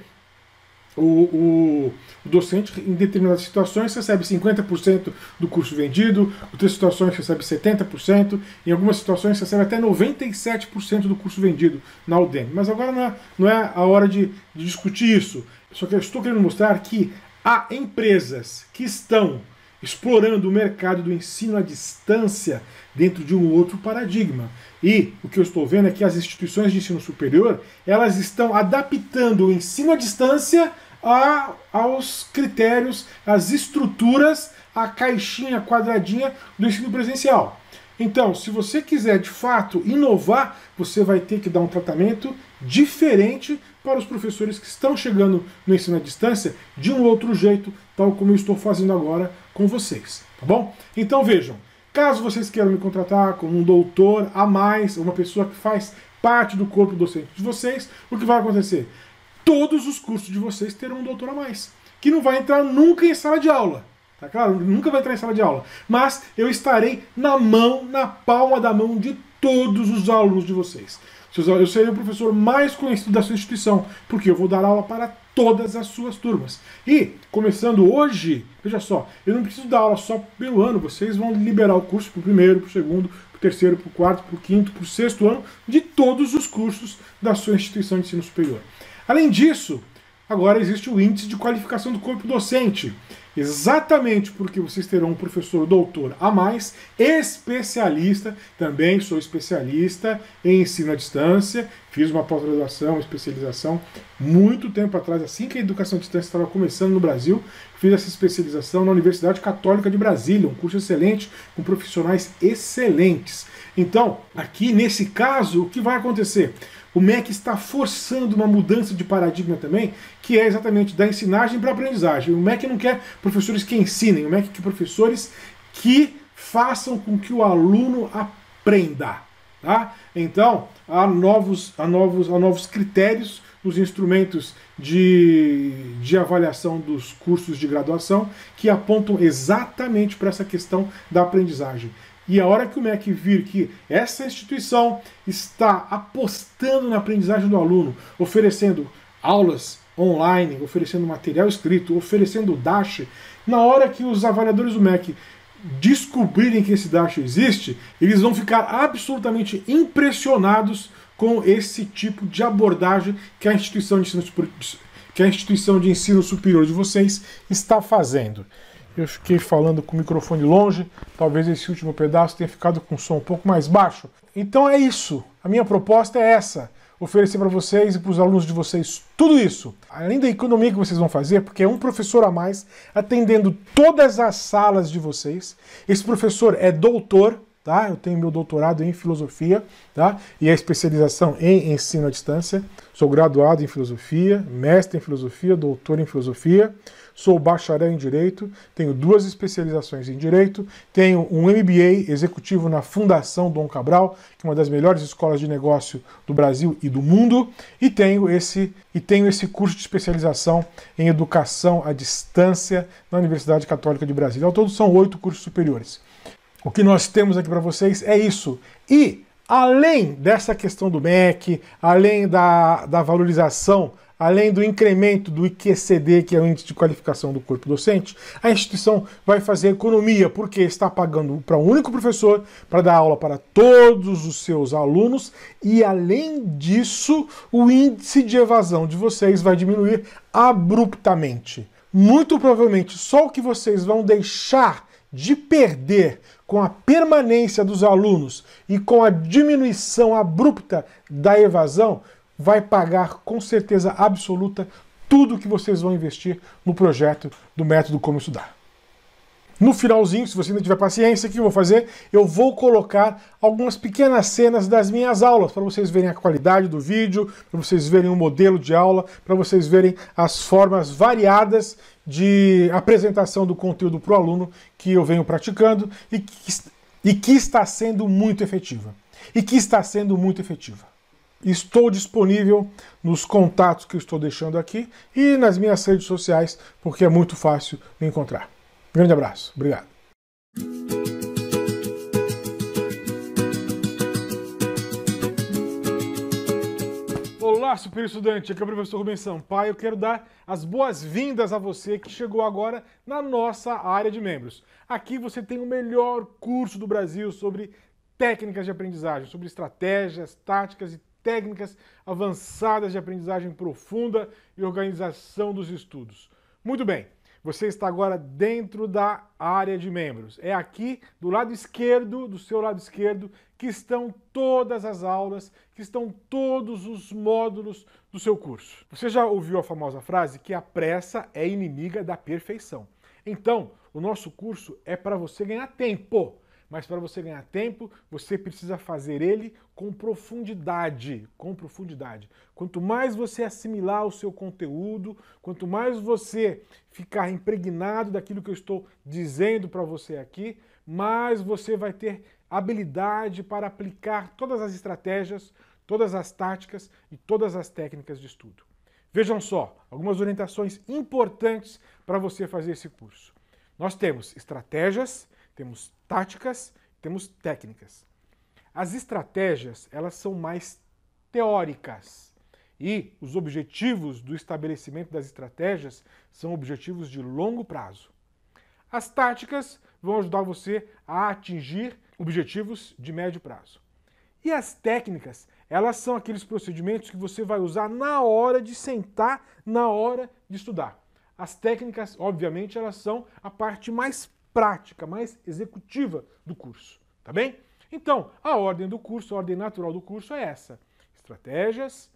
o, o docente, em determinadas situações, recebe 50% do curso vendido, em outras situações recebe 70%, em algumas situações recebe até 97% do curso vendido na Udemy. Mas agora não é, não é a hora de, de discutir isso. Só que eu estou querendo mostrar que há empresas que estão explorando o mercado do ensino à distância dentro de um outro paradigma. E o que eu estou vendo é que as instituições de ensino superior, elas estão adaptando o ensino à distância a, aos critérios, às estruturas, à caixinha quadradinha do ensino presencial. Então, se você quiser de fato inovar, você vai ter que dar um tratamento diferente para os professores que estão chegando no ensino à distância de um outro jeito, tal como eu estou fazendo agora com vocês, tá bom? Então vejam, caso vocês queiram me contratar como um doutor a mais, uma pessoa que faz parte do corpo docente de vocês, o que vai acontecer? todos os cursos de vocês terão um doutor a mais, que não vai entrar nunca em sala de aula. Tá claro? Nunca vai entrar em sala de aula. Mas eu estarei na mão, na palma da mão de todos os alunos de vocês. Eu serei o professor mais conhecido da sua instituição, porque eu vou dar aula para todas as suas turmas. E, começando hoje, veja só, eu não preciso dar aula só pelo ano, vocês vão liberar o curso para o primeiro, para o segundo, para o terceiro, para o quarto, para o quinto, para o sexto ano, de todos os cursos da sua instituição de ensino superior. Além disso, agora existe o índice de qualificação do corpo docente. Exatamente porque vocês terão um professor doutor a mais, especialista, também sou especialista em ensino à distância, fiz uma pós-graduação, especialização muito tempo atrás, assim que a educação à distância estava começando no Brasil, fiz essa especialização na Universidade Católica de Brasília, um curso excelente, com profissionais excelentes. Então, aqui nesse caso, o que vai acontecer? O MEC está forçando uma mudança de paradigma também, que é exatamente da ensinagem para a aprendizagem. O MEC não quer professores que ensinem, o MEC quer professores que façam com que o aluno aprenda. Tá? Então, há novos, há, novos, há novos critérios nos instrumentos de, de avaliação dos cursos de graduação que apontam exatamente para essa questão da aprendizagem. E a hora que o MEC vir que essa instituição está apostando na aprendizagem do aluno, oferecendo aulas online, oferecendo material escrito, oferecendo DASH, na hora que os avaliadores do MEC descobrirem que esse DASH existe, eles vão ficar absolutamente impressionados com esse tipo de abordagem que a instituição de ensino, que a instituição de ensino superior de vocês está fazendo eu fiquei falando com o microfone longe, talvez esse último pedaço tenha ficado com som um pouco mais baixo. Então é isso. A minha proposta é essa: oferecer para vocês e para os alunos de vocês tudo isso, além da economia que vocês vão fazer, porque é um professor a mais atendendo todas as salas de vocês. Esse professor é doutor, tá? Eu tenho meu doutorado em filosofia, tá? E a especialização em ensino à distância. Sou graduado em filosofia, mestre em filosofia, doutor em filosofia sou bacharel em Direito, tenho duas especializações em Direito, tenho um MBA executivo na Fundação Dom Cabral, que é uma das melhores escolas de negócio do Brasil e do mundo, e tenho esse, e tenho esse curso de especialização em Educação à Distância na Universidade Católica de Brasília. Ao todo são oito cursos superiores. O que nós temos aqui para vocês é isso. E além dessa questão do MEC, além da, da valorização Além do incremento do IQCD, que é o Índice de Qualificação do Corpo Docente, a instituição vai fazer economia, porque está pagando para um único professor para dar aula para todos os seus alunos, e além disso, o índice de evasão de vocês vai diminuir abruptamente. Muito provavelmente, só o que vocês vão deixar de perder com a permanência dos alunos e com a diminuição abrupta da evasão vai pagar com certeza absoluta tudo que vocês vão investir no projeto do método Como Estudar. No finalzinho, se você ainda tiver paciência, o que eu vou fazer? Eu vou colocar algumas pequenas cenas das minhas aulas, para vocês verem a qualidade do vídeo, para vocês verem o modelo de aula, para vocês verem as formas variadas de apresentação do conteúdo para o aluno que eu venho praticando e que, e que está sendo muito efetiva. E que está sendo muito efetiva. Estou disponível nos contatos que estou deixando aqui e nas minhas redes sociais, porque é muito fácil me encontrar. grande abraço, obrigado. Olá, super estudante, aqui é o professor Rubens Sampaio. Eu quero dar as boas-vindas a você que chegou agora na nossa área de membros. Aqui você tem o melhor curso do Brasil sobre técnicas de aprendizagem, sobre estratégias, táticas e técnicas avançadas de aprendizagem profunda e organização dos estudos. Muito bem, você está agora dentro da área de membros. É aqui, do lado esquerdo, do seu lado esquerdo, que estão todas as aulas, que estão todos os módulos do seu curso. Você já ouviu a famosa frase que a pressa é inimiga da perfeição. Então, o nosso curso é para você ganhar tempo mas para você ganhar tempo, você precisa fazer ele com profundidade, com profundidade. Quanto mais você assimilar o seu conteúdo, quanto mais você ficar impregnado daquilo que eu estou dizendo para você aqui, mais você vai ter habilidade para aplicar todas as estratégias, todas as táticas e todas as técnicas de estudo. Vejam só algumas orientações importantes para você fazer esse curso. Nós temos estratégias, temos táticas, temos técnicas. As estratégias, elas são mais teóricas. E os objetivos do estabelecimento das estratégias são objetivos de longo prazo. As táticas vão ajudar você a atingir objetivos de médio prazo. E as técnicas, elas são aqueles procedimentos que você vai usar na hora de sentar, na hora de estudar. As técnicas, obviamente, elas são a parte mais prática, mais executiva do curso, tá bem? Então, a ordem do curso, a ordem natural do curso é essa: estratégias,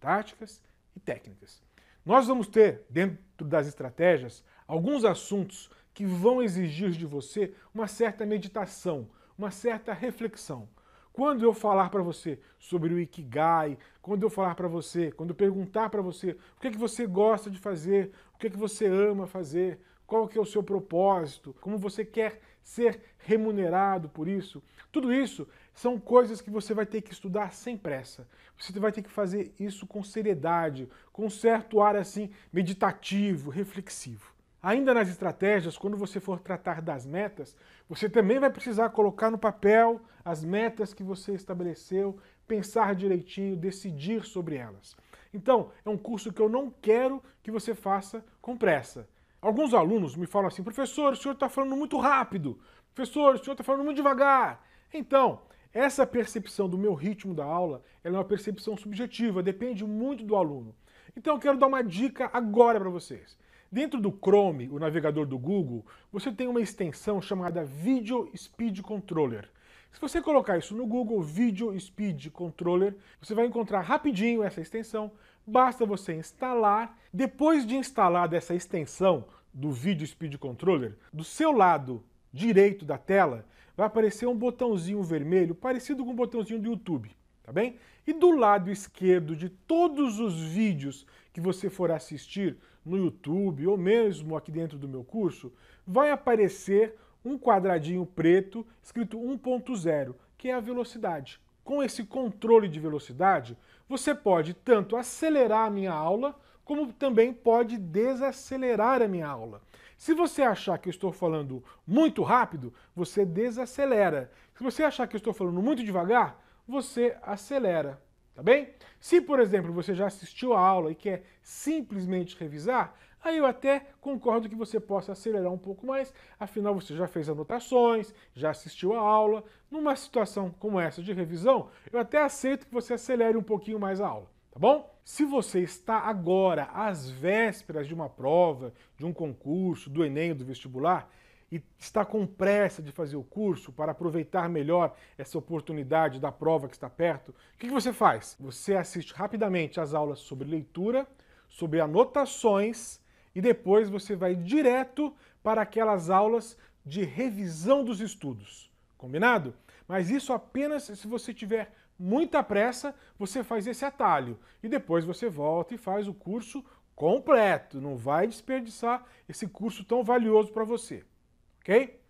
táticas e técnicas. Nós vamos ter, dentro das estratégias, alguns assuntos que vão exigir de você uma certa meditação, uma certa reflexão. Quando eu falar para você sobre o Ikigai, quando eu falar para você, quando eu perguntar para você o que é que você gosta de fazer, o que é que você ama fazer, qual que é o seu propósito, como você quer ser remunerado por isso. Tudo isso são coisas que você vai ter que estudar sem pressa. Você vai ter que fazer isso com seriedade, com um certo ar assim meditativo, reflexivo. Ainda nas estratégias, quando você for tratar das metas, você também vai precisar colocar no papel as metas que você estabeleceu, pensar direitinho, decidir sobre elas. Então, é um curso que eu não quero que você faça com pressa. Alguns alunos me falam assim, professor, o senhor está falando muito rápido, professor, o senhor está falando muito devagar. Então, essa percepção do meu ritmo da aula é uma percepção subjetiva, depende muito do aluno. Então, eu quero dar uma dica agora para vocês. Dentro do Chrome, o navegador do Google, você tem uma extensão chamada Video Speed Controller. Se você colocar isso no Google, Video Speed Controller, você vai encontrar rapidinho essa extensão, basta você instalar. Depois de instalada essa extensão do Video Speed Controller, do seu lado direito da tela vai aparecer um botãozinho vermelho parecido com o um botãozinho do YouTube, tá bem? E do lado esquerdo de todos os vídeos que você for assistir no YouTube ou mesmo aqui dentro do meu curso, vai aparecer um quadradinho preto escrito 1.0, que é a velocidade. Com esse controle de velocidade, você pode tanto acelerar a minha aula, como também pode desacelerar a minha aula. Se você achar que eu estou falando muito rápido, você desacelera. Se você achar que eu estou falando muito devagar, você acelera, tá bem? Se, por exemplo, você já assistiu a aula e quer simplesmente revisar, Aí eu até concordo que você possa acelerar um pouco mais, afinal você já fez anotações, já assistiu a aula. Numa situação como essa de revisão, eu até aceito que você acelere um pouquinho mais a aula, tá bom? Se você está agora às vésperas de uma prova, de um concurso, do Enem, do vestibular, e está com pressa de fazer o curso para aproveitar melhor essa oportunidade da prova que está perto, o que você faz? Você assiste rapidamente às aulas sobre leitura, sobre anotações e depois você vai direto para aquelas aulas de revisão dos estudos. Combinado? Mas isso apenas se você tiver muita pressa, você faz esse atalho e depois você volta e faz o curso completo. Não vai desperdiçar esse curso tão valioso para você, ok?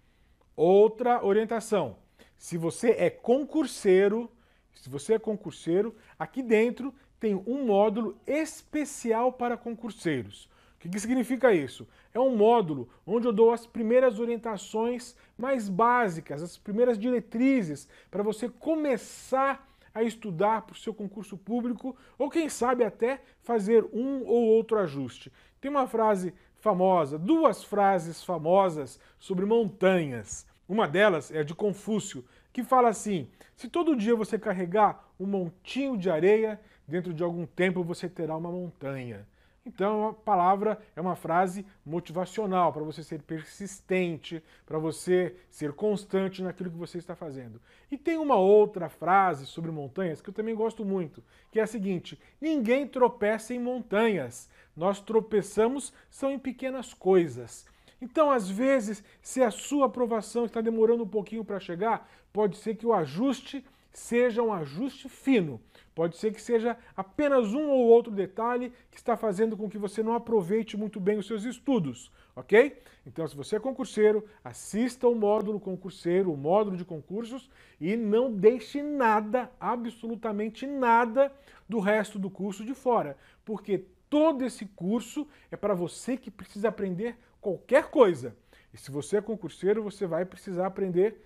Outra orientação: se você é concurseiro, se você é concurseiro, aqui dentro tem um módulo especial para concurseiros. O que, que significa isso? É um módulo onde eu dou as primeiras orientações mais básicas, as primeiras diretrizes para você começar a estudar para o seu concurso público ou, quem sabe, até fazer um ou outro ajuste. Tem uma frase famosa, duas frases famosas sobre montanhas. Uma delas é a de Confúcio, que fala assim: se todo dia você carregar um montinho de areia, dentro de algum tempo você terá uma montanha. Então, a palavra é uma frase motivacional para você ser persistente, para você ser constante naquilo que você está fazendo. E tem uma outra frase sobre montanhas que eu também gosto muito, que é a seguinte: ninguém tropeça em montanhas. Nós tropeçamos são em pequenas coisas. Então, às vezes, se a sua aprovação está demorando um pouquinho para chegar, pode ser que o ajuste seja um ajuste fino Pode ser que seja apenas um ou outro detalhe que está fazendo com que você não aproveite muito bem os seus estudos, ok? Então, se você é concurseiro, assista o módulo concurseiro, o módulo de concursos, e não deixe nada, absolutamente nada, do resto do curso de fora, porque todo esse curso é para você que precisa aprender qualquer coisa. E se você é concurseiro, você vai precisar aprender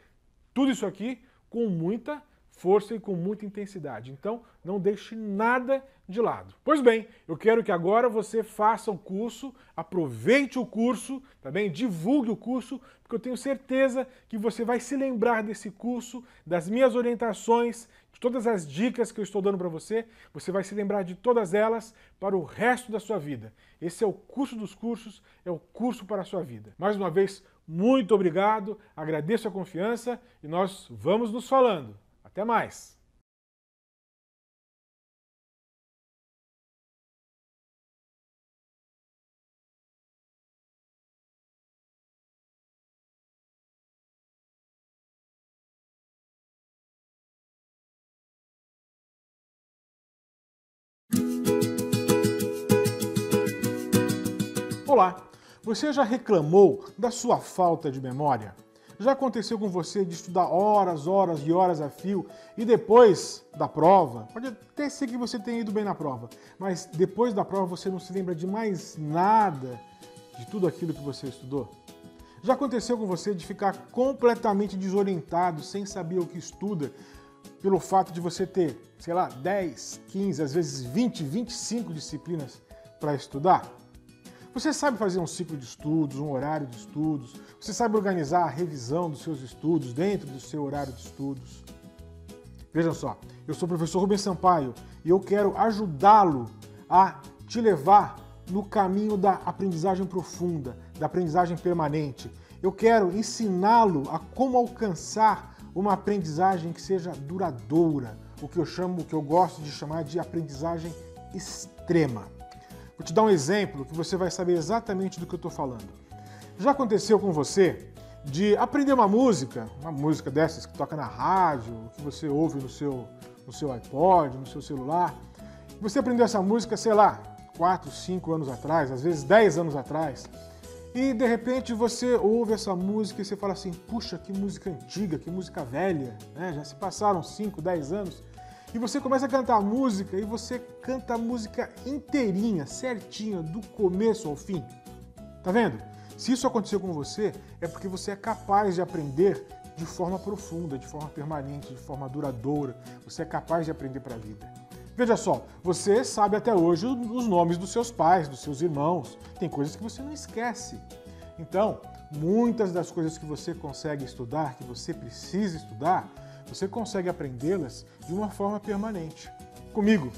tudo isso aqui com muita força e com muita intensidade. Então, não deixe nada de lado. Pois bem, eu quero que agora você faça o curso, aproveite o curso, tá bem? Divulgue o curso, porque eu tenho certeza que você vai se lembrar desse curso, das minhas orientações, de todas as dicas que eu estou dando para você, você vai se lembrar de todas elas para o resto da sua vida. Esse é o curso dos cursos, é o curso para a sua vida. Mais uma vez, muito obrigado, agradeço a confiança e nós vamos nos falando. Até mais! Olá! Você já reclamou da sua falta de memória? Já aconteceu com você de estudar horas, horas e horas a fio e depois da prova, pode até ser que você tenha ido bem na prova, mas depois da prova você não se lembra de mais nada de tudo aquilo que você estudou? Já aconteceu com você de ficar completamente desorientado, sem saber o que estuda, pelo fato de você ter, sei lá, 10, 15, às vezes 20, 25 disciplinas para estudar? Você sabe fazer um ciclo de estudos, um horário de estudos, você sabe organizar a revisão dos seus estudos dentro do seu horário de estudos. Vejam só, eu sou o professor Rubens Sampaio e eu quero ajudá-lo a te levar no caminho da aprendizagem profunda, da aprendizagem permanente. Eu quero ensiná-lo a como alcançar uma aprendizagem que seja duradoura, o que eu chamo, o que eu gosto de chamar de aprendizagem extrema. Vou te dar um exemplo que você vai saber exatamente do que eu estou falando. Já aconteceu com você de aprender uma música, uma música dessas que toca na rádio, que você ouve no seu, no seu iPod, no seu celular. Você aprendeu essa música, sei lá, 4, 5 anos atrás, às vezes 10 anos atrás. E de repente você ouve essa música e você fala assim: puxa, que música antiga, que música velha, né? já se passaram 5, 10 anos. E você começa a cantar a música e você canta a música inteirinha, certinha, do começo ao fim. Tá vendo? Se isso aconteceu com você, é porque você é capaz de aprender de forma profunda, de forma permanente, de forma duradoura. Você é capaz de aprender para a vida. Veja só, você sabe até hoje os nomes dos seus pais, dos seus irmãos. Tem coisas que você não esquece. Então, muitas das coisas que você consegue estudar, que você precisa estudar, você consegue aprendê-las de uma forma permanente. Comigo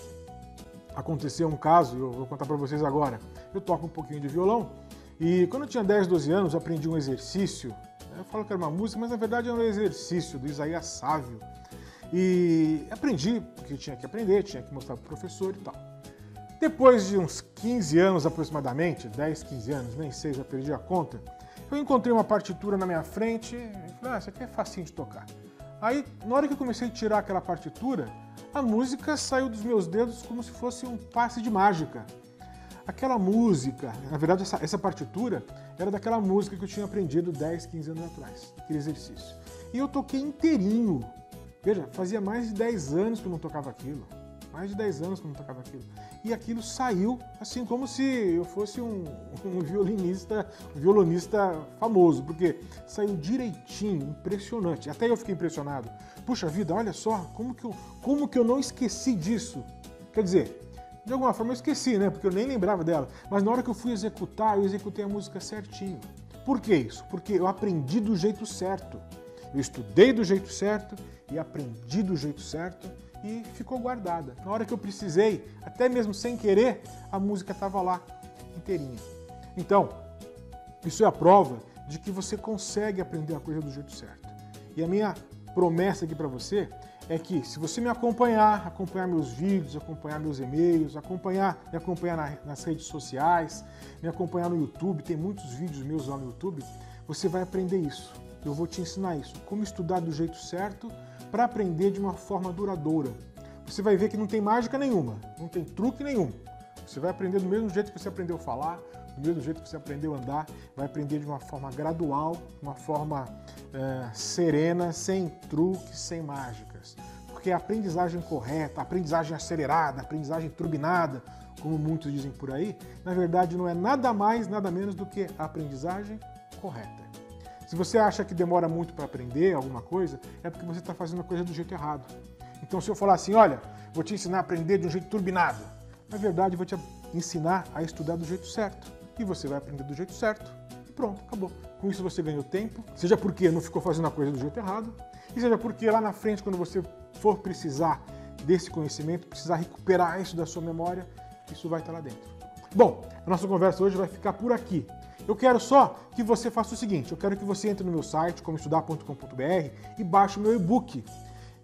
aconteceu um caso, eu vou contar para vocês agora. Eu toco um pouquinho de violão e quando eu tinha 10, 12 anos, aprendi um exercício. Né, eu falo que era uma música, mas na verdade era é um exercício do Isaías Sávio. E aprendi, porque tinha que aprender, tinha que mostrar para o professor e tal. Depois de uns 15 anos aproximadamente, 10, 15 anos, nem sei, já perdi a conta, eu encontrei uma partitura na minha frente e falei, ah, isso aqui é facinho de tocar. Aí, na hora que eu comecei a tirar aquela partitura, a música saiu dos meus dedos como se fosse um passe de mágica. Aquela música, na verdade, essa, essa partitura era daquela música que eu tinha aprendido 10, 15 anos atrás, aquele exercício. E eu toquei inteirinho. Veja, fazia mais de 10 anos que eu não tocava aquilo mais de 10 anos que eu não tocava aquilo. E aquilo saiu assim como se eu fosse um, [laughs] um violinista, um violonista famoso, porque saiu direitinho, impressionante. Até eu fiquei impressionado. Puxa vida, olha só, como que eu, como que eu não esqueci disso? Quer dizer, de alguma forma eu esqueci, né? Porque eu nem lembrava dela. Mas na hora que eu fui executar, eu executei a música certinho. Por que isso? Porque eu aprendi do jeito certo. Eu estudei do jeito certo e aprendi do jeito certo e ficou guardada. Na hora que eu precisei, até mesmo sem querer, a música estava lá inteirinha. Então, isso é a prova de que você consegue aprender a coisa do jeito certo. E a minha promessa aqui para você é que se você me acompanhar, acompanhar meus vídeos, acompanhar meus e-mails, acompanhar, me acompanhar nas redes sociais, me acompanhar no YouTube, tem muitos vídeos meus lá no YouTube, você vai aprender isso. Eu vou te ensinar isso, como estudar do jeito certo para aprender de uma forma duradoura. Você vai ver que não tem mágica nenhuma, não tem truque nenhum. Você vai aprender do mesmo jeito que você aprendeu a falar, do mesmo jeito que você aprendeu a andar, vai aprender de uma forma gradual, uma forma é, serena, sem truques, sem mágicas. Porque a aprendizagem correta, a aprendizagem acelerada, a aprendizagem turbinada, como muitos dizem por aí, na verdade não é nada mais, nada menos do que a aprendizagem correta. Se você acha que demora muito para aprender alguma coisa, é porque você está fazendo a coisa do jeito errado. Então, se eu falar assim, olha, vou te ensinar a aprender de um jeito turbinado, na verdade, eu vou te ensinar a estudar do jeito certo. E você vai aprender do jeito certo e pronto, acabou. Com isso você ganhou tempo, seja porque não ficou fazendo a coisa do jeito errado, e seja porque lá na frente, quando você for precisar desse conhecimento, precisar recuperar isso da sua memória, isso vai estar lá dentro. Bom, a nossa conversa hoje vai ficar por aqui. Eu quero só que você faça o seguinte: eu quero que você entre no meu site, comestudar.com.br, e baixe o meu e-book.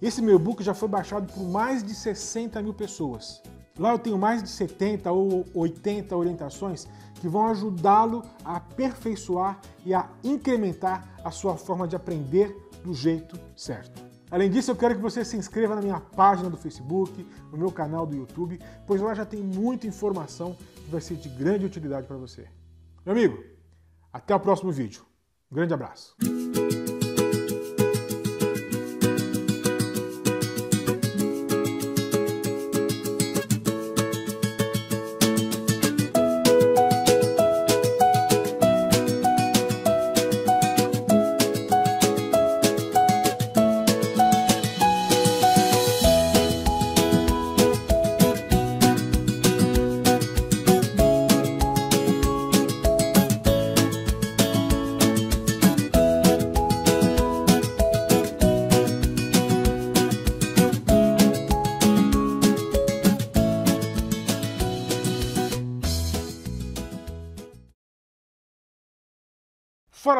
Esse meu e-book já foi baixado por mais de 60 mil pessoas. Lá eu tenho mais de 70 ou 80 orientações que vão ajudá-lo a aperfeiçoar e a incrementar a sua forma de aprender do jeito certo. Além disso, eu quero que você se inscreva na minha página do Facebook, no meu canal do YouTube, pois lá já tem muita informação que vai ser de grande utilidade para você. Meu amigo, até o próximo vídeo. Um grande abraço.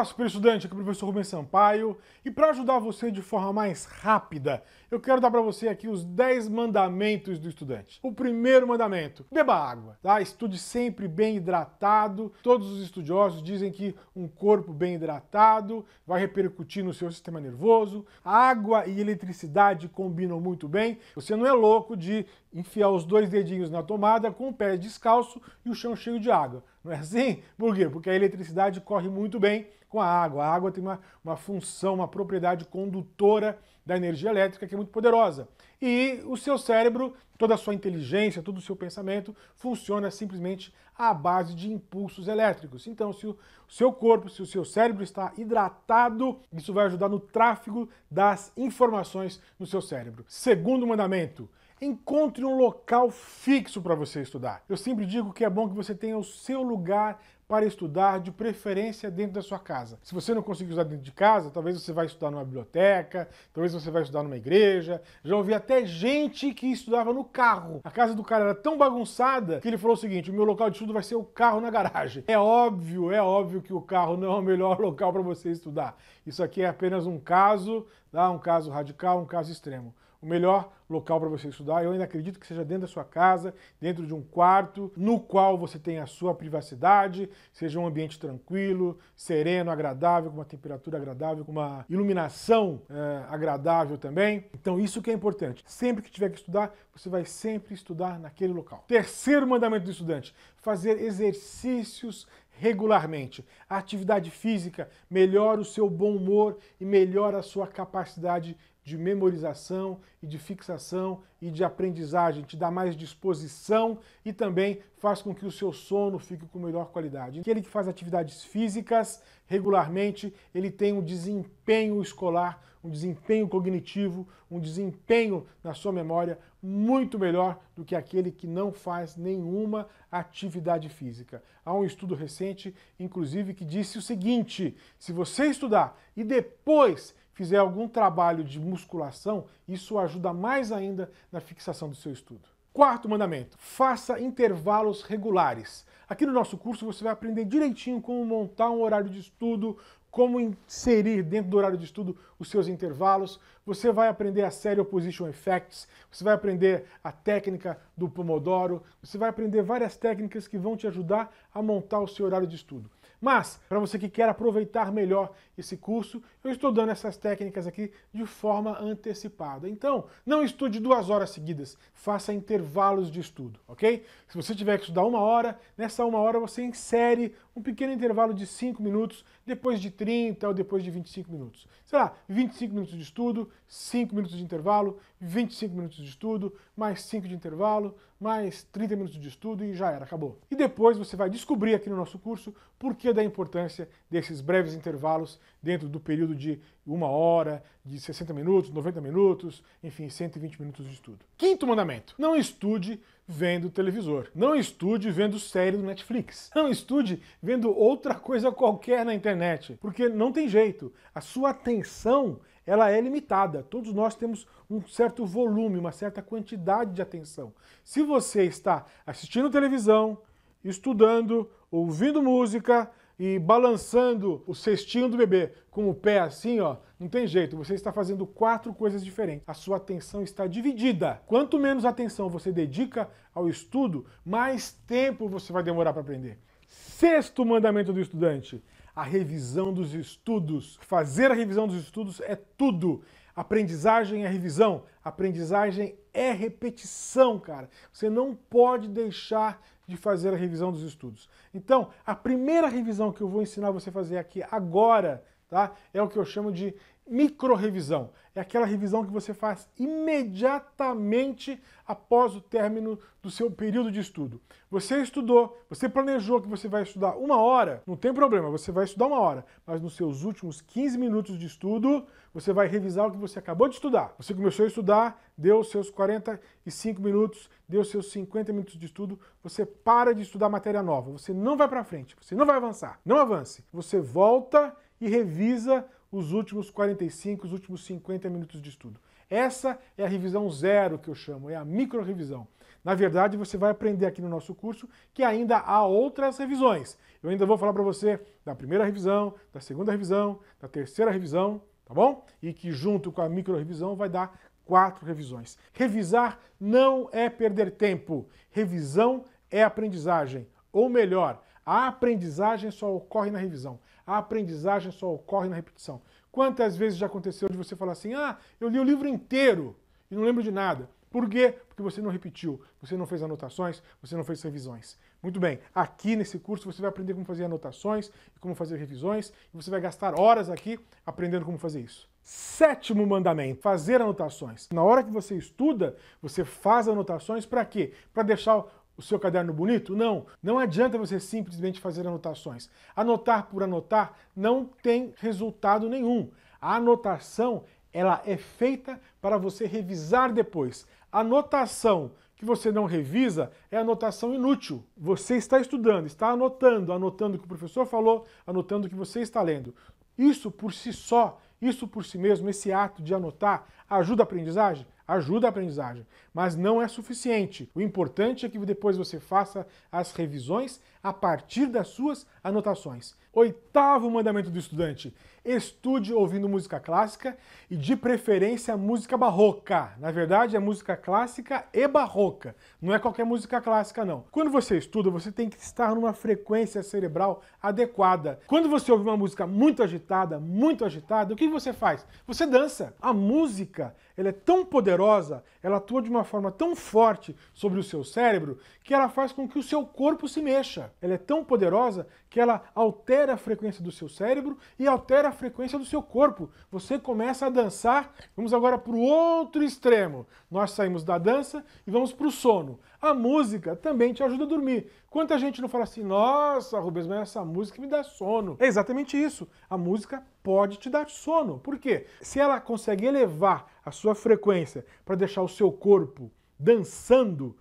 Olá, super estudante, aqui é o professor Rubens Sampaio e para ajudar você de forma mais rápida eu quero dar para você aqui os 10 mandamentos do estudante. O primeiro mandamento: beba água, tá? Estude sempre bem hidratado. Todos os estudiosos dizem que um corpo bem hidratado vai repercutir no seu sistema nervoso. Água e eletricidade combinam muito bem. Você não é louco de enfiar os dois dedinhos na tomada com o pé descalço e o chão cheio de água. Não é assim? Por quê? Porque a eletricidade corre muito bem com a água. A água tem uma, uma função, uma propriedade condutora da energia elétrica, que é muito poderosa. E o seu cérebro, toda a sua inteligência, todo o seu pensamento funciona simplesmente à base de impulsos elétricos. Então, se o seu corpo, se o seu cérebro está hidratado, isso vai ajudar no tráfego das informações no seu cérebro. Segundo mandamento, Encontre um local fixo para você estudar. Eu sempre digo que é bom que você tenha o seu lugar para estudar, de preferência dentro da sua casa. Se você não conseguir usar dentro de casa, talvez você vá estudar numa biblioteca, talvez você vá estudar numa igreja. Já ouvi até gente que estudava no carro. A casa do cara era tão bagunçada que ele falou o seguinte: o meu local de estudo vai ser o carro na garagem. É óbvio, é óbvio que o carro não é o melhor [laughs] local para você estudar. Isso aqui é apenas um caso, tá? um caso radical, um caso extremo o melhor local para você estudar. Eu ainda acredito que seja dentro da sua casa, dentro de um quarto, no qual você tenha a sua privacidade, seja um ambiente tranquilo, sereno, agradável, com uma temperatura agradável, com uma iluminação é, agradável também. Então, isso que é importante. Sempre que tiver que estudar, você vai sempre estudar naquele local. Terceiro mandamento do estudante: fazer exercícios regularmente. A atividade física melhora o seu bom humor e melhora a sua capacidade de memorização e de fixação e de aprendizagem, te dá mais disposição e também faz com que o seu sono fique com melhor qualidade. Aquele que faz atividades físicas regularmente, ele tem um desempenho escolar, um desempenho cognitivo, um desempenho na sua memória muito melhor do que aquele que não faz nenhuma atividade física. Há um estudo recente, inclusive, que disse o seguinte: se você estudar e depois fizer algum trabalho de musculação, isso ajuda mais ainda na fixação do seu estudo. Quarto mandamento: faça intervalos regulares. Aqui no nosso curso você vai aprender direitinho como montar um horário de estudo, como inserir dentro do horário de estudo os seus intervalos. Você vai aprender a série Opposition Effects, você vai aprender a técnica do Pomodoro, você vai aprender várias técnicas que vão te ajudar a montar o seu horário de estudo. Mas, para você que quer aproveitar melhor esse curso, eu estou dando essas técnicas aqui de forma antecipada. Então, não estude duas horas seguidas, faça intervalos de estudo, ok? Se você tiver que estudar uma hora, nessa uma hora você insere um pequeno intervalo de 5 minutos, depois de 30 ou depois de 25 minutos. Sei lá, 25 minutos de estudo, 5 minutos de intervalo, 25 minutos de estudo, mais 5 de intervalo, mais 30 minutos de estudo e já era, acabou. E depois você vai descobrir aqui no nosso curso por que da importância desses breves intervalos dentro do período de uma hora, de 60 minutos, 90 minutos, enfim, 120 minutos de estudo. Quinto mandamento: não estude vendo televisor. Não estude vendo série do Netflix. Não estude vendo outra coisa qualquer na internet, porque não tem jeito. A sua atenção ela é limitada. Todos nós temos um certo volume, uma certa quantidade de atenção. Se você está assistindo televisão, estudando, ouvindo música, e balançando o cestinho do bebê com o pé assim, ó, não tem jeito, você está fazendo quatro coisas diferentes. A sua atenção está dividida. Quanto menos atenção você dedica ao estudo, mais tempo você vai demorar para aprender. Sexto mandamento do estudante: a revisão dos estudos. Fazer a revisão dos estudos é tudo. Aprendizagem é revisão, aprendizagem é repetição, cara. Você não pode deixar de fazer a revisão dos estudos. Então, a primeira revisão que eu vou ensinar você a fazer aqui agora, tá? É o que eu chamo de micro-revisão. É aquela revisão que você faz imediatamente após o término do seu período de estudo. Você estudou, você planejou que você vai estudar uma hora, não tem problema, você vai estudar uma hora, mas nos seus últimos 15 minutos de estudo, você vai revisar o que você acabou de estudar. Você começou a estudar, deu seus 45 minutos, deu seus 50 minutos de estudo, você para de estudar matéria nova, você não vai para frente, você não vai avançar, não avance. Você volta e revisa os últimos 45, os últimos 50 minutos de estudo. Essa é a revisão zero que eu chamo, é a micro-revisão. Na verdade, você vai aprender aqui no nosso curso que ainda há outras revisões. Eu ainda vou falar para você da primeira revisão, da segunda revisão, da terceira revisão, tá bom? E que junto com a micro-revisão vai dar quatro revisões. Revisar não é perder tempo. Revisão é aprendizagem. Ou melhor, a aprendizagem só ocorre na revisão. A aprendizagem só ocorre na repetição. Quantas vezes já aconteceu de você falar assim: ah, eu li o livro inteiro e não lembro de nada? Por quê? Porque você não repetiu, você não fez anotações, você não fez revisões. Muito bem, aqui nesse curso você vai aprender como fazer anotações e como fazer revisões, e você vai gastar horas aqui aprendendo como fazer isso. Sétimo mandamento: fazer anotações. Na hora que você estuda, você faz anotações para quê? Para deixar o seu caderno bonito? Não. Não adianta você simplesmente fazer anotações. Anotar por anotar não tem resultado nenhum. A anotação ela é feita para você revisar depois. A anotação que você não revisa é anotação inútil. Você está estudando, está anotando, anotando o que o professor falou, anotando o que você está lendo. Isso por si só, isso por si mesmo, esse ato de anotar, ajuda a aprendizagem? Ajuda a aprendizagem mas não é suficiente. O importante é que depois você faça as revisões a partir das suas anotações. Oitavo mandamento do estudante: estude ouvindo música clássica e, de preferência, música barroca. Na verdade, é música clássica e barroca. Não é qualquer música clássica, não. Quando você estuda, você tem que estar numa frequência cerebral adequada. Quando você ouve uma música muito agitada, muito agitada, o que você faz? Você dança. A música ela é tão poderosa, ela atua de uma forma tão forte sobre o seu cérebro que ela faz com que o seu corpo se mexa. Ela é tão poderosa que ela altera a frequência do seu cérebro e altera a frequência do seu corpo. Você começa a dançar. Vamos agora para o outro extremo. Nós saímos da dança e vamos para o sono. A música também te ajuda a dormir. Quanta gente não fala assim, nossa, Rubens, mas essa música me dá sono. É exatamente isso. A música pode te dar sono. Por quê? Se ela consegue elevar a sua frequência para deixar o seu corpo dançando,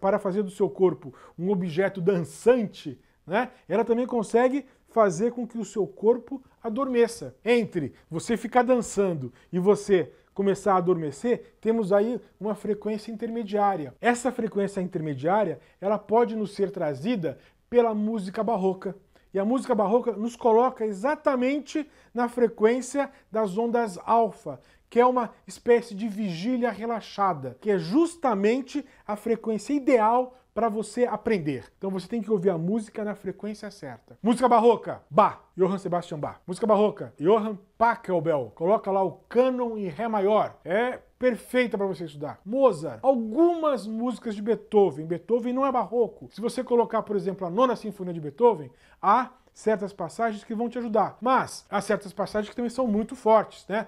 para fazer do seu corpo um objeto dançante, né? ela também consegue fazer com que o seu corpo adormeça. Entre você ficar dançando e você começar a adormecer, temos aí uma frequência intermediária. Essa frequência intermediária, ela pode nos ser trazida pela música barroca. E a música barroca nos coloca exatamente na frequência das ondas alfa, que é uma espécie de vigília relaxada, que é justamente a frequência ideal para você aprender. Então você tem que ouvir a música na frequência certa. Música barroca, Bach, Johann Sebastian Bach. Música barroca, Johann Pachelbel. Coloca lá o cânon em ré maior. É perfeita para você estudar. Mozart, algumas músicas de Beethoven. Beethoven não é barroco. Se você colocar, por exemplo, a nona sinfonia de Beethoven, há certas passagens que vão te ajudar. Mas há certas passagens que também são muito fortes, né?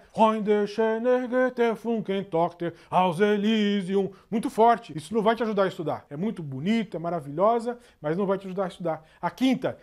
muito forte. Isso não vai te ajudar a estudar. É muito bonita, é maravilhosa, mas não vai te ajudar a estudar. A quinta,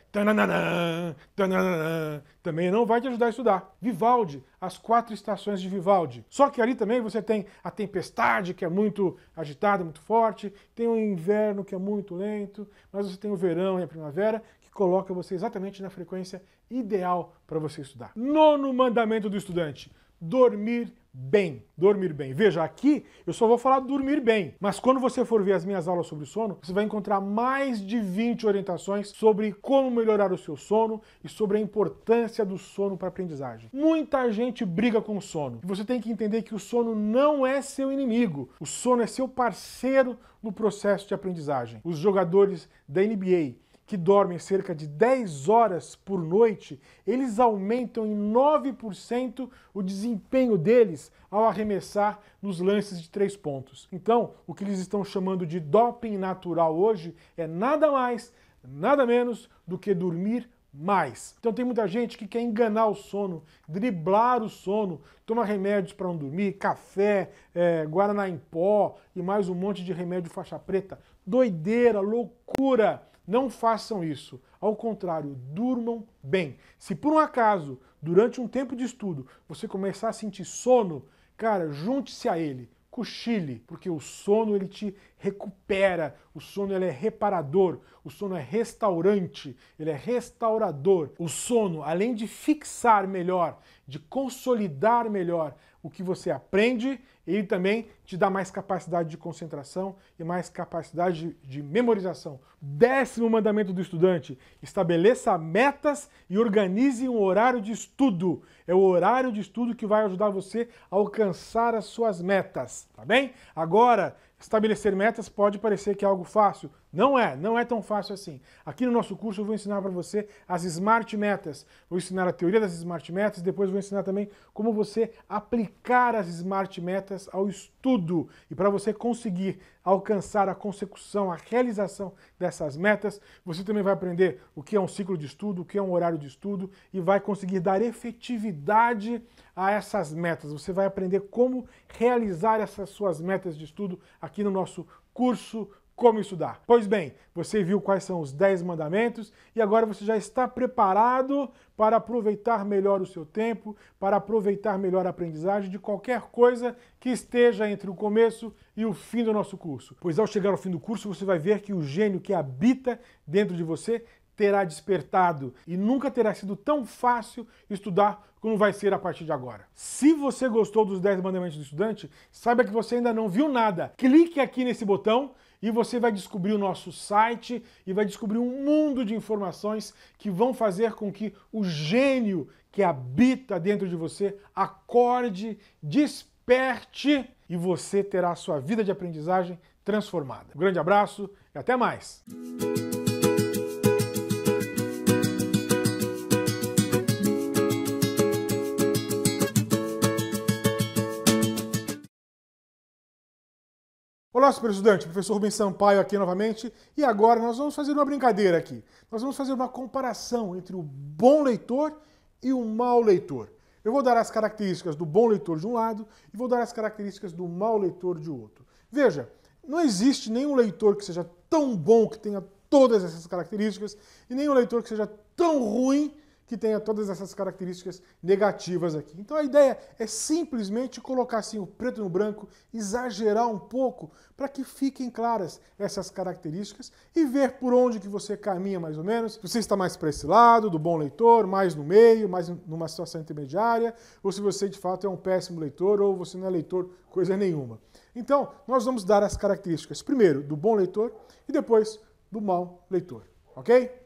também não vai te ajudar a estudar. Vivaldi, as quatro estações de Vivaldi. Só que ali também você tem a tempestade, que é muito agitada, muito forte, tem o inverno, que é muito lento, mas você tem o verão e a primavera, que coloca você exatamente na frequência ideal para você estudar. Nono mandamento do estudante: dormir bem. Dormir bem. Veja, aqui eu só vou falar dormir bem, mas quando você for ver as minhas aulas sobre sono, você vai encontrar mais de 20 orientações sobre como melhorar o seu sono e sobre a importância do sono para a aprendizagem. Muita gente briga com o sono. E você tem que entender que o sono não é seu inimigo. O sono é seu parceiro no processo de aprendizagem. Os jogadores da NBA que dormem cerca de 10 horas por noite, eles aumentam em 9% o desempenho deles ao arremessar nos lances de três pontos. Então, o que eles estão chamando de doping natural hoje é nada mais, nada menos do que dormir mais. Então tem muita gente que quer enganar o sono, driblar o sono, toma remédios para não dormir, café, é, guaraná em pó e mais um monte de remédio faixa preta. Doideira, loucura! Não façam isso. Ao contrário, durmam bem. Se por um acaso, durante um tempo de estudo, você começar a sentir sono, cara, junte-se a ele. Cochile, porque o sono ele te recupera, o sono ele é reparador, o sono é restaurante, ele é restaurador. O sono, além de fixar melhor, de consolidar melhor o que você aprende, ele também te dá mais capacidade de concentração e mais capacidade de, de memorização. Décimo mandamento do estudante: estabeleça metas e organize um horário de estudo. É o horário de estudo que vai ajudar você a alcançar as suas metas, tá bem? Agora, estabelecer metas pode parecer que é algo fácil. Não é, não é tão fácil assim. Aqui no nosso curso eu vou ensinar para você as smart metas. Vou ensinar a teoria das smart metas, depois vou ensinar também como você aplicar as smart metas ao estudo e para você conseguir alcançar a consecução, a realização dessas metas, você também vai aprender o que é um ciclo de estudo, o que é um horário de estudo e vai conseguir dar efetividade a essas metas. Você vai aprender como realizar essas suas metas de estudo aqui no nosso curso como estudar. Pois bem, você viu quais são os 10 mandamentos e agora você já está preparado para aproveitar melhor o seu tempo, para aproveitar melhor a aprendizagem de qualquer coisa que esteja entre o começo e o fim do nosso curso. Pois ao chegar ao fim do curso, você vai ver que o gênio que habita dentro de você terá despertado e nunca terá sido tão fácil estudar como vai ser a partir de agora. Se você gostou dos 10 mandamentos do estudante, saiba que você ainda não viu nada. Clique aqui nesse botão e você vai descobrir o nosso site e vai descobrir um mundo de informações que vão fazer com que o gênio que habita dentro de você acorde, desperte e você terá a sua vida de aprendizagem transformada. Um grande abraço e até mais! Olá, super estudante, professor Rubens Sampaio aqui novamente. E agora nós vamos fazer uma brincadeira aqui. Nós vamos fazer uma comparação entre o bom leitor e o mau leitor. Eu vou dar as características do bom leitor de um lado e vou dar as características do mau leitor de outro. Veja, não existe nenhum leitor que seja tão bom que tenha todas essas características e nenhum leitor que seja tão ruim que tenha todas essas características negativas aqui. Então a ideia é simplesmente colocar assim o preto no branco, exagerar um pouco para que fiquem claras essas características e ver por onde que você caminha mais ou menos. Se você está mais para esse lado do bom leitor, mais no meio, mais numa situação intermediária, ou se você de fato é um péssimo leitor ou você não é leitor coisa nenhuma. Então, nós vamos dar as características primeiro do bom leitor e depois do mau leitor, OK?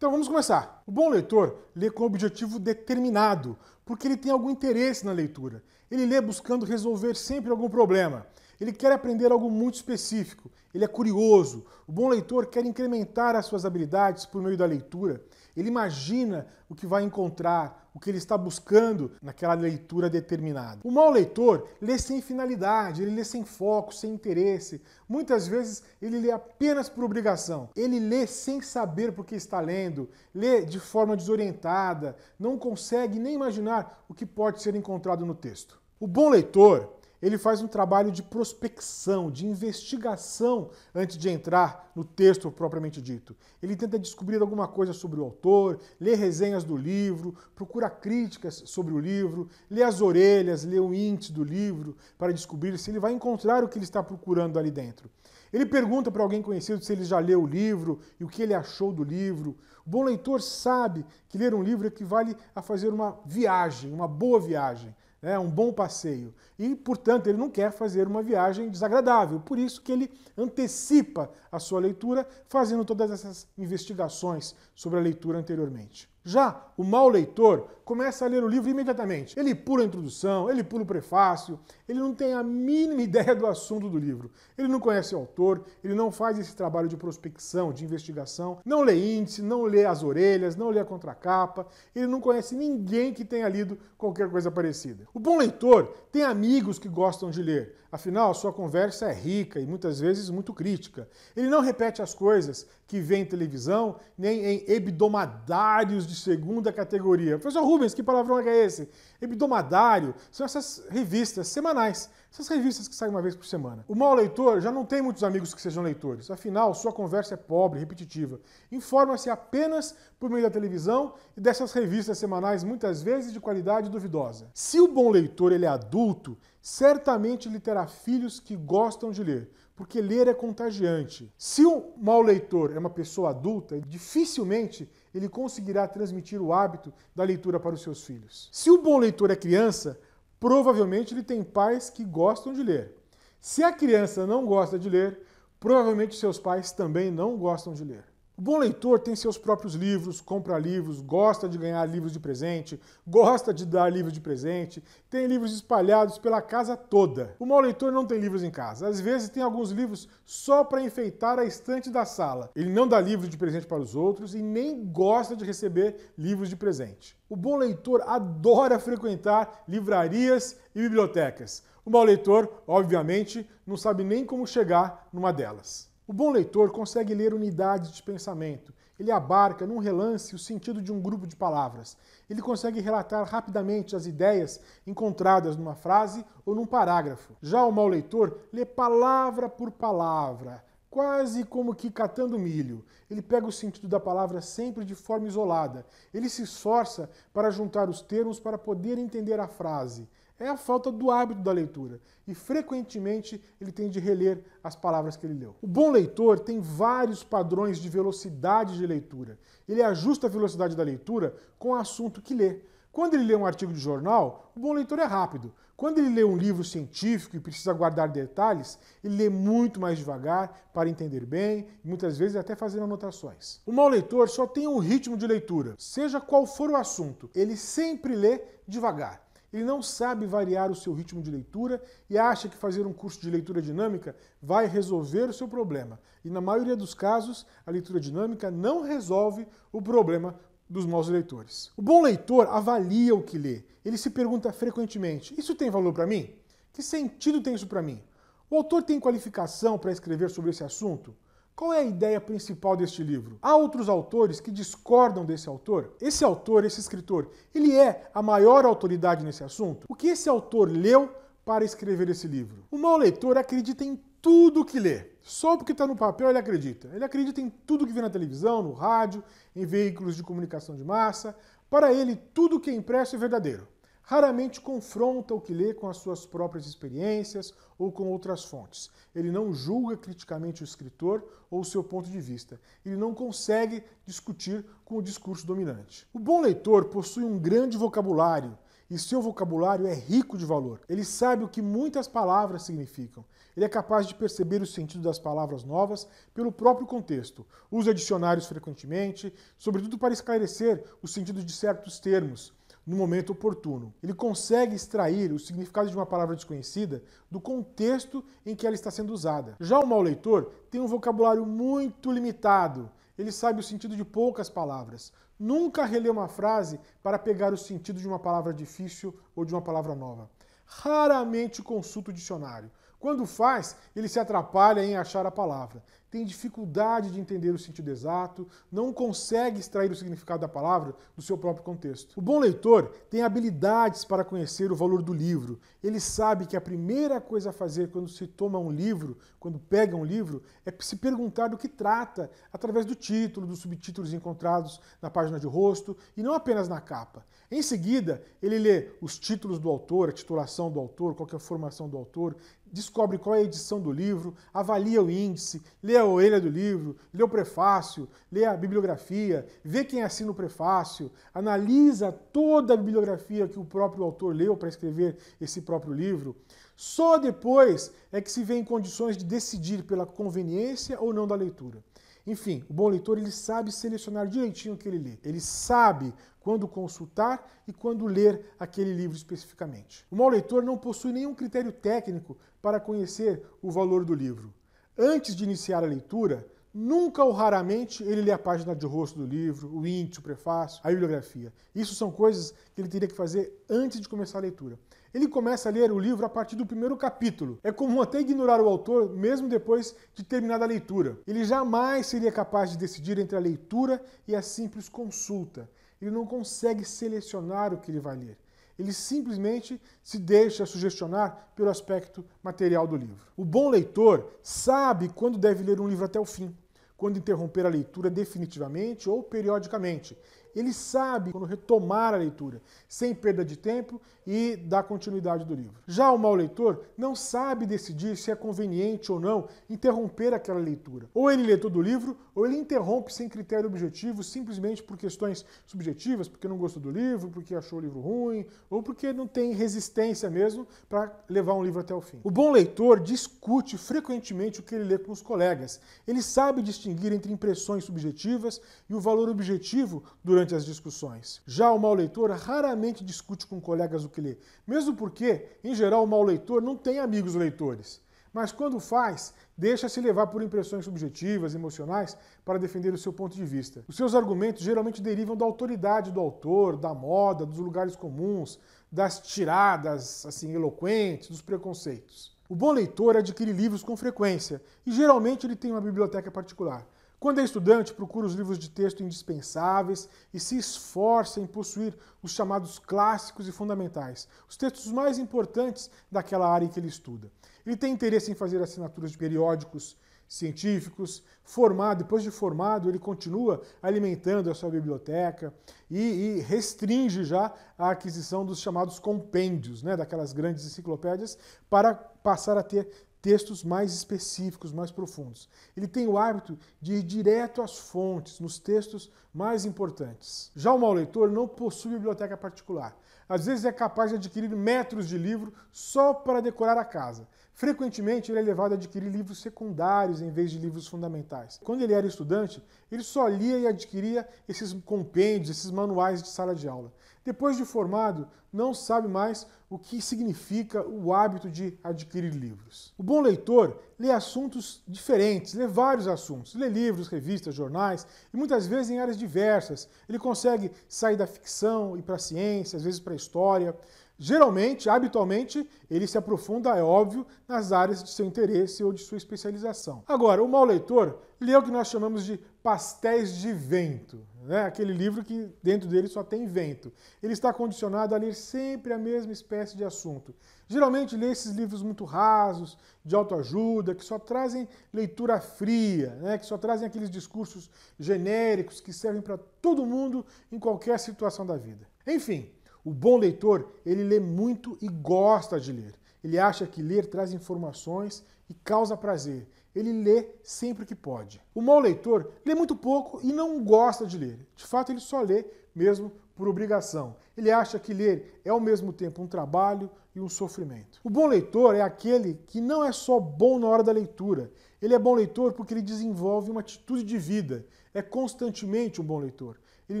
Então vamos começar. O bom leitor lê com objetivo determinado, porque ele tem algum interesse na leitura. Ele lê buscando resolver sempre algum problema. Ele quer aprender algo muito específico. Ele é curioso. O bom leitor quer incrementar as suas habilidades por meio da leitura. Ele imagina o que vai encontrar, o que ele está buscando naquela leitura determinada. O mau leitor lê sem finalidade, ele lê sem foco, sem interesse. Muitas vezes ele lê apenas por obrigação. Ele lê sem saber por que está lendo, lê de forma desorientada, não consegue nem imaginar o que pode ser encontrado no texto. O bom leitor ele faz um trabalho de prospecção, de investigação antes de entrar no texto propriamente dito. Ele tenta descobrir alguma coisa sobre o autor, lê resenhas do livro, procura críticas sobre o livro, lê as orelhas, lê o índice do livro para descobrir se ele vai encontrar o que ele está procurando ali dentro. Ele pergunta para alguém conhecido se ele já leu o livro e o que ele achou do livro. O bom leitor sabe que ler um livro equivale a fazer uma viagem, uma boa viagem é um bom passeio. E, portanto, ele não quer fazer uma viagem desagradável. Por isso que ele antecipa a sua leitura, fazendo todas essas investigações sobre a leitura anteriormente. Já o mau leitor começa a ler o livro imediatamente. Ele pula a introdução, ele pula o prefácio, ele não tem a mínima [laughs] ideia do assunto do livro. Ele não conhece o autor, ele não faz esse trabalho de prospecção, de investigação, não lê índice, não lê as orelhas, não lê a contracapa, ele não conhece ninguém que tenha lido qualquer coisa parecida. O bom leitor tem amigos que gostam de ler, afinal, sua conversa é rica e muitas vezes muito crítica. Ele não repete as coisas que vê em televisão, nem em hebdomadários de segunda categoria. Professor Rubens, Rubens, que palavrão é esse? Hebdomadário. São essas revistas semanais. Essas revistas que saem uma vez por semana. O mau leitor já não tem muitos amigos que sejam leitores. Afinal, sua conversa é pobre, repetitiva. Informa-se apenas por meio da televisão e dessas revistas semanais, muitas vezes de qualidade duvidosa. Se o bom leitor ele é adulto, certamente ele terá filhos que gostam de ler porque ler é contagiante. Se o mau leitor é uma pessoa adulta, dificilmente ele conseguirá transmitir o hábito da leitura para os seus filhos. Se o bom leitor é criança, provavelmente ele tem pais que gostam de ler. Se a criança não gosta de ler, provavelmente seus pais também não gostam de ler. O bom leitor tem seus próprios livros, compra livros, gosta de ganhar livros de presente, gosta de dar livros de presente, tem livros espalhados pela casa toda. O mau leitor não tem livros em casa. Às vezes tem alguns livros só para enfeitar a estante da sala. Ele não dá livros de presente para os outros e nem gosta de receber livros de presente. O bom leitor adora frequentar livrarias e bibliotecas. O mau leitor, obviamente, não sabe nem como chegar numa delas. O bom leitor consegue ler unidades de pensamento. Ele abarca, num relance, o sentido de um grupo de palavras. Ele consegue relatar rapidamente as ideias encontradas numa frase ou num parágrafo. Já o mau leitor lê palavra por palavra, quase como que catando milho. Ele pega o sentido da palavra sempre de forma isolada. Ele se esforça para juntar os termos para poder entender a frase é a falta do hábito da leitura. E frequentemente ele tem de reler as palavras que ele leu. O bom leitor tem vários padrões de velocidade de leitura. Ele ajusta a velocidade da leitura com o assunto que lê. Quando ele lê um artigo de jornal, o bom leitor é rápido. Quando ele lê um livro científico e precisa guardar detalhes, ele lê muito mais devagar para entender bem e muitas vezes até fazer anotações. O mau leitor só tem um ritmo de leitura, seja qual for o assunto, ele sempre lê devagar ele não sabe variar o seu ritmo de leitura e acha que fazer um curso de leitura dinâmica vai resolver o seu problema. E na maioria dos casos, a leitura dinâmica não resolve o problema dos maus leitores. O bom leitor avalia o que lê. Ele se pergunta frequentemente: isso tem valor para mim? Que sentido tem isso para mim? O autor tem qualificação para escrever sobre esse assunto? Qual é a ideia principal deste livro? Há outros autores que discordam desse autor? Esse autor, esse escritor, ele é a maior autoridade nesse assunto? O que esse autor leu para escrever esse livro? O mau leitor acredita em tudo que lê. Só porque está no papel ele acredita. Ele acredita em tudo que vê na televisão, no rádio, em veículos de comunicação de massa. Para ele, tudo que é impresso é verdadeiro raramente confronta o que lê com as suas próprias experiências ou com outras fontes. Ele não julga criticamente o escritor ou o seu ponto de vista. Ele não consegue discutir com o discurso dominante. O bom leitor possui um grande vocabulário e seu vocabulário é rico de valor. Ele sabe o que muitas palavras significam. Ele é capaz de perceber o sentido das palavras novas pelo próprio contexto. Usa dicionários frequentemente, sobretudo para esclarecer o sentido de certos termos no momento oportuno. Ele consegue extrair o significado de uma palavra desconhecida do contexto em que ela está sendo usada. Já o mau leitor tem um vocabulário muito limitado. Ele sabe o sentido de poucas palavras. Nunca relê uma frase para pegar o sentido de uma palavra difícil ou de uma palavra nova. Raramente consulta o dicionário quando faz, ele se atrapalha em achar a palavra, tem dificuldade de entender o sentido exato, não consegue extrair o significado da palavra do seu próprio contexto. O bom leitor tem habilidades para conhecer o valor do livro. Ele sabe que a primeira coisa a fazer quando se toma um livro, quando pega um livro, é se perguntar do que trata, através do título, dos subtítulos encontrados na página de rosto e não apenas na capa. Em seguida, ele lê os títulos do autor, a titulação do autor, qual é a formação do autor, descobre qual é a edição do livro, avalia o índice, lê a orelha do livro, lê o prefácio, lê a bibliografia, vê quem assina o prefácio, analisa toda a bibliografia que o próprio autor leu para escrever esse próprio livro. Só depois é que se vê em condições de decidir pela conveniência ou não da leitura. Enfim, o bom leitor ele sabe selecionar direitinho o que ele lê. Ele sabe quando consultar e quando ler aquele livro especificamente. O mau leitor não possui nenhum critério técnico para conhecer o valor do livro. Antes de iniciar a leitura, Nunca ou raramente ele lê a página de rosto do livro, o índice, o prefácio, a bibliografia. Isso são coisas que ele teria que fazer antes de começar a leitura. Ele começa a ler o livro a partir do primeiro capítulo. É comum até ignorar o autor mesmo depois de terminada a leitura. Ele jamais seria capaz de decidir entre a leitura e a simples consulta. Ele não consegue selecionar o que ele vai ler ele simplesmente se deixa sugestionar pelo aspecto material do livro. O bom leitor sabe quando deve ler um livro até o fim, quando interromper a leitura definitivamente ou periodicamente ele sabe quando retomar a leitura, sem perda de tempo e da continuidade do livro. Já o mau leitor não sabe decidir se é conveniente ou não interromper aquela leitura. Ou ele lê todo o livro, ou ele interrompe sem critério objetivo, simplesmente por questões subjetivas, porque não gostou do livro, porque achou o livro ruim, ou porque não tem resistência mesmo para levar um livro até o fim. O bom leitor discute frequentemente o que ele lê com os colegas. Ele sabe distinguir entre impressões subjetivas e o valor objetivo durante durante as discussões. Já o mau leitor raramente discute com colegas o que lê, mesmo porque, em geral, o mau leitor não tem amigos leitores. Mas quando faz, deixa-se levar por impressões subjetivas, emocionais, para defender o seu ponto de vista. Os seus argumentos geralmente derivam da autoridade do autor, da moda, dos lugares comuns, das tiradas assim eloquentes, dos preconceitos. O bom leitor adquire livros com frequência e geralmente ele tem uma biblioteca particular. Quando é estudante, procura os livros de texto indispensáveis e se esforça em possuir os chamados clássicos e fundamentais, os textos mais importantes daquela área em que ele estuda. Ele tem interesse em fazer assinaturas de periódicos científicos, formado, depois de formado, ele continua alimentando a sua biblioteca e, e restringe já a aquisição dos chamados compêndios, né, daquelas grandes enciclopédias, para passar a ter textos mais específicos, mais profundos. Ele tem o hábito de ir direto às fontes, nos textos mais importantes. Já o mau leitor não possui biblioteca particular. Às vezes é capaz de adquirir metros de livro só para decorar a casa. Frequentemente ele é levado a adquirir livros secundários em vez de livros fundamentais. Quando ele era estudante, ele só lia e adquiria esses compêndios, esses manuais de sala de aula depois de formado, não sabe mais o que significa o hábito de adquirir livros. O bom leitor lê assuntos diferentes, lê vários assuntos, lê livros, revistas, jornais e muitas vezes em áreas diversas. Ele consegue sair da ficção e para a ciência, às vezes para a história. Geralmente, habitualmente, ele se aprofunda, é óbvio, nas áreas de seu interesse ou de sua especialização. Agora, o mau leitor lê o que nós chamamos de pastéis de vento né? aquele livro que dentro dele só tem vento. Ele está condicionado a ler sempre a mesma espécie de assunto. Geralmente lê esses livros muito rasos, de autoajuda, que só trazem leitura fria, né? que só trazem aqueles discursos genéricos que servem para todo mundo em qualquer situação da vida. Enfim, o bom leitor, ele lê muito e gosta de ler. Ele acha que ler traz informações e causa prazer. Ele lê sempre que pode. O mau leitor lê muito pouco e não gosta de ler. De fato, ele só lê mesmo por obrigação. Ele acha que ler é ao mesmo tempo um trabalho e um sofrimento. O bom leitor é aquele que não é só bom na hora da leitura. Ele é bom leitor porque ele desenvolve uma atitude de vida. É constantemente um bom leitor. Ele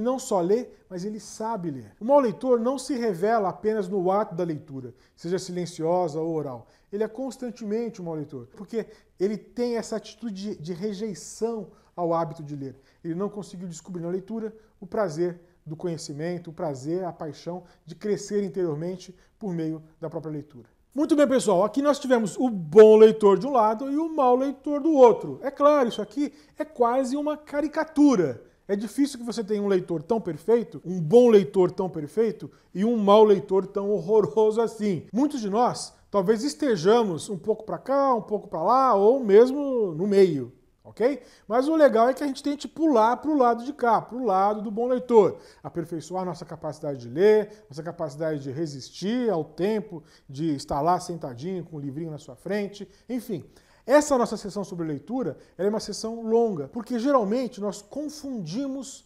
não só lê, mas ele sabe ler. O mau leitor não se revela apenas no ato da leitura, seja silenciosa ou oral. Ele é constantemente um mau leitor, porque ele tem essa atitude de, rejeição ao hábito de ler. Ele não conseguiu descobrir na leitura o prazer do conhecimento, o prazer, a paixão de crescer interiormente por meio da própria leitura. Muito bem, pessoal. Aqui nós tivemos o bom leitor de um lado e o mau leitor do outro. É claro, isso aqui é quase uma caricatura. É difícil que você tenha um leitor tão perfeito, um bom leitor tão perfeito e um mau leitor tão horroroso assim. Muitos de nós talvez estejamos um pouco para cá, um pouco para lá ou mesmo no meio, ok? Mas o legal é que a gente tente pular para o lado de cá, para o lado do bom leitor, aperfeiçoar nossa capacidade de ler, nossa capacidade de resistir ao tempo, de estar lá sentadinho com o livrinho na sua frente, enfim. Essa nossa sessão sobre leitura é uma sessão longa, porque geralmente nós confundimos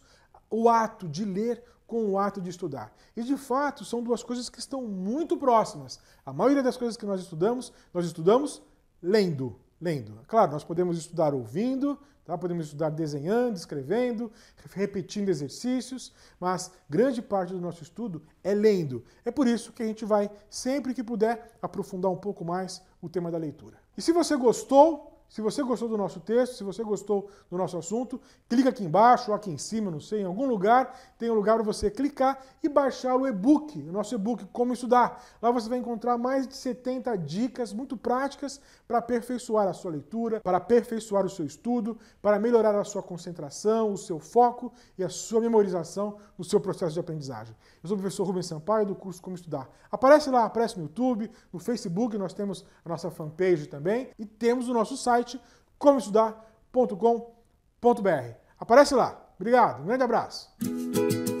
o ato de ler com o ato de estudar. E de fato, são duas coisas que estão muito próximas. A maioria das coisas que nós estudamos, nós estudamos lendo, lendo. Claro, nós podemos estudar ouvindo, tá? Podemos estudar desenhando, escrevendo, repetindo exercícios, mas grande parte do nosso estudo é lendo. É por isso que a gente vai sempre que puder aprofundar um pouco mais o tema da leitura. E se você gostou, se você gostou do nosso texto, se você gostou do nosso assunto, clica aqui embaixo, aqui em cima, não sei, em algum lugar, tem um lugar para você clicar e baixar o e-book, o nosso e-book Como Estudar. Lá você vai encontrar mais de 70 dicas muito práticas para aperfeiçoar a sua leitura, para aperfeiçoar o seu estudo, para melhorar a sua concentração, o seu foco e a sua memorização no seu processo de aprendizagem. Eu sou o professor Rubens Sampaio do curso Como Estudar. Aparece lá, aparece no YouTube, no Facebook, nós temos a nossa fanpage também e temos o nosso site site comoestudar.com.br. Aparece lá. Obrigado, um grande abraço.